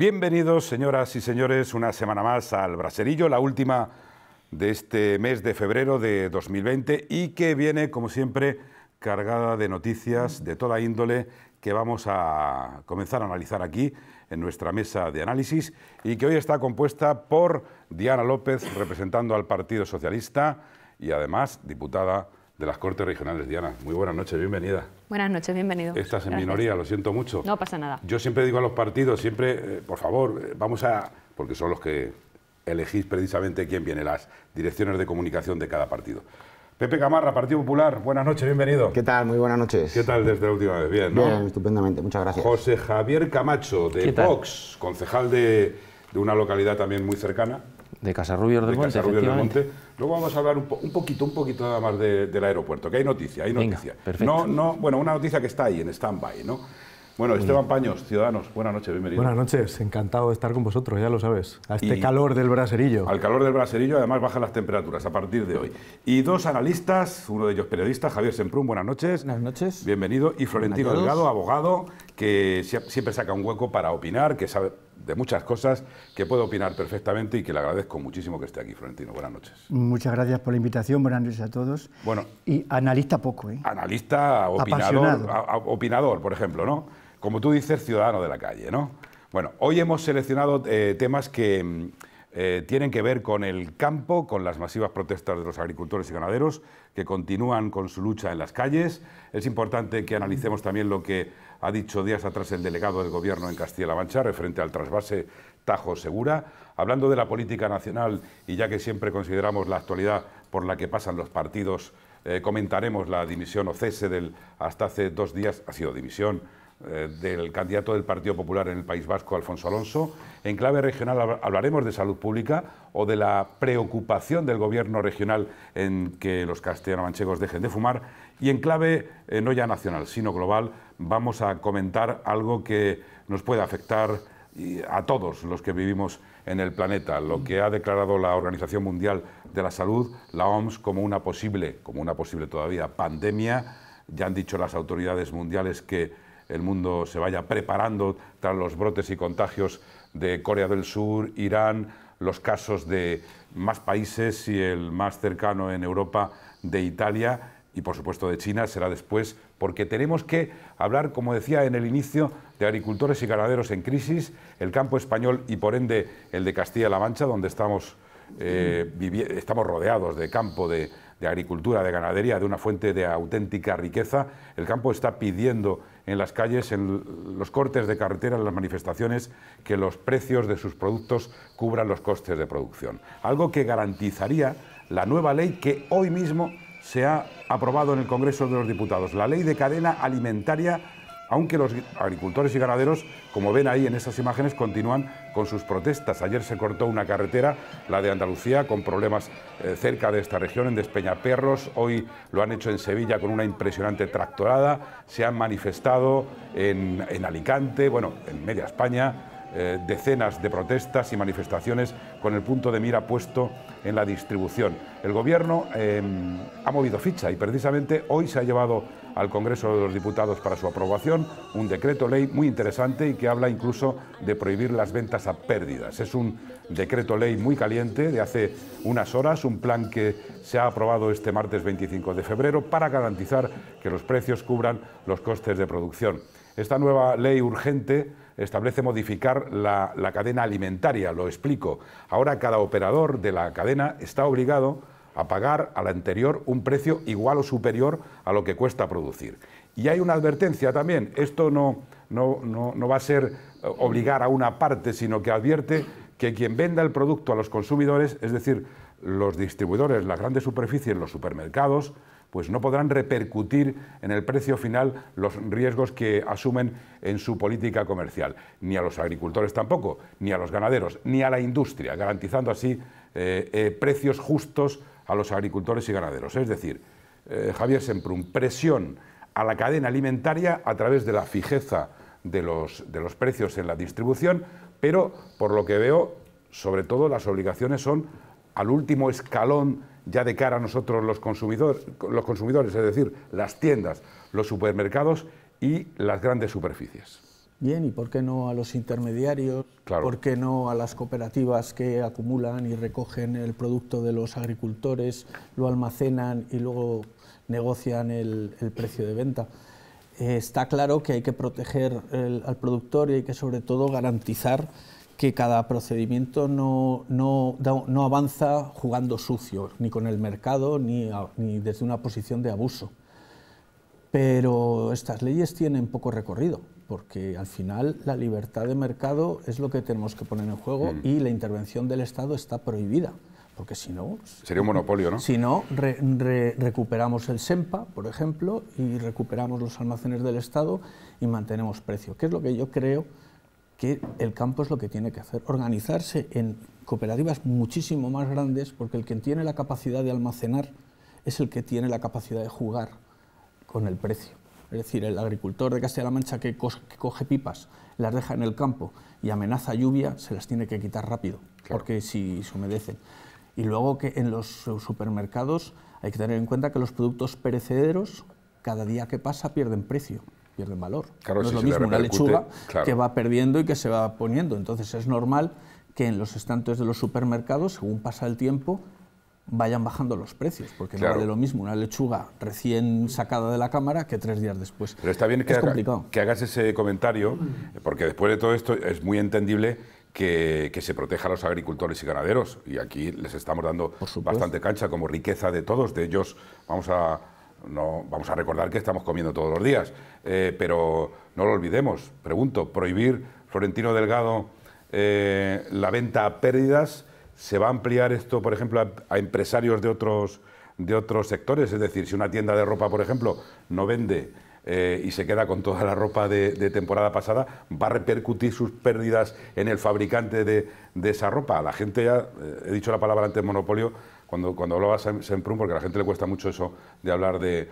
Bienvenidos, señoras y señores, una semana más al Braserillo, la última de este mes de febrero de 2020 y que viene, como siempre, cargada de noticias de toda índole que vamos a comenzar a analizar aquí en nuestra mesa de análisis y que hoy está compuesta por Diana López, representando al Partido Socialista y además diputada de las Cortes Regionales. Diana, muy buenas noches, bienvenida. Buenas noches, bienvenido. Estás en minoría, lo siento mucho. No pasa nada. Yo siempre digo a los partidos, siempre, eh, por favor, eh, vamos a... porque son los que elegís precisamente quién viene, las direcciones de comunicación de cada partido. Pepe Camarra, Partido Popular, buenas noches, bienvenido. ¿Qué tal? Muy buenas noches. ¿Qué tal desde la última vez? Bien, ¿no? Bien, estupendamente, muchas gracias. José Javier Camacho, de Vox, concejal de una localidad también muy cercana de Casarrubios del de Monte. Luego vamos a hablar un, poquito, un poquito más del aeropuerto, que hay noticia, hay noticia. perfecto. No, no, bueno, una noticia que está ahí, en stand-by, ¿no? Bueno, Esteban Paños, Ciudadanos, buenas noches, bienvenido. Buenas noches, encantado de estar con vosotros, ya lo sabes, a este calor del braserillo. Al calor del braserillo, además bajan las temperaturas a partir de hoy. Y dos analistas, uno de ellos periodista, Javier Semprún, buenas noches. Buenas noches. Bienvenido. Y Florentino Delgado, abogado, que siempre saca un hueco para opinar, que sabe de muchas cosas que puedo opinar perfectamente y que le agradezco muchísimo que esté aquí, Florentino. Buenas noches. Muchas gracias por la invitación, buenas noches a todos. Bueno, y analista poco, ¿eh? Analista, opinador, opinador, por ejemplo, ¿no? Como tú dices, ciudadano de la calle, ¿no? Bueno, hoy hemos seleccionado eh, temas que mm, eh, tienen que ver con el campo, con las masivas protestas de los agricultores y ganaderos que continúan con su lucha en las calles. Es importante que analicemos también lo que ha dicho días atrás el delegado del Gobierno en Castilla-La Mancha referente al trasvase Tajo Segura. Hablando de la política nacional y ya que siempre consideramos la actualidad por la que pasan los partidos, eh, comentaremos la dimisión o cese del hasta hace dos días, ha sido dimisión eh, del candidato del Partido Popular en el País Vasco, Alfonso Alonso. En clave regional hablaremos de salud pública o de la preocupación del gobierno regional en que los castellano-manchegos dejen de fumar. Y en clave eh, no ya nacional, sino global, vamos a comentar algo que nos puede afectar a todos los que vivimos en el planeta, lo que ha declarado la Organización Mundial de la Salud, la OMS, como una posible, como una posible todavía pandemia. Ya han dicho las autoridades mundiales que el mundo se vaya preparando tras los brotes y contagios de Corea del Sur, Irán, los casos de más países y el más cercano en Europa de Italia y por supuesto de China será después, porque tenemos que hablar, como decía en el inicio, de agricultores y ganaderos en crisis, el campo español y por ende el de Castilla-La Mancha, donde estamos, eh, estamos rodeados de campo, de, de agricultura, de ganadería, de una fuente de auténtica riqueza. El campo está pidiendo en las calles, en los cortes de carretera, en las manifestaciones, que los precios de sus productos cubran los costes de producción. Algo que garantizaría la nueva ley que hoy mismo se ha aprobado en el Congreso de los Diputados, la ley de cadena alimentaria aunque los agricultores y ganaderos, como ven ahí en esas imágenes, continúan con sus protestas. Ayer se cortó una carretera, la de Andalucía, con problemas eh, cerca de esta región, en Despeñaperros. Hoy lo han hecho en Sevilla con una impresionante tractorada. Se han manifestado en, en Alicante, bueno, en media España. Eh, decenas de protestas y manifestaciones con el punto de mira puesto en la distribución. El Gobierno em, ha movido ficha y precisamente hoy se ha llevado al Congreso de los Diputados para su aprobación un decreto ley muy interesante y que habla incluso de prohibir las ventas a pérdidas. Es un decreto ley muy caliente de hace unas horas, un plan que se ha aprobado este martes 25 de febrero para garantizar que los precios cubran los costes de producción. Esta nueva ley urgente establece modificar la, cadena alimentaria, lo explico. Ahora cada operador de la cadena está obligado a pagar a la anterior un precio igual o superior a lo que cuesta producir. Y hay una advertencia también, esto no, no va a ser eh, obligar a una parte, sino que advierte que quien venda el producto a los consumidores, es decir, los distribuidores, las grandes superficies, los supermercados, pues no podrán repercutir en el precio final los riesgos que asumen en su política comercial, ni a los agricultores tampoco, ni a los ganaderos, ni a la industria, garantizando así eh, eh, precios justos a los agricultores y ganaderos. Es decir, eh, Javier Semprún, presión a la cadena alimentaria a través de la fijeza de los, de los precios en la distribución, pero por lo que veo, sobre todo las obligaciones son al último escalón ya de cara a nosotros los consumidores, los consumidores, es decir, las tiendas, los supermercados y las grandes superficies. Bien, ¿y por qué no a los intermediarios? ¿Por qué no a las cooperativas que acumulan y recogen el producto de los agricultores, lo almacenan y luego negocian el, precio de venta? Eh, está claro que hay que proteger al productor y hay que sobre todo garantizar que cada procedimiento no, no, no, avanza jugando sucio, ni con el mercado, ni, ni, desde una posición de abuso. Pero estas leyes tienen poco recorrido, porque al final la libertad de mercado es lo que tenemos que poner en juego mm. y la intervención del Estado está prohibida porque si no... Pues, Sería un monopolio, ¿no? Si no, recuperamos el SEMPA, por ejemplo, y recuperamos los almacenes del Estado y mantenemos precio, que es lo que yo creo que el campo es lo que tiene que hacer, organizarse en cooperativas muchísimo más grandes, porque el que tiene la capacidad de almacenar es el que tiene la capacidad de jugar con el precio. Es decir, el agricultor de Castilla-La Mancha que, coge pipas, las deja en el campo y amenaza lluvia, se las tiene que quitar rápido, porque si se humedecen. Y luego que en los supermercados hay que tener en cuenta que los productos perecederos cada día que pasa pierden precio pierden valor. es lo mismo una lechuga que va perdiendo y que se va poniendo. Entonces es normal que en los estantes de los supermercados, según pasa el tiempo, vayan bajando los precios, porque no vale lo mismo una lechuga recién sacada de la cámara que tres días después. Pero está bien que, hagas ese comentario, porque después de todo esto es muy entendible que, que, se proteja a los agricultores y ganaderos, y aquí les estamos dando bastante cancha como riqueza de todos, de ellos vamos a no vamos a recordar que estamos comiendo todos los días, eh, pero no lo olvidemos. Pregunto, prohibir Florentino Delgado eh, la venta a pérdidas, ¿se va a ampliar esto, por ejemplo, a, empresarios de otros, de otros sectores? Es decir, si una tienda de ropa, por ejemplo, no vende eh, y se queda con toda la ropa de, de, temporada pasada, ¿va a repercutir sus pérdidas en el fabricante de, de esa ropa? La gente ya, he dicho la palabra antes, monopolio, cuando, cuando hablaba Semprún, porque a la gente le cuesta mucho eso de hablar de,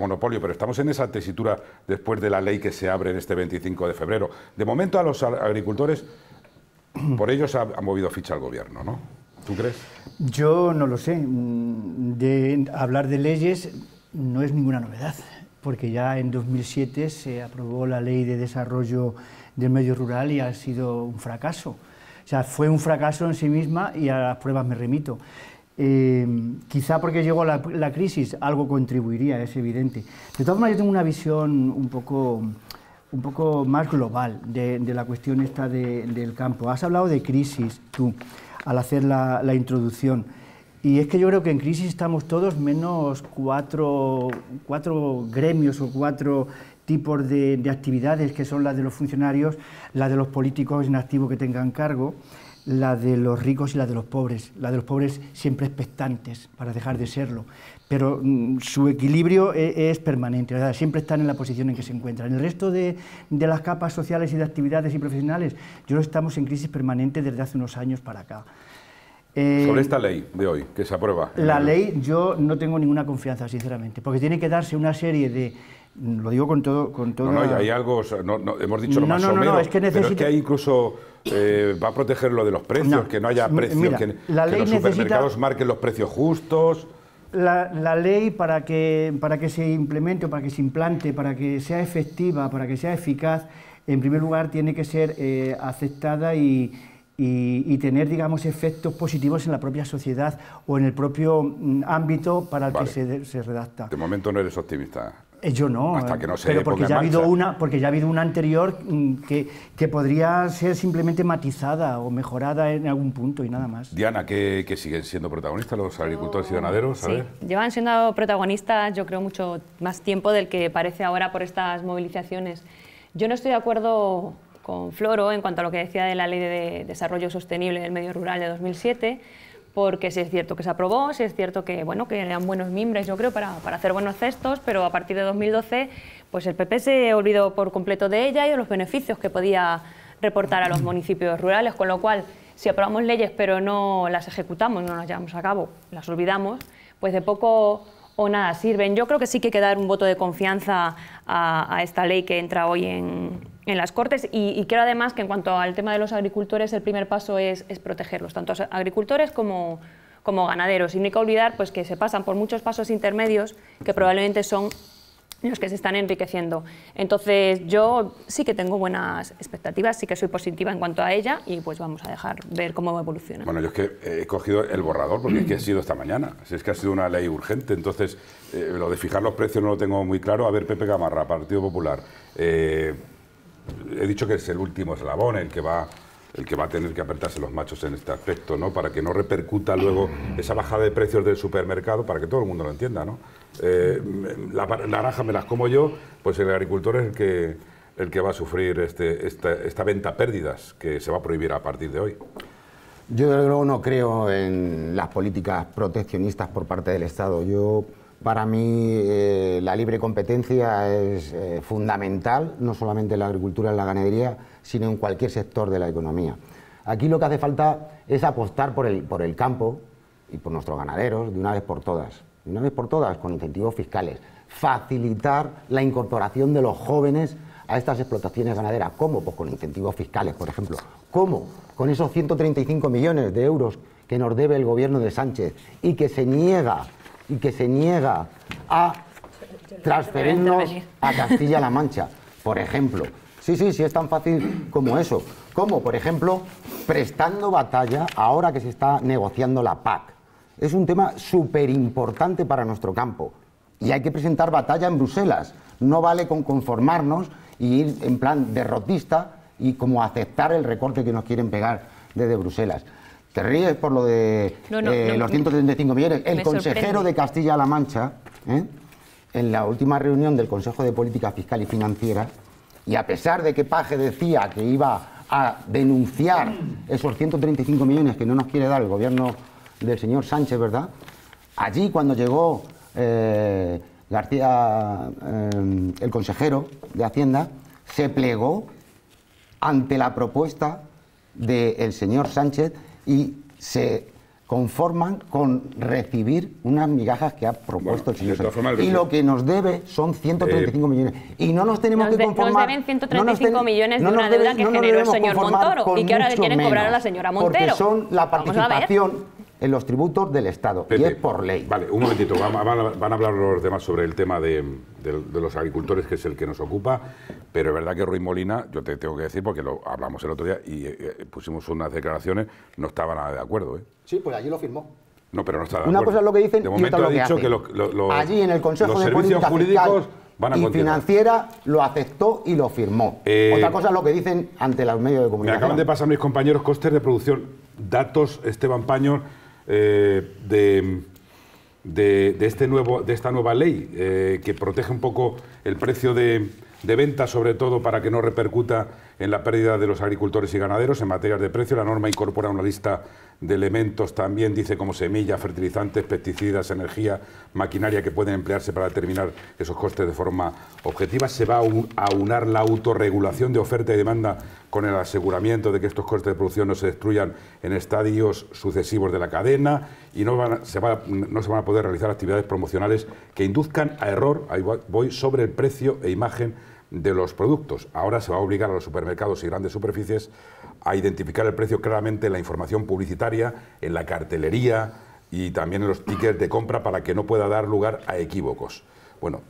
monopolio, pero estamos en esa tesitura después de la ley que se abre en este 25 de febrero. De momento a los agricultores, por ellos ha, ha movido ficha el gobierno, ¿no? ¿Tú crees? Yo no lo sé. Mm, de hablar de leyes no es ninguna novedad, porque ya en 2007 se aprobó la ley de desarrollo del medio rural y ha sido un fracaso. O sea, fue un fracaso en sí misma y a las pruebas me remito. Eh, quizá porque llegó la, crisis, algo contribuiría, es evidente. De todas maneras, yo tengo una visión un poco, un poco más global de, la cuestión esta del campo. Has hablado de crisis, tú, al hacer la, la introducción. Y es que yo creo que en crisis estamos todos menos cuatro, cuatro gremios o cuatro tipos de, actividades que son las de los funcionarios, las de los políticos en activo que tengan cargo, la de los ricos y la de los pobres. La de los pobres siempre expectantes para dejar de serlo, pero mm, su equilibrio e, es, permanente, siempre están en la posición en que se encuentran. En El resto de, las capas sociales y de actividades y profesionales, yo estamos en crisis permanente desde hace unos años para acá. Eh, Sobre esta ley de hoy, que se aprueba. La ley yo no tengo ninguna confianza, sinceramente, porque tiene que darse una serie de lo digo con todo. Con todo No, no, hay algo. no, hemos dicho lo más no, no que Pero es que hay incluso. Eh, va a proteger lo de los precios, que no haya precios. que, los supermercados marquen los precios justos. La, ley para que, para que se implemente, para que se implante, para que sea efectiva, para que sea eficaz, en primer lugar tiene que ser eh, aceptada y, y, tener, digamos, efectos positivos en la propia sociedad o en el propio mm, ámbito para el que se, se redacta. De momento no eres optimista. Eh, yo no. Hasta eh, que no se Pero porque ya, ha habido una, porque ya ha habido una anterior mm, que, que, podría ser simplemente matizada o mejorada en algún punto y nada más. Diana, que, que siguen siendo protagonistas los agricultores y ganaderos. Sí, llevan siendo protagonistas, yo creo, mucho más tiempo del que parece ahora por estas movilizaciones. Yo no estoy de acuerdo con Floro en cuanto a lo que decía de la Ley de Desarrollo Sostenible del Medio Rural de 2007 porque si es cierto que se aprobó, si es cierto que, bueno, que eran buenos mimbres, yo creo, para, hacer buenos cestos, pero a partir de 2012 pues el PP se olvidó por completo de ella y de los beneficios que podía reportar a los municipios rurales, con lo cual si aprobamos leyes pero no las ejecutamos, no las llevamos a cabo, las olvidamos, pues de poco o nada sirven. Yo creo que sí que hay que dar un voto de confianza a esta ley que entra hoy en, en las Cortes y, quiero creo además que en cuanto al tema de los agricultores el primer paso es, protegerlos, tanto agricultores como, ganaderos. Y no hay que olvidar pues, que se pasan por muchos pasos intermedios que probablemente son los que se están enriqueciendo. Entonces yo sí que tengo buenas expectativas, sí que soy positiva en cuanto a ella y pues vamos a dejar ver cómo evoluciona. Bueno, yo es que he cogido el borrador porque es que ha sido esta mañana, si es que ha sido una ley urgente, entonces eh, lo de fijar los precios no lo tengo muy claro. A ver, Pepe Gamarra, Partido Popular. Eh, he dicho que es el último eslabón, el que va el que va a tener que apretarse los machos en este aspecto, ¿no? Para que no repercuta luego esa bajada de precios del supermercado, para que todo el mundo lo entienda, ¿no? Eh, la, naranja me las como yo, pues el agricultor es el que, el que va a sufrir este, esta, esta venta pérdidas que se va a prohibir a partir de hoy. Yo desde luego no creo en las políticas proteccionistas por parte del Estado. Yo para mí eh, la libre competencia es eh, fundamental, no solamente en la agricultura, en la ganadería, sino en cualquier sector de la economía. Aquí lo que hace falta es apostar por el, por el campo y por nuestros ganaderos de una vez por todas, de una vez por todas, con incentivos fiscales. Facilitar la incorporación de los jóvenes a estas explotaciones ganaderas. ¿Cómo? Pues con incentivos fiscales, por ejemplo. ¿Cómo? Con esos 135 millones de euros que nos debe el gobierno de Sánchez y que se niega y que se niega a transferirnos a Castilla-La Mancha, por ejemplo. Sí, sí, sí, es tan fácil como eso. Como, por ejemplo, prestando batalla ahora que se está negociando la PAC. Es un tema súper importante para nuestro campo. Y hay que presentar batalla en Bruselas. No vale con conformarnos y ir en plan derrotista y como aceptar el recorte que nos quieren pegar desde Bruselas. ¿Te ríes por lo de eh, los 135 millones? El consejero de Castilla-La Mancha, ¿eh? en la última reunión del Consejo de Política Fiscal y Financiera, y a pesar de que Paje decía que iba a denunciar esos 135 millones que no nos quiere dar el gobierno del señor Sánchez, ¿verdad? Allí cuando llegó eh, García, el consejero de Hacienda, se plegó ante la propuesta del señor Sánchez y se conforman con recibir unas migajas que ha propuesto el señor. y lo que nos debe son 135 eh, millones. Y no nos tenemos que conformar... Nos deben 135 millones de una deuda que generó el señor Montoro y que ahora le quieren cobrar a la señora Montero. Porque son la participación en los tributos del Estado, y es por ley. Vale, un momentito, van, a, hablar los demás sobre el tema de, los agricultores, que es el que nos ocupa, pero es verdad que Ruiz Molina, yo te tengo que decir, porque lo hablamos el otro día y eh, eh, pusimos unas declaraciones, no estaba nada de acuerdo. ¿eh? Sí, pues allí lo firmó. No, pero no está de acuerdo. Una cosa es lo que dicen de y otra ha dicho que, Allí en el Consejo los de servicios jurídicos y financiera lo aceptó y lo firmó. otra cosa es lo que dicen ante los medios de comunicación. Me acaban de pasar mis compañeros costes de producción datos Esteban Paños eh, de, este nuevo, de esta nueva ley eh, que protege un poco el precio de, de venta, sobre todo para que no repercuta en la pérdida de los agricultores y ganaderos. En materia de precio, la norma incorpora una lista de elementos también, dice, como semillas, fertilizantes, pesticidas, energía, maquinaria que pueden emplearse para determinar esos costes de forma objetiva. Se va a aunar la autorregulación de oferta y demanda con el aseguramiento de que estos costes de producción no se destruyan en estadios sucesivos de la cadena y no, se van a poder realizar actividades promocionales que induzcan a error, voy, sobre el precio e imagen de los productos. Ahora se va a obligar a los supermercados y grandes superficies a identificar el precio claramente en la información publicitaria, en la cartelería y también en los tickets de compra para que no pueda dar lugar a equívocos. Bueno,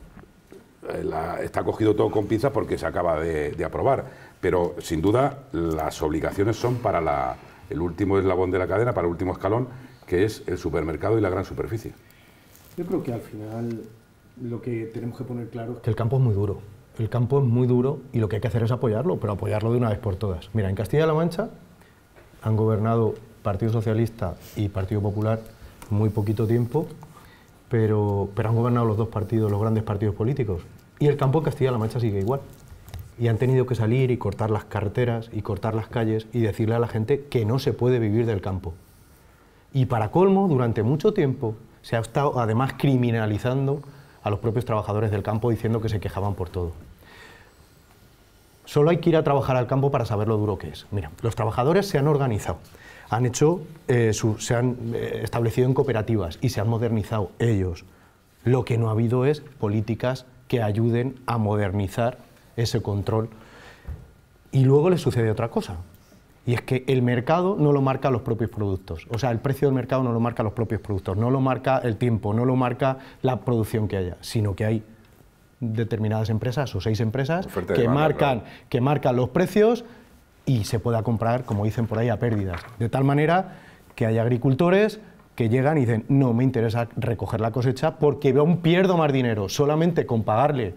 eh, está cogido todo con pinzas porque se acaba de, de, aprobar, pero sin duda las obligaciones son para la, el último eslabón de la cadena, para el último escalón, que es el supermercado y la gran superficie. Yo creo que al final lo que tenemos que poner claro es que el campo es muy duro el campo es muy duro y lo que hay que hacer es apoyarlo, pero apoyarlo de una vez por todas. Mira, en Castilla-La Mancha han gobernado Partido Socialista y Partido Popular muy poquito tiempo, pero, pero han gobernado los dos partidos, los grandes partidos políticos. Y el campo en Castilla-La Mancha sigue igual. Y han tenido que salir y cortar las carreteras y cortar las calles y decirle a la gente que no se puede vivir del campo. Y para colmo, durante mucho tiempo se ha estado además criminalizando a los propios trabajadores del campo diciendo que se quejaban por todo. Solo hay que ir a trabajar al campo para saber lo duro que es. Mira, los trabajadores se han organizado, han hecho, eh, se han eh, establecido en cooperativas y se han modernizado ellos. Lo que no ha habido es políticas que ayuden a modernizar ese control. Y luego le sucede otra cosa. Y es que el mercado no lo marca los propios productos. O sea, el precio del mercado no lo marca los propios productos, no lo marca el tiempo, no lo marca la producción que haya, sino que hay determinadas empresas o seis empresas que marcan, que marcan los precios y se pueda comprar, como dicen por ahí, a pérdidas. De tal manera que hay agricultores que llegan y dicen, no me interesa recoger la cosecha porque aún pierdo más dinero solamente con pagarle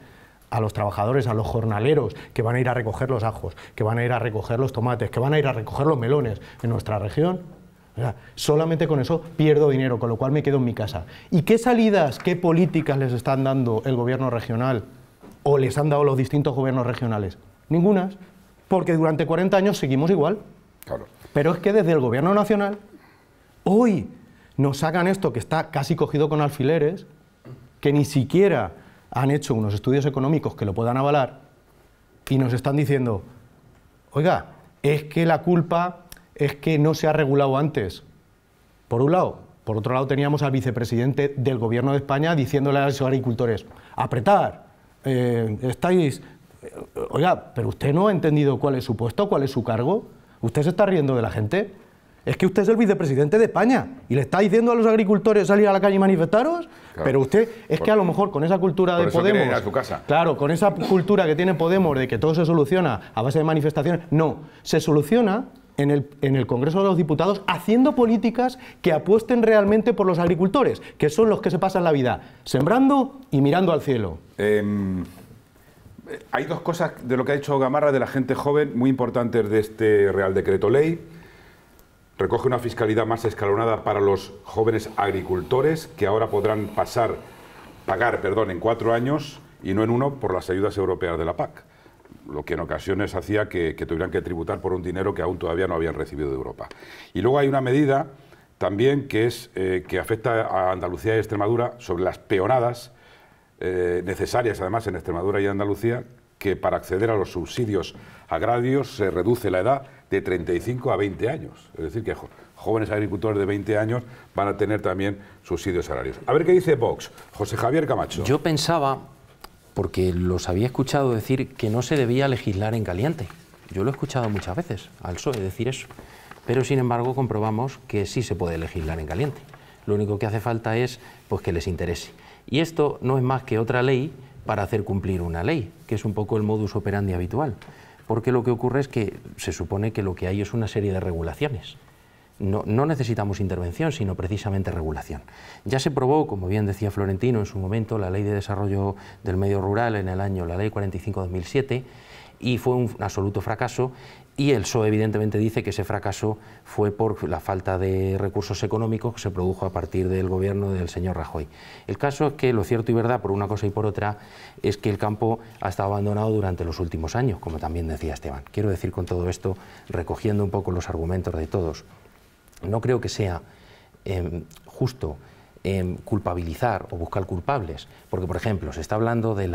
a los trabajadores, a los jornaleros, que van a ir a recoger los ajos, que van a ir a recoger los tomates, que van a ir a recoger los melones en nuestra región, solamente con eso pierdo dinero, con lo cual me quedo en mi casa. ¿Y qué salidas, qué políticas les están dando el gobierno regional o les han dado los distintos gobiernos regionales? Ningunas, porque durante 40 años seguimos igual. Claro. Pero es que desde el gobierno nacional, hoy nos hagan esto que está casi cogido con alfileres, que ni siquiera han hecho unos estudios económicos que lo puedan avalar, y nos están diciendo, oiga, es que la culpa es que no se ha regulado antes. Por un lado. Por otro lado, teníamos al vicepresidente del Gobierno de España diciéndole a los agricultores, apretar, eh, estáis... Eh, oiga, pero usted no ha entendido cuál es su puesto, cuál es su cargo. Usted se está riendo de la gente. Es que usted es el vicepresidente de España y le está diciendo a los agricultores salir a la calle y manifestaros, pero usted es que a lo mejor con esa cultura de Podemos, a su casa. claro, con esa cultura que tiene Podemos de que todo se soluciona a base de manifestaciones, no, se soluciona en el, Congreso de los Diputados haciendo políticas que apuesten realmente por los agricultores, que son los que se pasan la vida sembrando y mirando al cielo. Em, eh, hay dos cosas de lo que ha dicho Gamarra de la gente joven muy importantes de este Real Decreto Ley. Recoge una fiscalidad más escalonada para los jóvenes agricultores que ahora podrán pasar, pagar perdón, en cuatro años y no en uno por las ayudas europeas de la PAC lo que en ocasiones hacía que, tuvieran que tributar por un dinero que aún todavía no habían recibido de Europa. Y luego hay una medida también que, es, eh, que afecta a Andalucía y Extremadura sobre las peonadas eh, necesarias, además, en Extremadura y Andalucía, que para acceder a los subsidios agrarios se reduce la edad de 35 a 20 años. Es decir, que jóvenes agricultores de 20 años van a tener también subsidios salarios. A ver qué dice Vox, José Javier Camacho. Yo pensaba porque los había escuchado decir que no se debía legislar en caliente. Yo lo he escuchado muchas veces al PSOE decir eso, pero sin embargo comprobamos que sí se puede legislar en caliente. Lo único que hace falta es pues, que les interese. Y esto no es más que otra ley para hacer cumplir una ley, que es un poco el modus operandi habitual, porque lo que ocurre es que se supone que lo que hay es una serie de regulaciones no, necesitamos intervención, sino precisamente regulación. Ya se probó, como bien decía Florentino en su momento, la Ley de Desarrollo del Medio Rural en el año, la Ley 45-2007, y fue un absoluto fracaso. Y el PSOE evidentemente dice que ese fracaso fue por la falta de recursos económicos que se produjo a partir del gobierno del señor Rajoy. El caso es que lo cierto y verdad, por una cosa y por otra, es que el campo ha estado abandonado durante los últimos años, como también decía Esteban. Quiero decir con todo esto, recogiendo un poco los argumentos de todos, no creo que sea em, justo em, culpabilizar o buscar culpables, porque por ejemplo se está hablando mm, de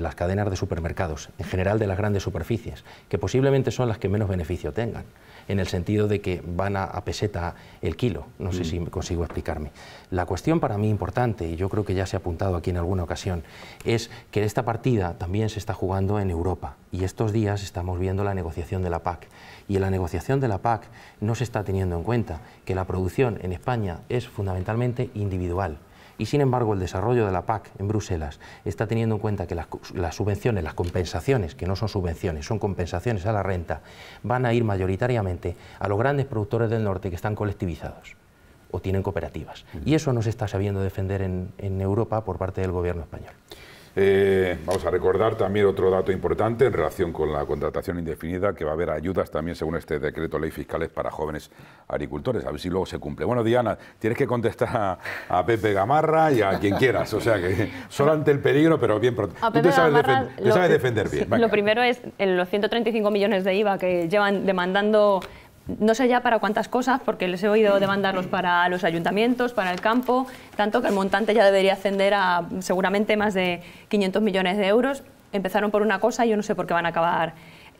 las, cadenas de supermercados, en general de las grandes superficies, que posiblemente son las que menos beneficio tengan, en el sentido de que van a, peseta el kilo, no sé mm. si consigo explicarme. La cuestión para mí importante, y yo creo que ya se ha apuntado aquí en alguna ocasión, es que esta partida también se está jugando en Europa, y estos días estamos viendo la negociación de la PAC, y en la negociación de la PAC no se está teniendo en cuenta que la producción en España es fundamentalmente individual y sin embargo el desarrollo de la PAC en Bruselas está teniendo en cuenta que las, subvenciones, las compensaciones, que no son subvenciones, son compensaciones a la renta, van a ir mayoritariamente a los grandes productores del norte que están colectivizados o tienen cooperativas. Y eso no se está sabiendo defender en Europa por parte del gobierno español. Eh, vamos a recordar también otro dato importante en relación con la contratación indefinida, que va a haber ayudas también según este decreto ley fiscales para jóvenes agricultores. A ver si luego se cumple. Bueno, Diana, tienes que contestar a, Pepe Gamarra y a quien quieras. O sea que solo ante el peligro, pero bien protegido. Tú te sabes, defender bien. lo primero es los 135 millones de IVA que llevan demandando no sé ya para cuántas cosas, porque les he oído demandarlos para los ayuntamientos, para el campo, tanto que el montante ya debería ascender a seguramente más de 500 millones de euros. Empezaron por una cosa y yo no sé por qué van a acabar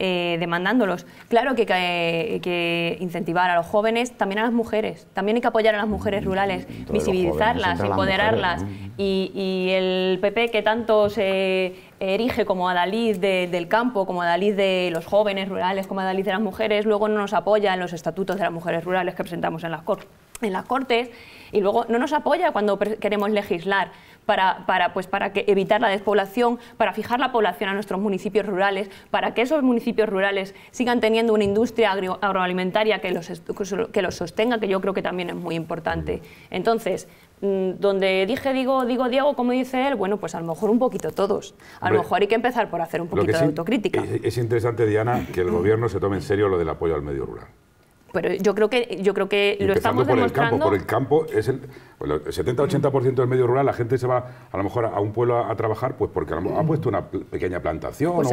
eh, demandándolos. Claro que hay que incentivar a los jóvenes, también a las mujeres, también hay que apoyar a las mujeres mm, rurales, visibilizarlas, empoderarlas. y, el PP que tanto se erige como adalid del campo, como adalid de los jóvenes rurales, como adalid de las mujeres, luego no nos apoya en los estatutos de las mujeres rurales que presentamos en las, en las Cortes y luego no nos apoya cuando queremos legislar para, para, pues, para que evitar la despoblación, para fijar la población a nuestros municipios rurales, para que esos municipios rurales sigan teniendo una industria agroalimentaria que los, que los sostenga, que yo creo que también es muy importante. Mm. Entonces, mm, donde dije digo digo Diego como dice él bueno pues a lo mejor un poquito todos a lo mejor hay que empezar por hacer un poquito de autocrítica es interesante Diana que el gobierno se tome en serio lo del apoyo al medio rural pero yo creo que, yo creo que lo estamos por El campo, por el campo, es el, 70-80% pues del medio rural, la gente se va a lo mejor a un pueblo a, trabajar pues porque ha puesto una pequeña plantación pues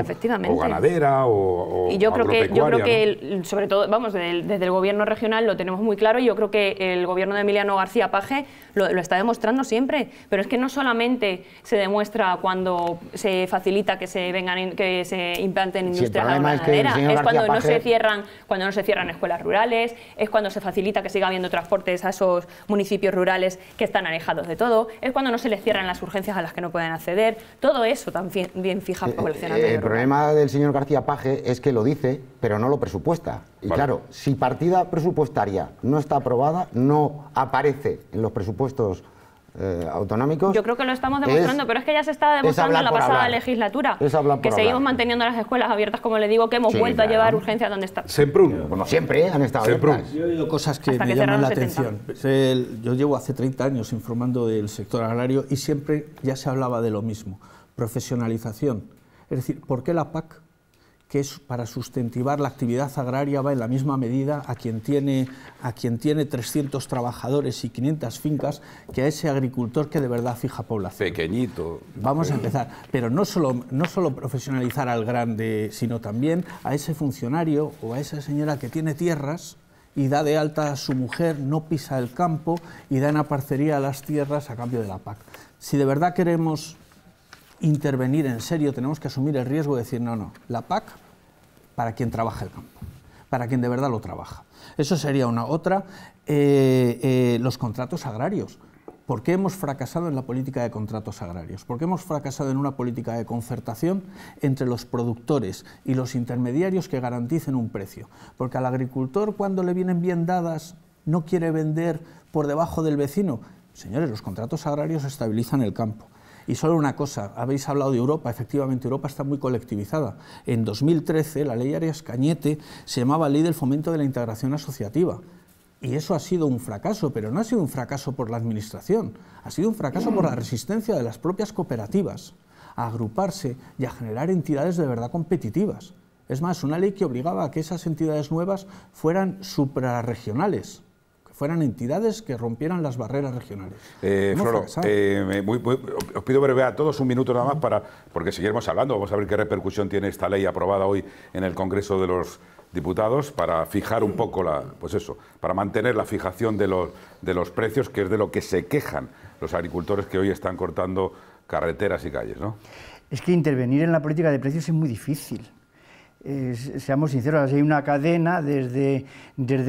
o, ganadera o, Y yo creo que, yo creo que sobre todo, vamos, desde, el, gobierno regional lo tenemos muy claro y yo creo que el gobierno de Emiliano García Paje lo, está demostrando siempre, pero es que no solamente se demuestra cuando se facilita que se vengan que se implanten industrias es, cuando no se cierran, cuando no se cierran escuelas rurales es cuando se facilita que siga habiendo transportes a esos municipios rurales que están alejados de todo, es cuando no se les cierran las urgencias a las que no pueden acceder, todo eso también bien fija eh, eh el problema del señor García Paje es que lo dice, pero no lo presupuesta. Y claro, si partida presupuestaria no está aprobada, no aparece en los presupuestos eh, autonómicos. Yo creo que lo estamos demostrando, pero es que ya se estaba demostrando en la pasada legislatura. que seguimos manteniendo las escuelas abiertas, como le digo, que hemos vuelto a llevar urgencia donde está. Siempre, bueno, siempre han estado Yo he oído cosas que me llaman la atención. Yo llevo hace 30 años informando del sector agrario y siempre ya se hablaba de lo mismo, profesionalización. Es decir, ¿por qué la PAC que es para sustentivar la actividad agraria va en la misma medida a quien tiene, a quien tiene 300 trabajadores y 500 fincas que a ese agricultor que de verdad fija población. Pequeñito. Vamos a empezar. Pero no solo, no solo profesionalizar al grande, sino también a ese funcionario o a esa señora que tiene tierras y da de alta a su mujer, no pisa el campo y da en parcería a las tierras a cambio de la PAC. Si de verdad queremos intervenir en serio, tenemos que asumir el riesgo de decir, no, no, la PAC para quien trabaja el campo, para quien de verdad lo trabaja. Eso sería una otra. Eh, eh, los contratos agrarios. ¿Por qué hemos fracasado en la política de contratos agrarios? ¿Por qué hemos fracasado en una política de concertación entre los productores y los intermediarios que garanticen un precio? Porque al agricultor cuando le vienen bien dadas no quiere vender por debajo del vecino. Señores, los contratos agrarios estabilizan el campo. Y solo una cosa, habéis hablado de Europa, efectivamente Europa está muy colectivizada. En 2013 la ley Arias Cañete se llamaba Ley del Fomento de la Integración Asociativa. Y eso ha sido un fracaso, pero no ha sido un fracaso por la Administración, ha sido un fracaso por la resistencia de las propias cooperativas a agruparse y a generar entidades de verdad competitivas. Es más, una ley que obligaba a que esas entidades nuevas fueran suprarregionales fueran entidades que rompieran las barreras regionales. Eh, Floro, eh, os pido breve a todos un minuto nada más para, porque seguiremos hablando, vamos a ver qué repercusión tiene esta ley aprobada hoy en el Congreso de los diputados para fijar un poco la, pues eso, para mantener la fijación de los, de los precios, que es de lo que se quejan los agricultores que hoy están cortando carreteras y calles, ¿no? Es que intervenir en la política de precios es muy difícil. Eh, seamos sinceros, hay una cadena desde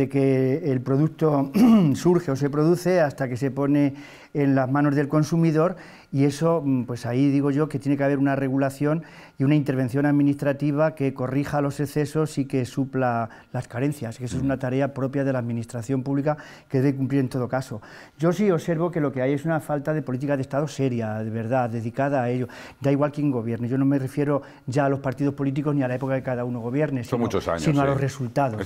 que el producto surge o se produce hasta que se pone en las manos del consumidor y eso, mm, pues ahí digo yo que tiene que haber una regulación y una intervención administrativa que corrija los excesos y que supla las carencias, que eso es una mm. tarea propia de la administración pública que debe cumplir en todo caso. Yo sí observo que lo que hay es una falta de política de Estado seria, de verdad, dedicada a ello. Da igual quién gobierne, yo no me refiero ya a los partidos políticos ni a la época que cada uno gobierne, sino, a los resultados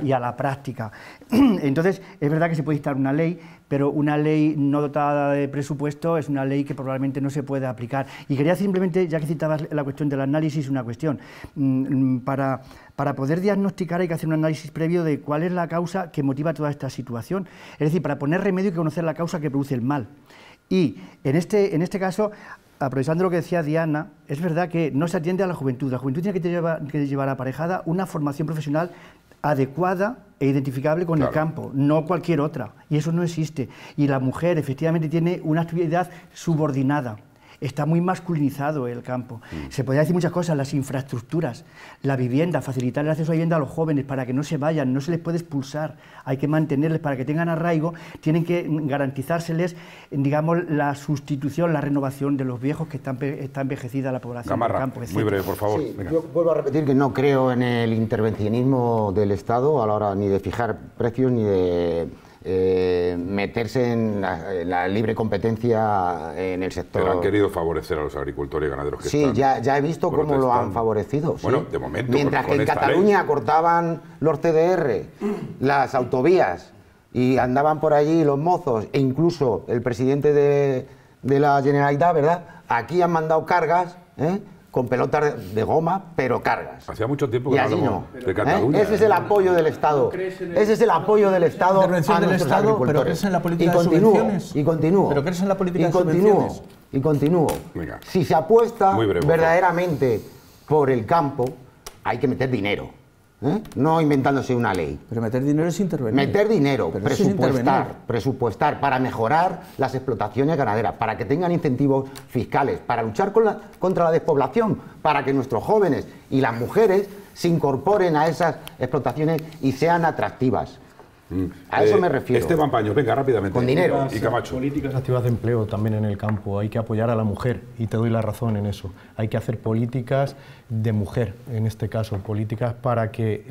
y a la práctica. Entonces, es verdad que se puede dictar una ley, pero una ley no dotada de presupuesto es una ley que probablemente no se pueda aplicar. Y quería simplemente, ya que citabas la cuestión del análisis una cuestión. Mm, mm, para, para poder diagnosticar hay que hacer un análisis previo de cuál es la causa que motiva toda esta situación. Es decir, para poner remedio hay que conocer la causa que produce el mal. Y en este, en este caso aprovechando lo que decía Diana, es verdad que no se atiende a la juventud. La juventud tiene que llevar, que aparejada una formación profesional adecuada e identificable con el campo, no cualquier otra. Y eso no existe. Y la mujer efectivamente tiene una actividad subordinada. Está muy masculinizado el campo. Mm. Se podría decir muchas cosas, las infraestructuras, la vivienda, facilitar el acceso a vivienda a los jóvenes para que no se vayan, no se les puede expulsar, hay que mantenerles para que tengan arraigo, tienen que garantizárseles, digamos, la sustitución, la renovación de los viejos que están está envejecida la población del campo. Muy breve, por favor. yo vuelvo a repetir que no creo en el intervencionismo del Estado a la hora ni de fijar precios ni de eh, meterse en la, libre competencia en el sector. Pero han querido favorecer a los agricultores y ganaderos que Sí, ya, ya he visto cómo lo han favorecido. Bueno, de momento. Mientras que en Cataluña cortaban los CDR, las autovías, y andaban por allí los mozos, e incluso el presidente de, de la Generalitat, ¿verdad? Aquí han mandado cargas, ¿eh? con pelotas de goma, pero cargas. Hacía mucho tiempo que y no. de ¿Eh? Ese es el apoyo del Estado. Ese es el apoyo del Estado a del Estado, Pero crees en la política y de subvenciones. Y continúo. Pero crees en la política y continúo, Y continúo. Si se apuesta verdaderamente por el campo, hay que meter dinero. ¿Eh? no inventándose una ley. Pero meter dinero es intervenir. Meter dinero, presupuestar, presupuestar para mejorar las explotaciones ganaderas, para que tengan incentivos fiscales, para luchar contra la despoblación, para que nuestros jóvenes y las mujeres se incorporen a esas explotaciones y sean atractivas. A eso eh, me refiero. este Paños, venga, rápidamente. Con dinero. Y Camacho. Políticas activas de empleo también en el campo. Hay que apoyar a la mujer y te doy la razón en eso. Hay que hacer políticas de mujer, en este caso, políticas para que...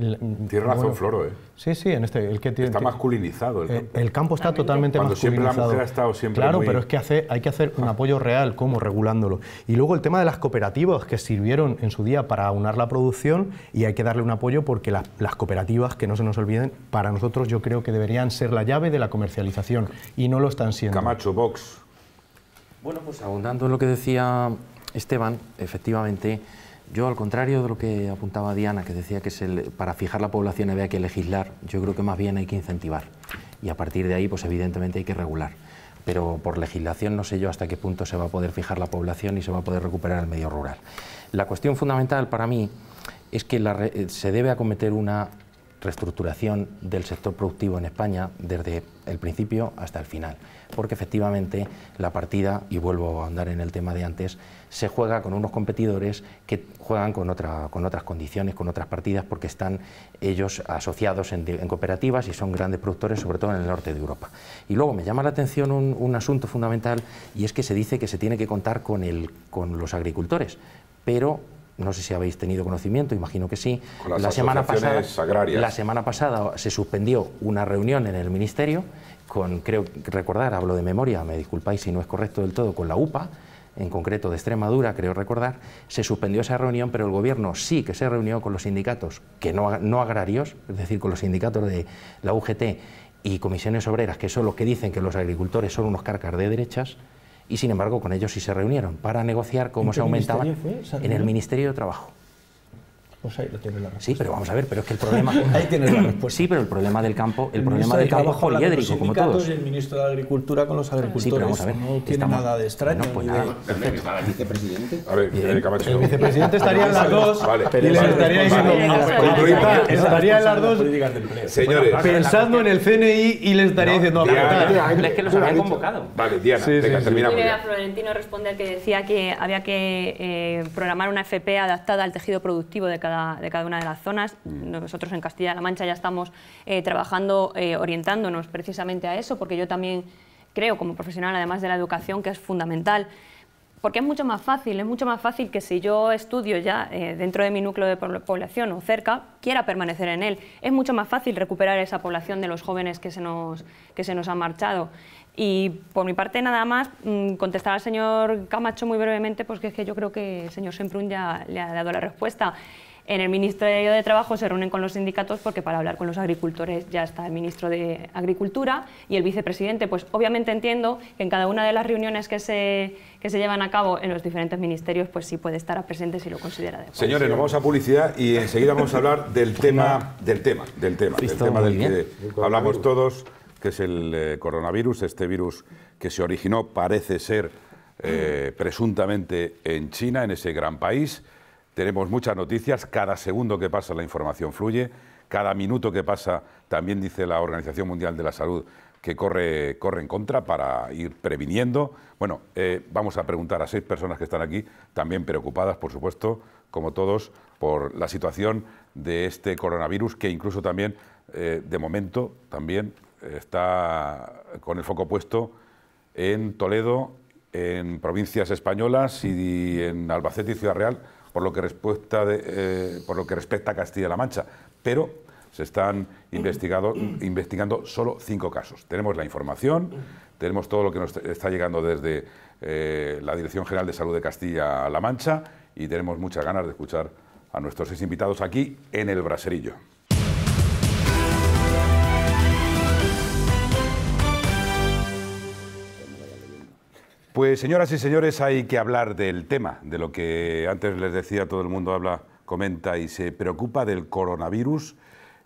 tiene razón, Floro, ¿eh? Sí, sí, en este. El que tiene, está masculinizado eh, el campo. está totalmente Cuando masculinizado. Siempre estado siempre. Claro, pero es que hay que hacer un ah. apoyo real, como regulándolo. Y luego el tema de las cooperativas que sirvieron en su día para aunar la producción y hay que darle un apoyo porque las, cooperativas, que no se nos olviden, para nosotros yo creo que deberían ser la llave de la comercialización y no lo están siendo. Camacho, Vox. Bueno, pues abundando en lo que decía Esteban, efectivamente. Yo, al contrario de lo que apuntaba Diana, que decía que para fijar la población había que legislar, yo creo que más bien hay que incentivar. Y a partir de ahí, pues evidentemente hay que regular. Pero por legislación no sé yo hasta qué punto se va a poder fijar la población y se va a poder recuperar el medio rural. La cuestión fundamental para mí es que eh, se debe acometer una reestructuración del sector productivo en España desde el principio hasta el final porque efectivamente la partida, y vuelvo a andar en el tema de antes, se juega con unos competidores que juegan con, con otras condiciones, con otras partidas, porque están ellos asociados en, cooperativas y son grandes productores, sobre todo en el norte de Europa. Y luego me llama la atención un, asunto fundamental y es que se dice que se tiene que contar con, el, con los agricultores, pero no sé si habéis tenido conocimiento, imagino que sí. la, semana pasada, la semana pasada se suspendió una reunión en el Ministerio con, creo recordar, hablo de memoria, me disculpáis si no es correcto del todo, con la UPA, en concreto de Extremadura, creo recordar, se suspendió esa reunión, pero el gobierno sí que se reunió con los sindicatos, que no, no agrarios, es decir, con los sindicatos de la UGT y comisiones obreras, que son los que dicen que los agricultores son unos carcas de derechas, y sin embargo con ellos sí se reunieron para negociar cómo se aumentaba en el Ministerio de Trabajo. Pues sí, pero vamos a ver, pero es que el problema. ahí tienes la respuesta. Sí, pero el problema del campo, el, problema del campo es poliédrico, como todos. Y el ministro de Agricultura con los agricultores. No tiene nada de extraño. No, pues nada. el vicepresidente? A ver, el, vicepresidente estaría en las dos. y les estaría diciendo. Estaría en las dos. Señores. Pensando en el CNI y les estaría diciendo. Es que los habían convocado. Vale, Diana, terminamos. Florentino responder que decía que había que eh, programar una FP adaptada al tejido productivo de cada de cada una de las zonas. Mm. Nosotros en Castilla-La Mancha ya estamos eh, trabajando, eh, orientándonos precisamente a eso, porque yo también creo, como profesional, además de la educación, que es fundamental. Porque es mucho más fácil, es mucho más fácil que si yo estudio ya eh, dentro de mi núcleo de población o cerca, quiera permanecer en él. Es mucho más fácil recuperar esa población de los jóvenes que se nos, que se nos han marchado. Y por mi parte, nada más, mm, contestar al señor Camacho muy brevemente, porque es que yo creo que el señor Semprún ya le ha dado la respuesta. En el Ministerio de Trabajo se reúnen con los sindicatos porque para hablar con los agricultores ya está el ministro de Agricultura y el vicepresidente. Pues obviamente entiendo que en cada una de las reuniones que se, que se llevan a cabo en los diferentes ministerios, pues sí puede estar presente si lo considera adecuado. Señores, nos vamos a publicidad y enseguida vamos a hablar del tema, del tema, del tema, del tema del que hablamos todos, que es el eh, coronavirus, este virus que se originó, parece ser, eh, presuntamente en China, en ese gran país tenemos muchas noticias, cada segundo que pasa la información fluye, cada minuto que pasa, también dice la Organización Mundial de la Salud, que corre, en contra para ir previniendo. Bueno, eh, vamos a preguntar a seis personas que están aquí, también preocupadas, por supuesto, como todos, por la situación de este coronavirus, que incluso también, eh, de momento, también está con el foco puesto en Toledo, en provincias españolas y en Albacete y Ciudad Real, por lo que, respuesta eh, por lo que respecta a Castilla-La Mancha, pero se están investigando solo cinco casos. Tenemos la información, tenemos todo lo que nos está llegando desde eh, la Dirección General de Salud de Castilla-La Mancha y tenemos muchas ganas de escuchar a nuestros seis invitados aquí en el Braserillo. Pues señoras y señores, hay que hablar del tema, de lo que antes les decía, todo el mundo habla, comenta y se preocupa del coronavirus.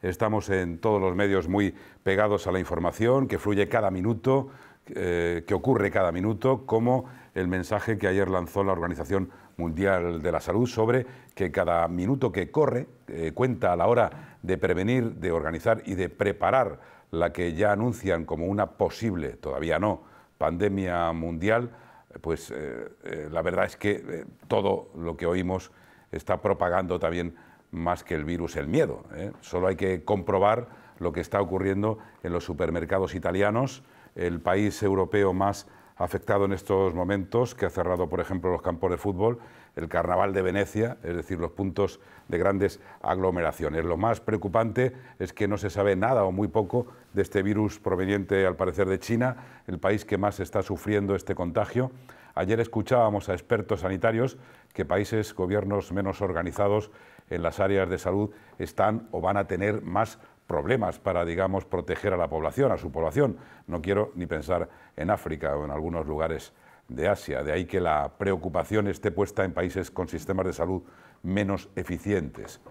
Estamos en todos los medios muy pegados a la información que fluye cada minuto, eh, que ocurre cada minuto, como el mensaje que ayer lanzó la Organización Mundial de la Salud sobre que cada minuto que corre eh, cuenta a la hora de prevenir, de organizar y de preparar la que ya anuncian como una posible, todavía no, pandemia mundial, eh, pues eh, eh, la verdad es que todo lo que oímos está propagando también más que el virus el miedo. Solo hay que comprobar lo que está ocurriendo en los supermercados italianos, el país europeo más afectado en estos momentos, que ha cerrado, por ejemplo, los campos de fútbol, el Carnaval de Venecia, es decir, los puntos de grandes aglomeraciones. Lo más preocupante es que no se sabe nada o muy poco de este virus proveniente, al parecer, de China, el país que más está sufriendo este contagio. Ayer escuchábamos a expertos sanitarios que países, gobiernos menos organizados en las áreas de salud están o van a tener más problemas para, digamos, proteger a la población, a su población. No quiero ni pensar en África o en algunos lugares de Asia. De ahí que la preocupación esté puesta en países con sistemas de salud menos eficientes.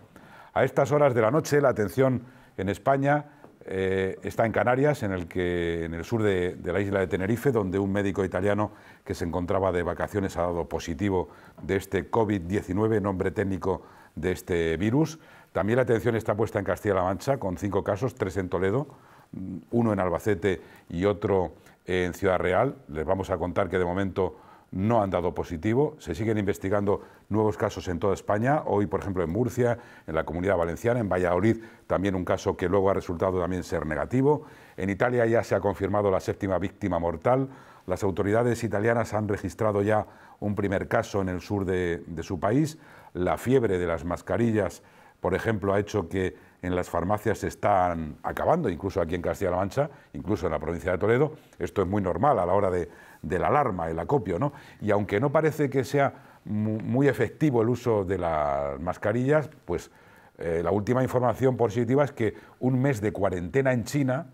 A estas horas de la noche la atención en España eh, está en Canarias, en el, sur de, de, la isla de Tenerife, donde un médico italiano que se encontraba de vacaciones ha dado positivo de este COVID-19, nombre técnico de este virus. También la atención está puesta en Castilla-La Mancha, con cinco casos, tres en Toledo, mm, uno en Albacete y otro en Ciudad Real. Les vamos a contar que de momento no han dado positivo. Se siguen investigando nuevos casos en toda España. Hoy, por ejemplo, en Murcia, en la Comunidad Valenciana, en Valladolid, también un caso que luego ha resultado también ser negativo. En Italia ya se ha confirmado la séptima víctima mortal. Las autoridades italianas han registrado ya un primer caso en el sur de, de su país. La fiebre de las mascarillas, por ejemplo, ha hecho que en las farmacias se están acabando, incluso aquí en Castilla-La Mancha, incluso en la provincia de Toledo. Esto es muy normal a la hora de, de alarma, el acopio, ¿no? Y aunque no parece que sea muy efectivo el uso de las mascarillas, pues eh, la última información positiva es que un mes de cuarentena en China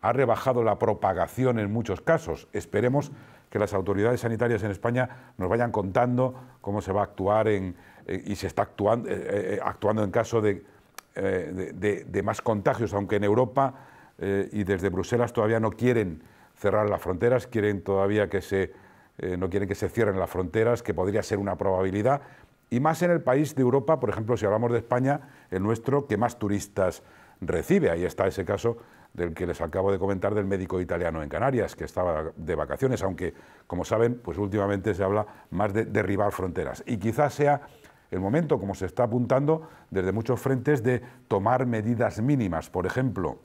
ha rebajado la propagación en muchos casos. Esperemos que las autoridades sanitarias en España nos vayan contando cómo se va a actuar en, eh, y se está actuando, eh, actuando en caso de, de, más contagios, aunque en Europa y desde Bruselas todavía no quieren cerrar las fronteras, quieren todavía que se, eh, no quieren que se cierren las fronteras, que podría ser una probabilidad, y más en el país de Europa, por ejemplo, si hablamos de España, el nuestro que más turistas recibe. Ahí está ese caso del que les acabo de comentar del médico italiano en Canarias, que estaba de vacaciones, aunque, como saben, pues últimamente se habla más de derribar fronteras. Y quizás sea el momento, como se está apuntando desde muchos frentes, de tomar medidas mínimas. Por ejemplo,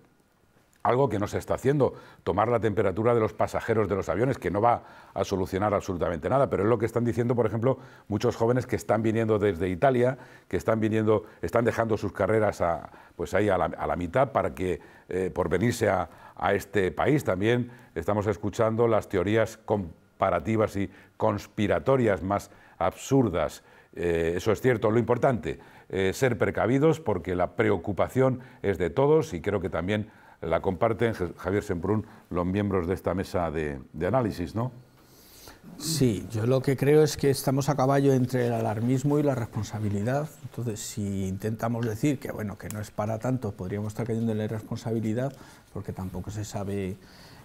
algo que no se está haciendo, tomar la temperatura de los pasajeros de los aviones, que no va a solucionar absolutamente nada, pero es lo que están diciendo, por ejemplo, muchos jóvenes que están viniendo desde Italia, que están viniendo, están dejando sus carreras a, pues ahí a la, mitad para que, eh, por venirse a, a este país. También estamos escuchando las teorías comparativas y conspiratorias más absurdas. Eh, eso es cierto. Lo importante, eh, ser precavidos porque la preocupación es de todos y creo que también la comparten, Javier Semprún, los miembros de esta mesa de, análisis, ¿no? Sí, yo lo que creo es que estamos a caballo entre el alarmismo y la responsabilidad. Entonces, si intentamos decir que bueno, que no es para tanto, podríamos estar cayendo en la irresponsabilidad, porque tampoco se sabe,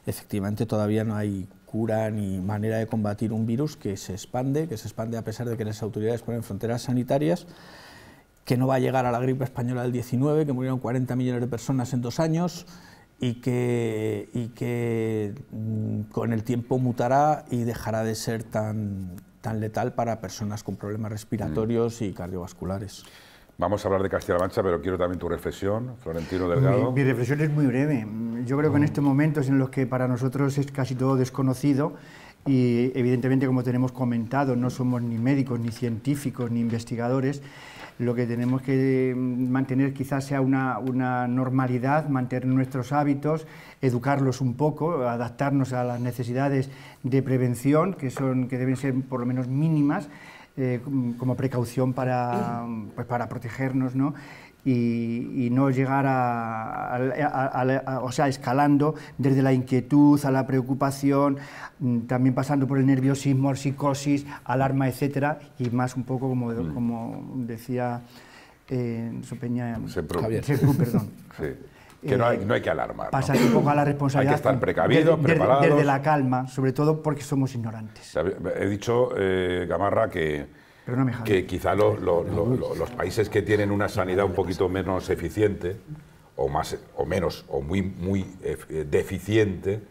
efectivamente todavía no hay cura ni manera de combatir un virus que se expande, que se expande a pesar de que las autoridades ponen fronteras sanitarias que no va a llegar a la gripe española del 19, que murieron 40 millones de personas en dos años y que, mm, con el tiempo mutará y dejará de ser tan, tan letal para personas con problemas respiratorios y cardiovasculares. Vamos a hablar de Castilla-La Mancha, pero quiero también tu reflexión, Florentino Delgado. mi, reflexión es muy breve. Yo creo que en mm. estos momentos en los que para nosotros es casi todo desconocido, y evidentemente como tenemos comentado, no somos ni médicos, ni científicos, ni investigadores, lo que tenemos que mm, mantener quizás sea una, normalidad, mantener nuestros hábitos, educarlos un poco, adaptarnos a las necesidades de prevención, que, son, que deben ser por lo menos mínimas, eh, como precaución para, pues para protegernos. ¿no? y, no llegar a, o sea, escalando desde la inquietud a la preocupación, mm, también pasando por el nerviosismo, psicosis, alarma, etcétera, y más un poco como, mm. como decía eh, Sopeña, mm, perdón. Que eh, no hay, que alarmar. Pasar un poco a la responsabilidad. Hay que estar precavidos, desde, preparados. Desde la calma, sobre todo porque somos ignorantes. He dicho, eh, Gamarra, que que quizá los países que tienen una sanidad un poquito menos eficiente o más o menos o muy muy eh, deficiente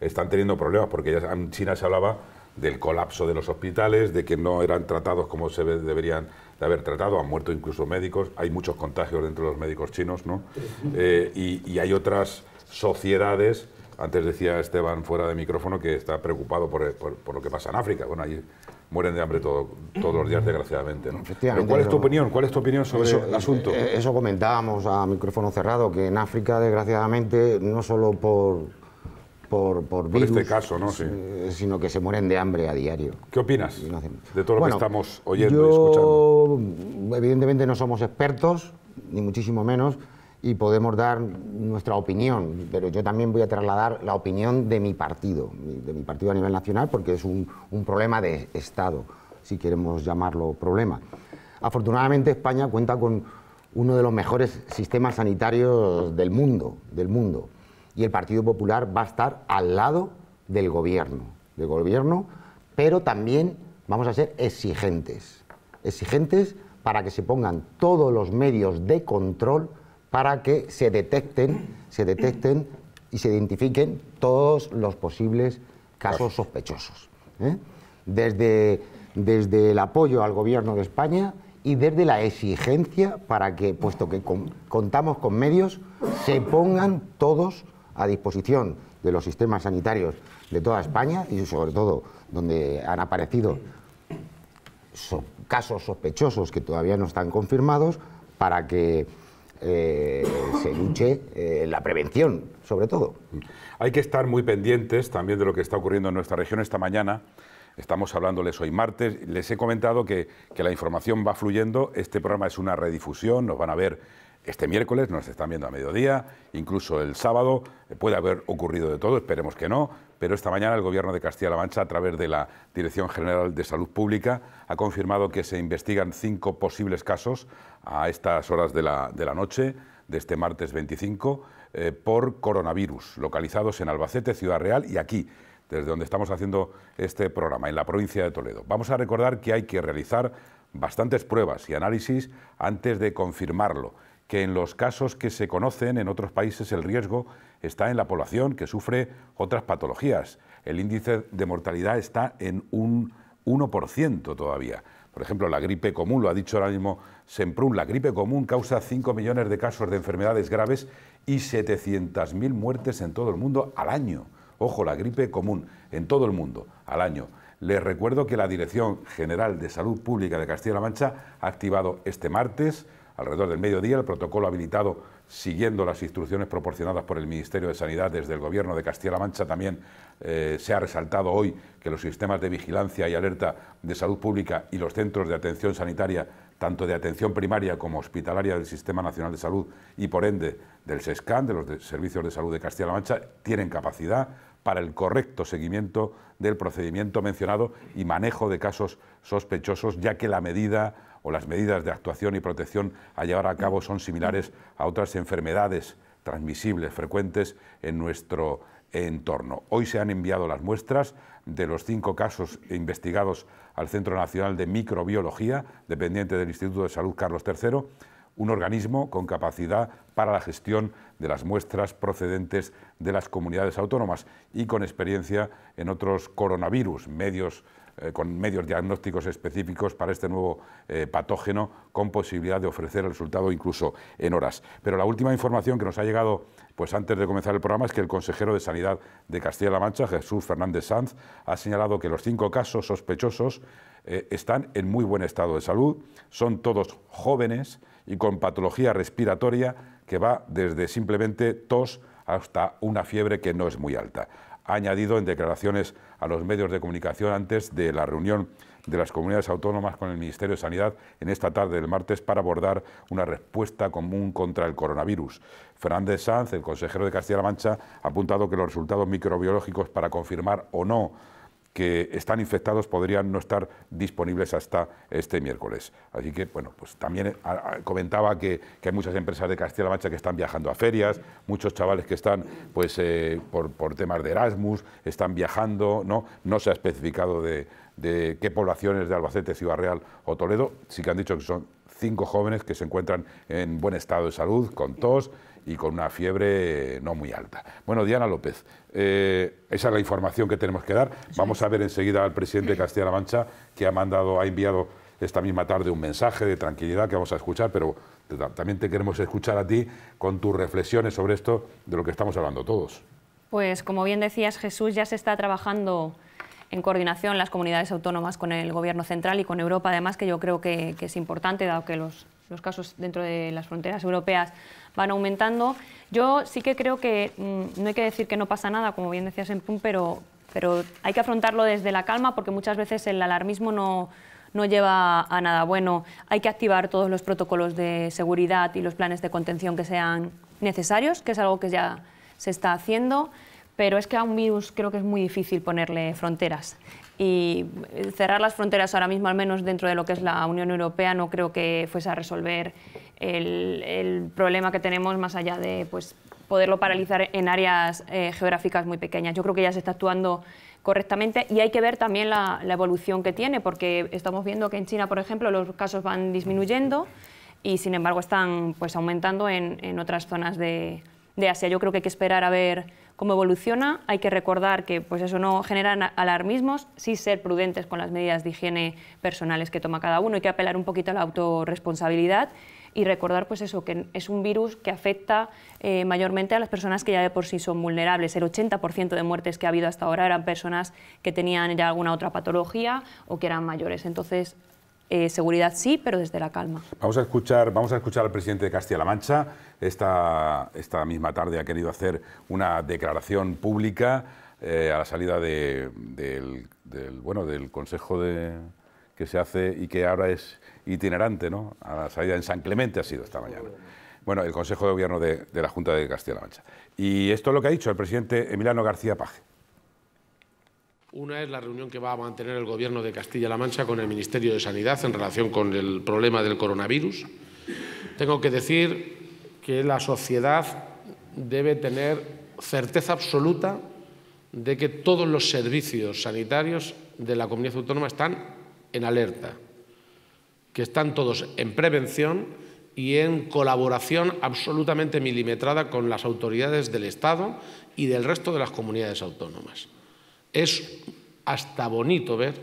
están teniendo problemas porque ya en China se hablaba del colapso de los hospitales, de que no eran tratados como se deberían de haber tratado, han muerto incluso médicos, hay muchos contagios dentro de los médicos chinos, ¿no? Eh, y, hay otras sociedades antes decía Esteban fuera de micrófono que está preocupado por, por, lo que pasa en África. Bueno, ahí mueren de hambre todo, todos los días, desgraciadamente. ¿Cuál es tu opinión? ¿Cuál es tu opinión sobre el asunto? Eh, eso comentábamos a micrófono cerrado, que en África, desgraciadamente, no solo por por, por, este caso, ¿no? Sí. Eh, sino que se mueren de hambre a diario. ¿Qué opinas de todo lo que estamos oyendo y escuchando? Evidentemente no somos expertos, ni muchísimo menos, y podemos dar nuestra opinión, pero yo también voy a trasladar la opinión de mi partido, de mi partido a nivel nacional, porque es un, problema de Estado, si queremos llamarlo problema. Afortunadamente España cuenta con uno de los mejores sistemas sanitarios del mundo, del mundo, y el Partido Popular va a estar al lado del gobierno, del gobierno, pero también vamos a ser exigentes, exigentes para que se pongan todos los medios de control para que se detecten, se detecten y se identifiquen todos los posibles casos sospechosos. ¿eh? Desde, desde el apoyo al Gobierno de España y desde la exigencia para que, puesto que contamos con medios, se pongan todos a disposición de los sistemas sanitarios de toda España y sobre todo donde han aparecido casos sospechosos que todavía no están confirmados para que eh, se luche eh, la prevención, sobre todo. Hay que estar muy pendientes también de lo que está ocurriendo en nuestra región esta mañana. Estamos hablándoles hoy martes. Les he comentado que, que la información va fluyendo. Este programa es una redifusión, nos van a ver este miércoles nos están viendo a mediodía, incluso el sábado eh, puede haber ocurrido de todo, esperemos que no, pero esta mañana el Gobierno de Castilla-La Mancha, a través de la Dirección General de Salud Pública, ha confirmado que se investigan cinco posibles casos a estas horas de la, noche, de este martes 25, eh, por coronavirus, localizados en Albacete, Ciudad Real y aquí, desde donde estamos haciendo este programa, en la provincia de Toledo. Vamos a recordar que hay que realizar bastantes pruebas y análisis antes de confirmarlo que en los casos que se conocen en otros países el riesgo está en la población que sufre otras patologías. El índice de mortalidad está en un 1% todavía. Por ejemplo, la gripe común, lo ha dicho ahora mismo Semprún, la gripe común causa 5 millones de casos de enfermedades graves y 700.000 muertes en todo el mundo al año. Ojo, la gripe común en todo el mundo al año. Les recuerdo que la Dirección General de Salud Pública de Castilla-La Mancha ha activado este martes Alrededor del mediodía, el protocolo habilitado siguiendo las instrucciones proporcionadas por el Ministerio de Sanidad desde el Gobierno de Castilla-La Mancha también eh, se ha resaltado hoy que los sistemas de vigilancia y alerta de salud pública y los centros de atención sanitaria, tanto de atención primaria como hospitalaria del Sistema Nacional de Salud y por ende del SESCAN, de los servicios de salud de Castilla-La Mancha, tienen capacidad para el correcto seguimiento del procedimiento mencionado y manejo de casos sospechosos, ya que la medida o las medidas de actuación y protección a llevar a cabo son similares a otras enfermedades transmisibles frecuentes en nuestro entorno. Hoy se han enviado las muestras de los cinco casos investigados al Centro Nacional de Microbiología, dependiente del Instituto de Salud Carlos III, un organismo con capacidad para la gestión de las muestras procedentes de las comunidades autónomas y con experiencia en otros coronavirus, medios eh, con medios diagnósticos específicos para este nuevo eh, patógeno, con posibilidad de ofrecer el resultado incluso en horas. Pero la última información que nos ha llegado pues antes de comenzar el programa es que el consejero de Sanidad de Castilla-La Mancha, Jesús Fernández Sanz, ha señalado que los cinco casos sospechosos eh, están en muy buen estado de salud, son todos jóvenes y con patología respiratoria que va desde simplemente tos hasta una fiebre que no es muy alta. añadido en declaraciones a los medios de comunicación antes de la reunión de las comunidades autónomas con el Ministerio de Sanidad en esta tarde del martes para abordar una respuesta común contra el coronavirus. Fernández Sanz, el consejero de Castilla-La Mancha, ha apuntado que los resultados microbiológicos para confirmar o no que están infectados podrían no estar disponibles hasta este miércoles. Así que, bueno, pues también eh, comentaba que, hay muchas empresas de Castilla-La Mancha que están viajando a ferias, muchos chavales que están, pues, eh, por, temas de Erasmus, están viajando, ¿no? No se ha especificado de, de qué poblaciones de Albacete, Ciudad Real o Toledo, sí que han dicho que son cinco jóvenes que se encuentran en buen estado de salud, con tos, y con una fiebre no muy alta. Bueno, Diana López, eh, esa es la información que tenemos que dar. Vamos a ver enseguida al presidente Castilla-La Mancha, que ha mandado, ha enviado esta misma tarde un mensaje de tranquilidad que vamos a escuchar, pero también te queremos escuchar a ti con tus reflexiones sobre esto, de lo que estamos hablando todos. Pues como bien decías, Jesús, ya se está trabajando en coordinación las comunidades autónomas con el Gobierno central y con Europa, además, que yo creo que, que es importante, dado que los los casos dentro de las fronteras europeas van aumentando. Yo sí que creo que mm, no hay que decir que no pasa nada, como bien decías en PUM, pero, pero hay que afrontarlo desde la calma porque muchas veces el alarmismo no, no lleva a nada bueno. Hay que activar todos los protocolos de seguridad y los planes de contención que sean necesarios, que es algo que ya se está haciendo, pero es que a un virus creo que es muy difícil ponerle fronteras y eh, cerrar las fronteras ahora mismo, al menos dentro de lo que es la Unión Europea, no creo que fuese a resolver el, problema que tenemos más allá de pues, poderlo paralizar en áreas eh, geográficas muy pequeñas. Yo creo que ya se está actuando correctamente y hay que ver también la, evolución que tiene, porque estamos viendo que en China, por ejemplo, los casos van disminuyendo y, sin embargo, están pues, aumentando en, en otras zonas de, de Asia. Yo creo que hay que esperar a ver cómo evoluciona. Hay que recordar que pues eso no genera alarmismos, sí ser prudentes con las medidas de higiene personales que toma cada uno, hay que apelar un poquito a la autorresponsabilidad y recordar pues eso, que es un virus que afecta eh, mayormente a las personas que ya de por sí son vulnerables. El 80% de muertes que ha habido hasta ahora eran personas que tenían ya alguna otra patología o que eran mayores. Entonces, eh, seguridad sí, pero desde la calma. Vamos a escuchar, vamos a escuchar al presidente de Castilla-La Mancha. Esta, esta misma tarde ha querido hacer una declaración pública eh, a la salida del, bueno, del Consejo de, que se hace y que ahora es itinerante, ¿no? A la salida en San Clemente ha sido esta mañana. Bueno, el Consejo de Gobierno de, de la Junta de Castilla-La Mancha. Y esto es lo que ha dicho el presidente Emiliano García Paje. Una es la reunión que va a mantener el Gobierno de Castilla-La Mancha con el Ministerio de Sanidad en relación con el problema del coronavirus. Tengo que decir que la sociedad debe tener certeza absoluta de que todos los servicios sanitarios de la comunidad autónoma están en alerta, que están todos en prevención y en colaboración absolutamente milimetrada con las autoridades del Estado y del resto de las comunidades autónomas. Es hasta bonito ver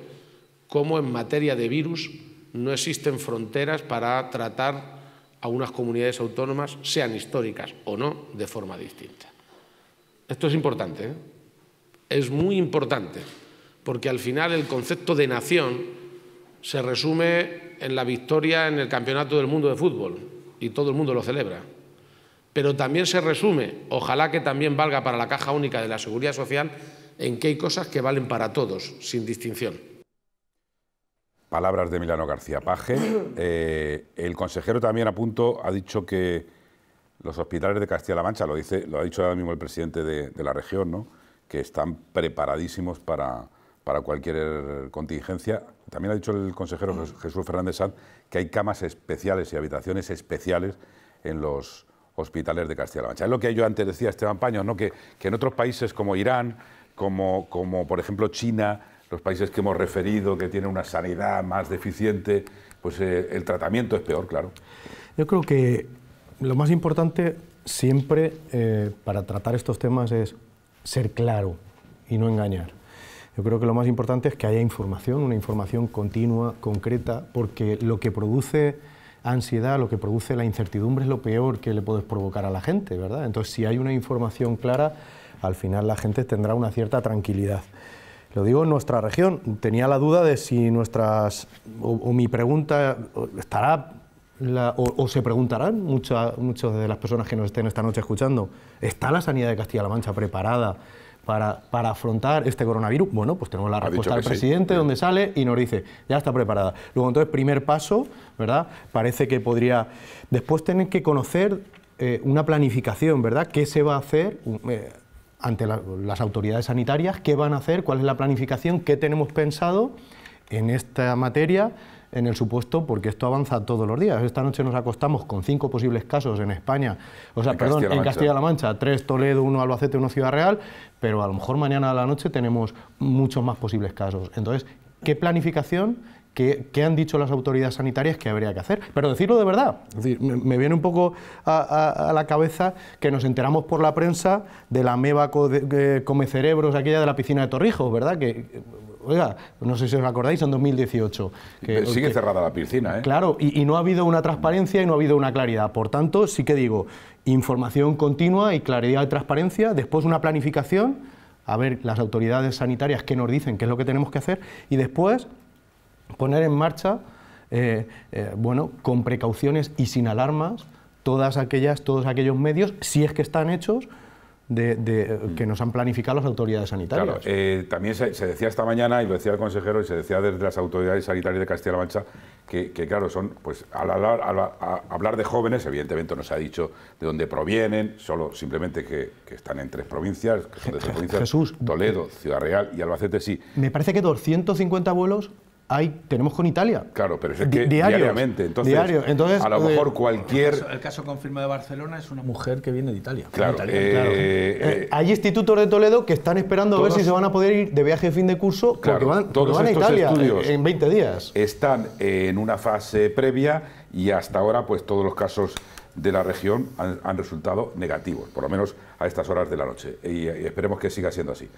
cómo en materia de virus no existen fronteras para tratar a unas comunidades autónomas, sean históricas o no, de forma distinta. Esto es importante, ¿eh? es muy importante, porque al final el concepto de nación se resume en la victoria en el Campeonato del Mundo de Fútbol, y todo el mundo lo celebra. Pero también se resume, ojalá que también valga para la caja única de la seguridad social, en que hay cosas que valen para todos, sin distinción. Palabras de Milano García Paje. Eh, el consejero también a punto ha dicho que los hospitales de Castilla-La Mancha, lo, dice, lo ha dicho ahora mismo el presidente de, la región, ¿no? que están preparadísimos para, para cualquier contingencia. También ha dicho el consejero Jesús Fernández Sanz que hay camas especiales y habitaciones especiales en los hospitales de Castilla-La Mancha. Es lo que yo antes decía, Esteban Paño, ¿no? que, que en otros países como Irán, como, como por ejemplo China, los países que hemos referido, que tienen una sanidad más deficiente, pues eh, el tratamiento es peor, claro. Yo creo que lo más importante siempre eh, para tratar estos temas es ser claro y no engañar. Yo creo que lo más importante es que haya información, una información continua, concreta, porque lo que produce ansiedad, lo que produce la incertidumbre es lo peor que le puedes provocar a la gente, ¿verdad? Entonces, si hay una información clara, al final la gente tendrá una cierta tranquilidad. Lo digo en nuestra región. Tenía la duda de si nuestras. o, mi pregunta estará. o, se preguntarán muchas de las personas que nos estén esta noche escuchando, ¿está la sanidad de Castilla-La Mancha preparada para, afrontar este coronavirus? Bueno, pues tenemos la respuesta del presidente, donde sale y nos dice, ya está preparada. Luego, entonces, primer paso, ¿verdad? Parece que podría. Después tienen que conocer eh, una planificación, ¿verdad? ¿Qué se va a hacer? Eh, ante las autoridades sanitarias qué van a hacer, cuál es la planificación, qué tenemos pensado en esta materia, en el supuesto, porque esto avanza todos los días. Esta noche nos acostamos con cinco posibles casos en España, o sea, perdón, en Castilla-La Mancha, tres Toledo, uno Albacete, uno Ciudad Real, pero a lo mejor mañana a la noche tenemos muchos más posibles casos. Entonces, ¿qué planificación? qué, han dicho las autoridades sanitarias que habría que hacer, pero decirlo de verdad. me, viene un poco a, la cabeza que nos enteramos por la prensa de la meba de, come cerebros, aquella de la piscina de Torrijos, ¿verdad? Que, oiga, no sé si os acordáis, en 2018. Que, Sigue cerrada la piscina, ¿eh? Claro, y, y, no ha habido una transparencia y no ha habido una claridad. Por tanto, sí que digo, información continua y claridad y transparencia, después una planificación, a ver las autoridades sanitarias qué nos dicen, qué es lo que tenemos que hacer, y después poner en marcha, eh, eh, bueno, con precauciones y sin alarmas, todas aquellas, todos aquellos medios, si es que están hechos, de, eh, mm. que nos han planificado las autoridades sanitarias. también se, decía esta mañana, y lo decía el consejero, y se decía desde las autoridades sanitarias de Castilla-La Mancha, que, claro, son, pues al hablar, de jóvenes, evidentemente no se ha dicho de dónde provienen, solo simplemente que, están en tres provincias, Jesús, Toledo, Ciudad Real y Albacete, sí. Me parece que 250 vuelos tenemos con Italia. Claro, pero es que diariamente. Entonces, a lo eh, mejor cualquier. El caso, confirma de Barcelona es una mujer que viene de Italia. Claro, eh, eh, hay institutos de Toledo que están esperando a ver si se van a poder ir de viaje de fin de curso claro, porque van, van a Italia en, 20 días. Están en una fase previa y hasta ahora, pues todos los casos de la región han, resultado negativos, por lo menos a estas horas de la noche. y esperemos que siga siendo así.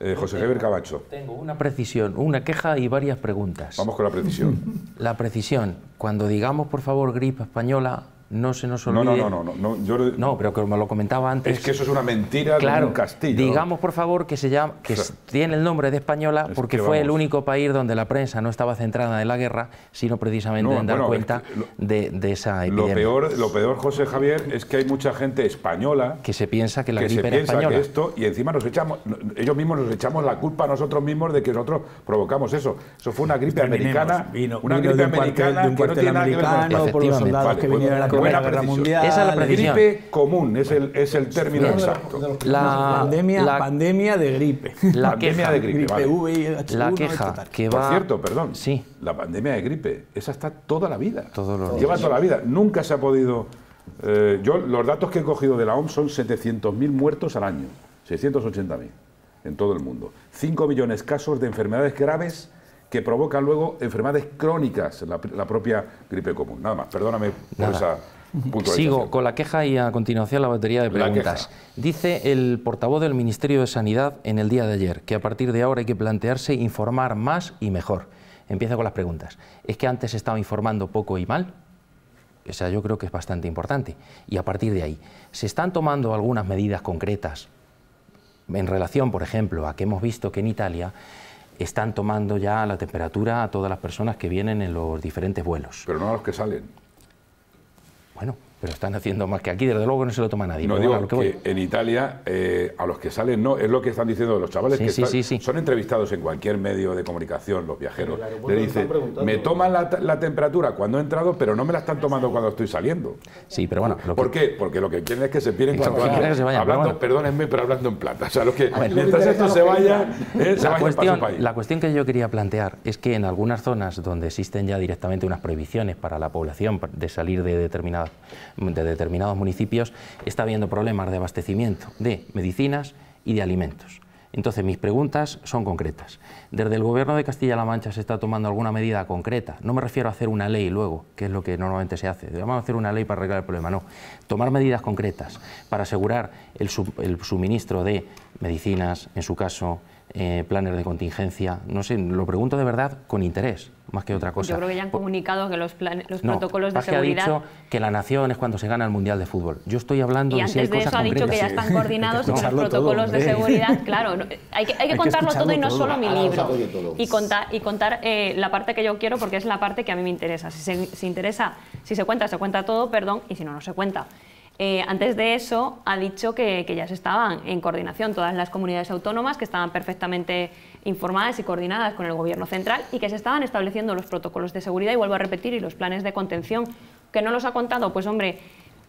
Eh, José Javier Cabacho... Tengo una precisión, una queja y varias preguntas. Vamos con la precisión. La precisión. Cuando digamos, por favor, gripe española, no se nos olvide. No, no, no, no, no, yo... no pero como lo comentaba antes. Es que eso es una mentira claro, de un castillo. Digamos, por favor, que se llama, que tiene el nombre de española porque fue el único país donde la prensa no estaba centrada en la guerra, sino precisamente en dar cuenta de, esa epidemia. Lo peor, lo peor, José Javier, es que hay mucha gente española que se piensa que la gripe era española. Que esto y encima nos echamos, ellos mismos nos echamos la culpa a nosotros mismos de que nosotros provocamos eso. Eso fue una gripe americana, una gripe americana cuartel, no los soldados que vinieron pues, a la es la Gripe común es el, término exacto. La pandemia, de gripe. La pandemia de gripe, la queja que va... Por cierto, perdón, sí. la pandemia de gripe, esa está toda la vida. Lleva toda la vida. Nunca se ha podido... Eh, yo, los datos que he cogido de la OMS son 700.000 muertos al año, 680.000 en todo el mundo. 5 millones casos de enfermedades graves que provoca luego enfermedades crónicas, la, propia gripe común. Nada más, perdóname por esa Sigo con la queja y a continuación la batería de preguntas. Dice el portavoz del Ministerio de Sanidad en el día de ayer que a partir de ahora hay que plantearse informar más y mejor. Empieza con las preguntas. ¿Es que antes se estaba informando poco y mal? O sea, yo creo que es bastante importante. Y a partir de ahí, ¿se están tomando algunas medidas concretas en relación, por ejemplo, a que hemos visto que en Italia están tomando ya la temperatura a todas las personas que vienen en los diferentes vuelos. Pero no a los que salen. Bueno, pero están haciendo más que aquí, desde luego no se lo toma nadie. No, digo que, en Italia eh, a los que salen no, es lo que están diciendo los chavales sí, sí, sí, son entrevistados en cualquier medio de comunicación, los viajeros. Le dicen, me toman la, temperatura cuando he entrado, pero no me la están tomando cuando estoy saliendo. Sí, pero bueno. ¿Por qué? Porque lo que quieren es que se pierden cuando se vayan, Perdónenme, pero hablando en plata. O sea, los que, mientras esto se vaya, eh, se la, cuestión, país. la cuestión que yo quería plantear es que en algunas zonas donde existen ya directamente unas prohibiciones para la población de salir de determinadas de determinados municipios, está habiendo problemas de abastecimiento de medicinas y de alimentos. Entonces, mis preguntas son concretas. ¿Desde el Gobierno de Castilla-La Mancha se está tomando alguna medida concreta? No me refiero a hacer una ley luego, que es lo que normalmente se hace. Vamos a hacer una ley para arreglar el problema, no. Tomar medidas concretas para asegurar el, el suministro de medicinas, en su caso, eh, planes de contingencia. No sé, lo pregunto de verdad con interés, más que otra cosa. Yo creo que ya han comunicado que los, los protocolos de seguridad. ha dicho que la nación es cuando se gana el mundial de fútbol. Yo estoy hablando y de si hay cosas antes ha dicho que ya están coordinados los protocolos de seguridad. Claro, hay, que, hay que contarlo todo y no solo mi libro. Y contar, y contar eh, la parte que yo quiero porque es la parte que a mí me interesa. Si se interesa, si se cuenta, se cuenta todo, perdón, y si no, no se cuenta. Eh, antes de eso, ha dicho que, ya se estaban en coordinación todas las comunidades autónomas, que estaban perfectamente informadas y coordinadas con el Gobierno central y que se estaban estableciendo los protocolos de seguridad, y vuelvo a repetir, y los planes de contención, que no los ha contado, pues hombre,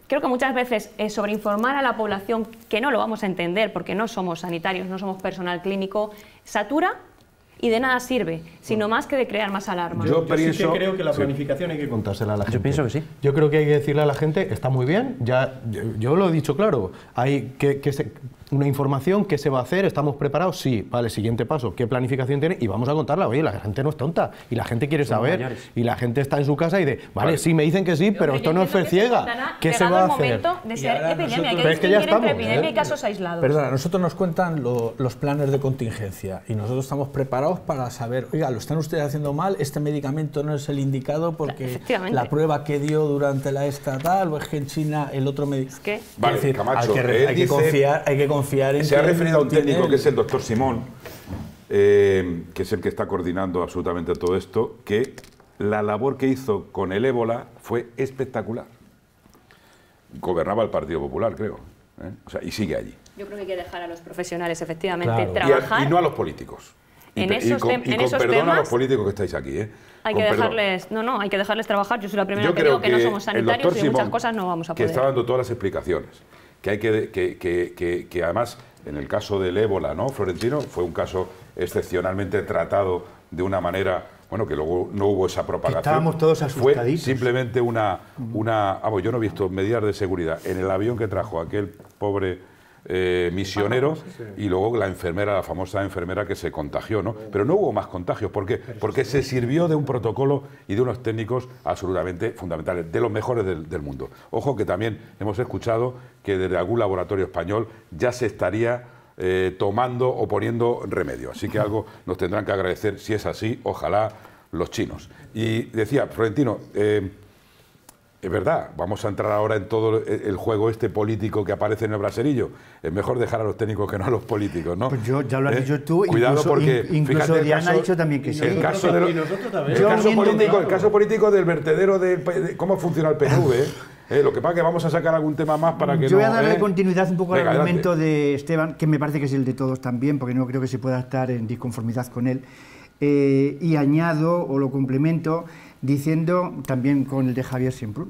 creo que muchas veces sobre sobreinformar a la población, que no lo vamos a entender porque no somos sanitarios, no somos personal clínico, satura y de nada sirve, sino mm. más que de crear más alarma. Yo, sí que creo que la planificación hay que contársela a la gente. Yo pienso que sí. Yo creo que hay que decirle a la gente, está muy bien, ya yo, lo he dicho claro, hay que, que una información, ¿qué se va a hacer? ¿Estamos preparados? Sí, vale, siguiente paso, ¿qué planificación tiene? Y vamos a contarla, oye, la gente no es tonta y la gente quiere saber y la gente está en su casa y de, vale, sí, me dicen que sí, pero, esto no es fe ciega, ¿qué se va a hacer? nosotros... ya estamos, epidemia eh? casos aislados. Perdona, nosotros nos cuentan los planes de contingencia y nosotros estamos preparados para saber, oiga, lo están ustedes haciendo mal, este medicamento no es el indicado porque la prueba que dio durante la estatal o es que en China el otro medicamento... Es que, hay que confiar, hay que confiar se ha referido a un técnico que es el doctor Simón, eh, que es el que está coordinando absolutamente todo esto, que la labor que hizo con el ébola fue espectacular. Gobernaba el Partido Popular, creo. ¿eh? y sigue allí. Yo creo que hay que dejar a los profesionales, efectivamente, trabajar. Y, no a los políticos. en esos, perdón a los políticos que estáis aquí, ¿eh? Hay que dejarles, no, no, hay que dejarles trabajar. Yo soy la primera que digo que, no somos sanitarios y muchas cosas no vamos a poder. Que está dando todas las explicaciones que que, que, además, en el caso del ébola, ¿no, Florentino? Fue un caso excepcionalmente tratado de una manera, bueno, que luego no hubo esa propagación. Estábamos todos asustadísimos Fue simplemente una, una, ah, yo no he visto medidas de seguridad. En el avión que trajo aquel pobre eh, misionero y luego la enfermera, la famosa enfermera que se contagió, ¿no? Pero no hubo más contagios, ¿por qué? Porque se sirvió de un protocolo y de unos técnicos absolutamente fundamentales, de los mejores del, mundo. Ojo que también hemos escuchado que desde algún laboratorio español ya se estaría eh, tomando o poniendo remedio. Así que algo nos tendrán que agradecer, si es así, ojalá los chinos. Y decía, Florentino, eh, es verdad, vamos a entrar ahora en todo el juego este político que aparece en el braserillo. Es mejor dejar a los técnicos que no a los políticos, ¿no? Pues yo, ya lo has ¿Eh? dicho tú. Cuidado incluso, porque... Incluso Diana ha dicho también que sí. El caso, caso político, del vertedero de, cómo funciona el PV. ¿eh? Eh, lo que pasa es que vamos a sacar algún tema más para que Yo voy a darle continuidad un poco al argumento de Esteban, que me parece que es el de todos también, porque no creo que se pueda estar en disconformidad con él. y añado o lo complemento diciendo, también con el de Javier siempre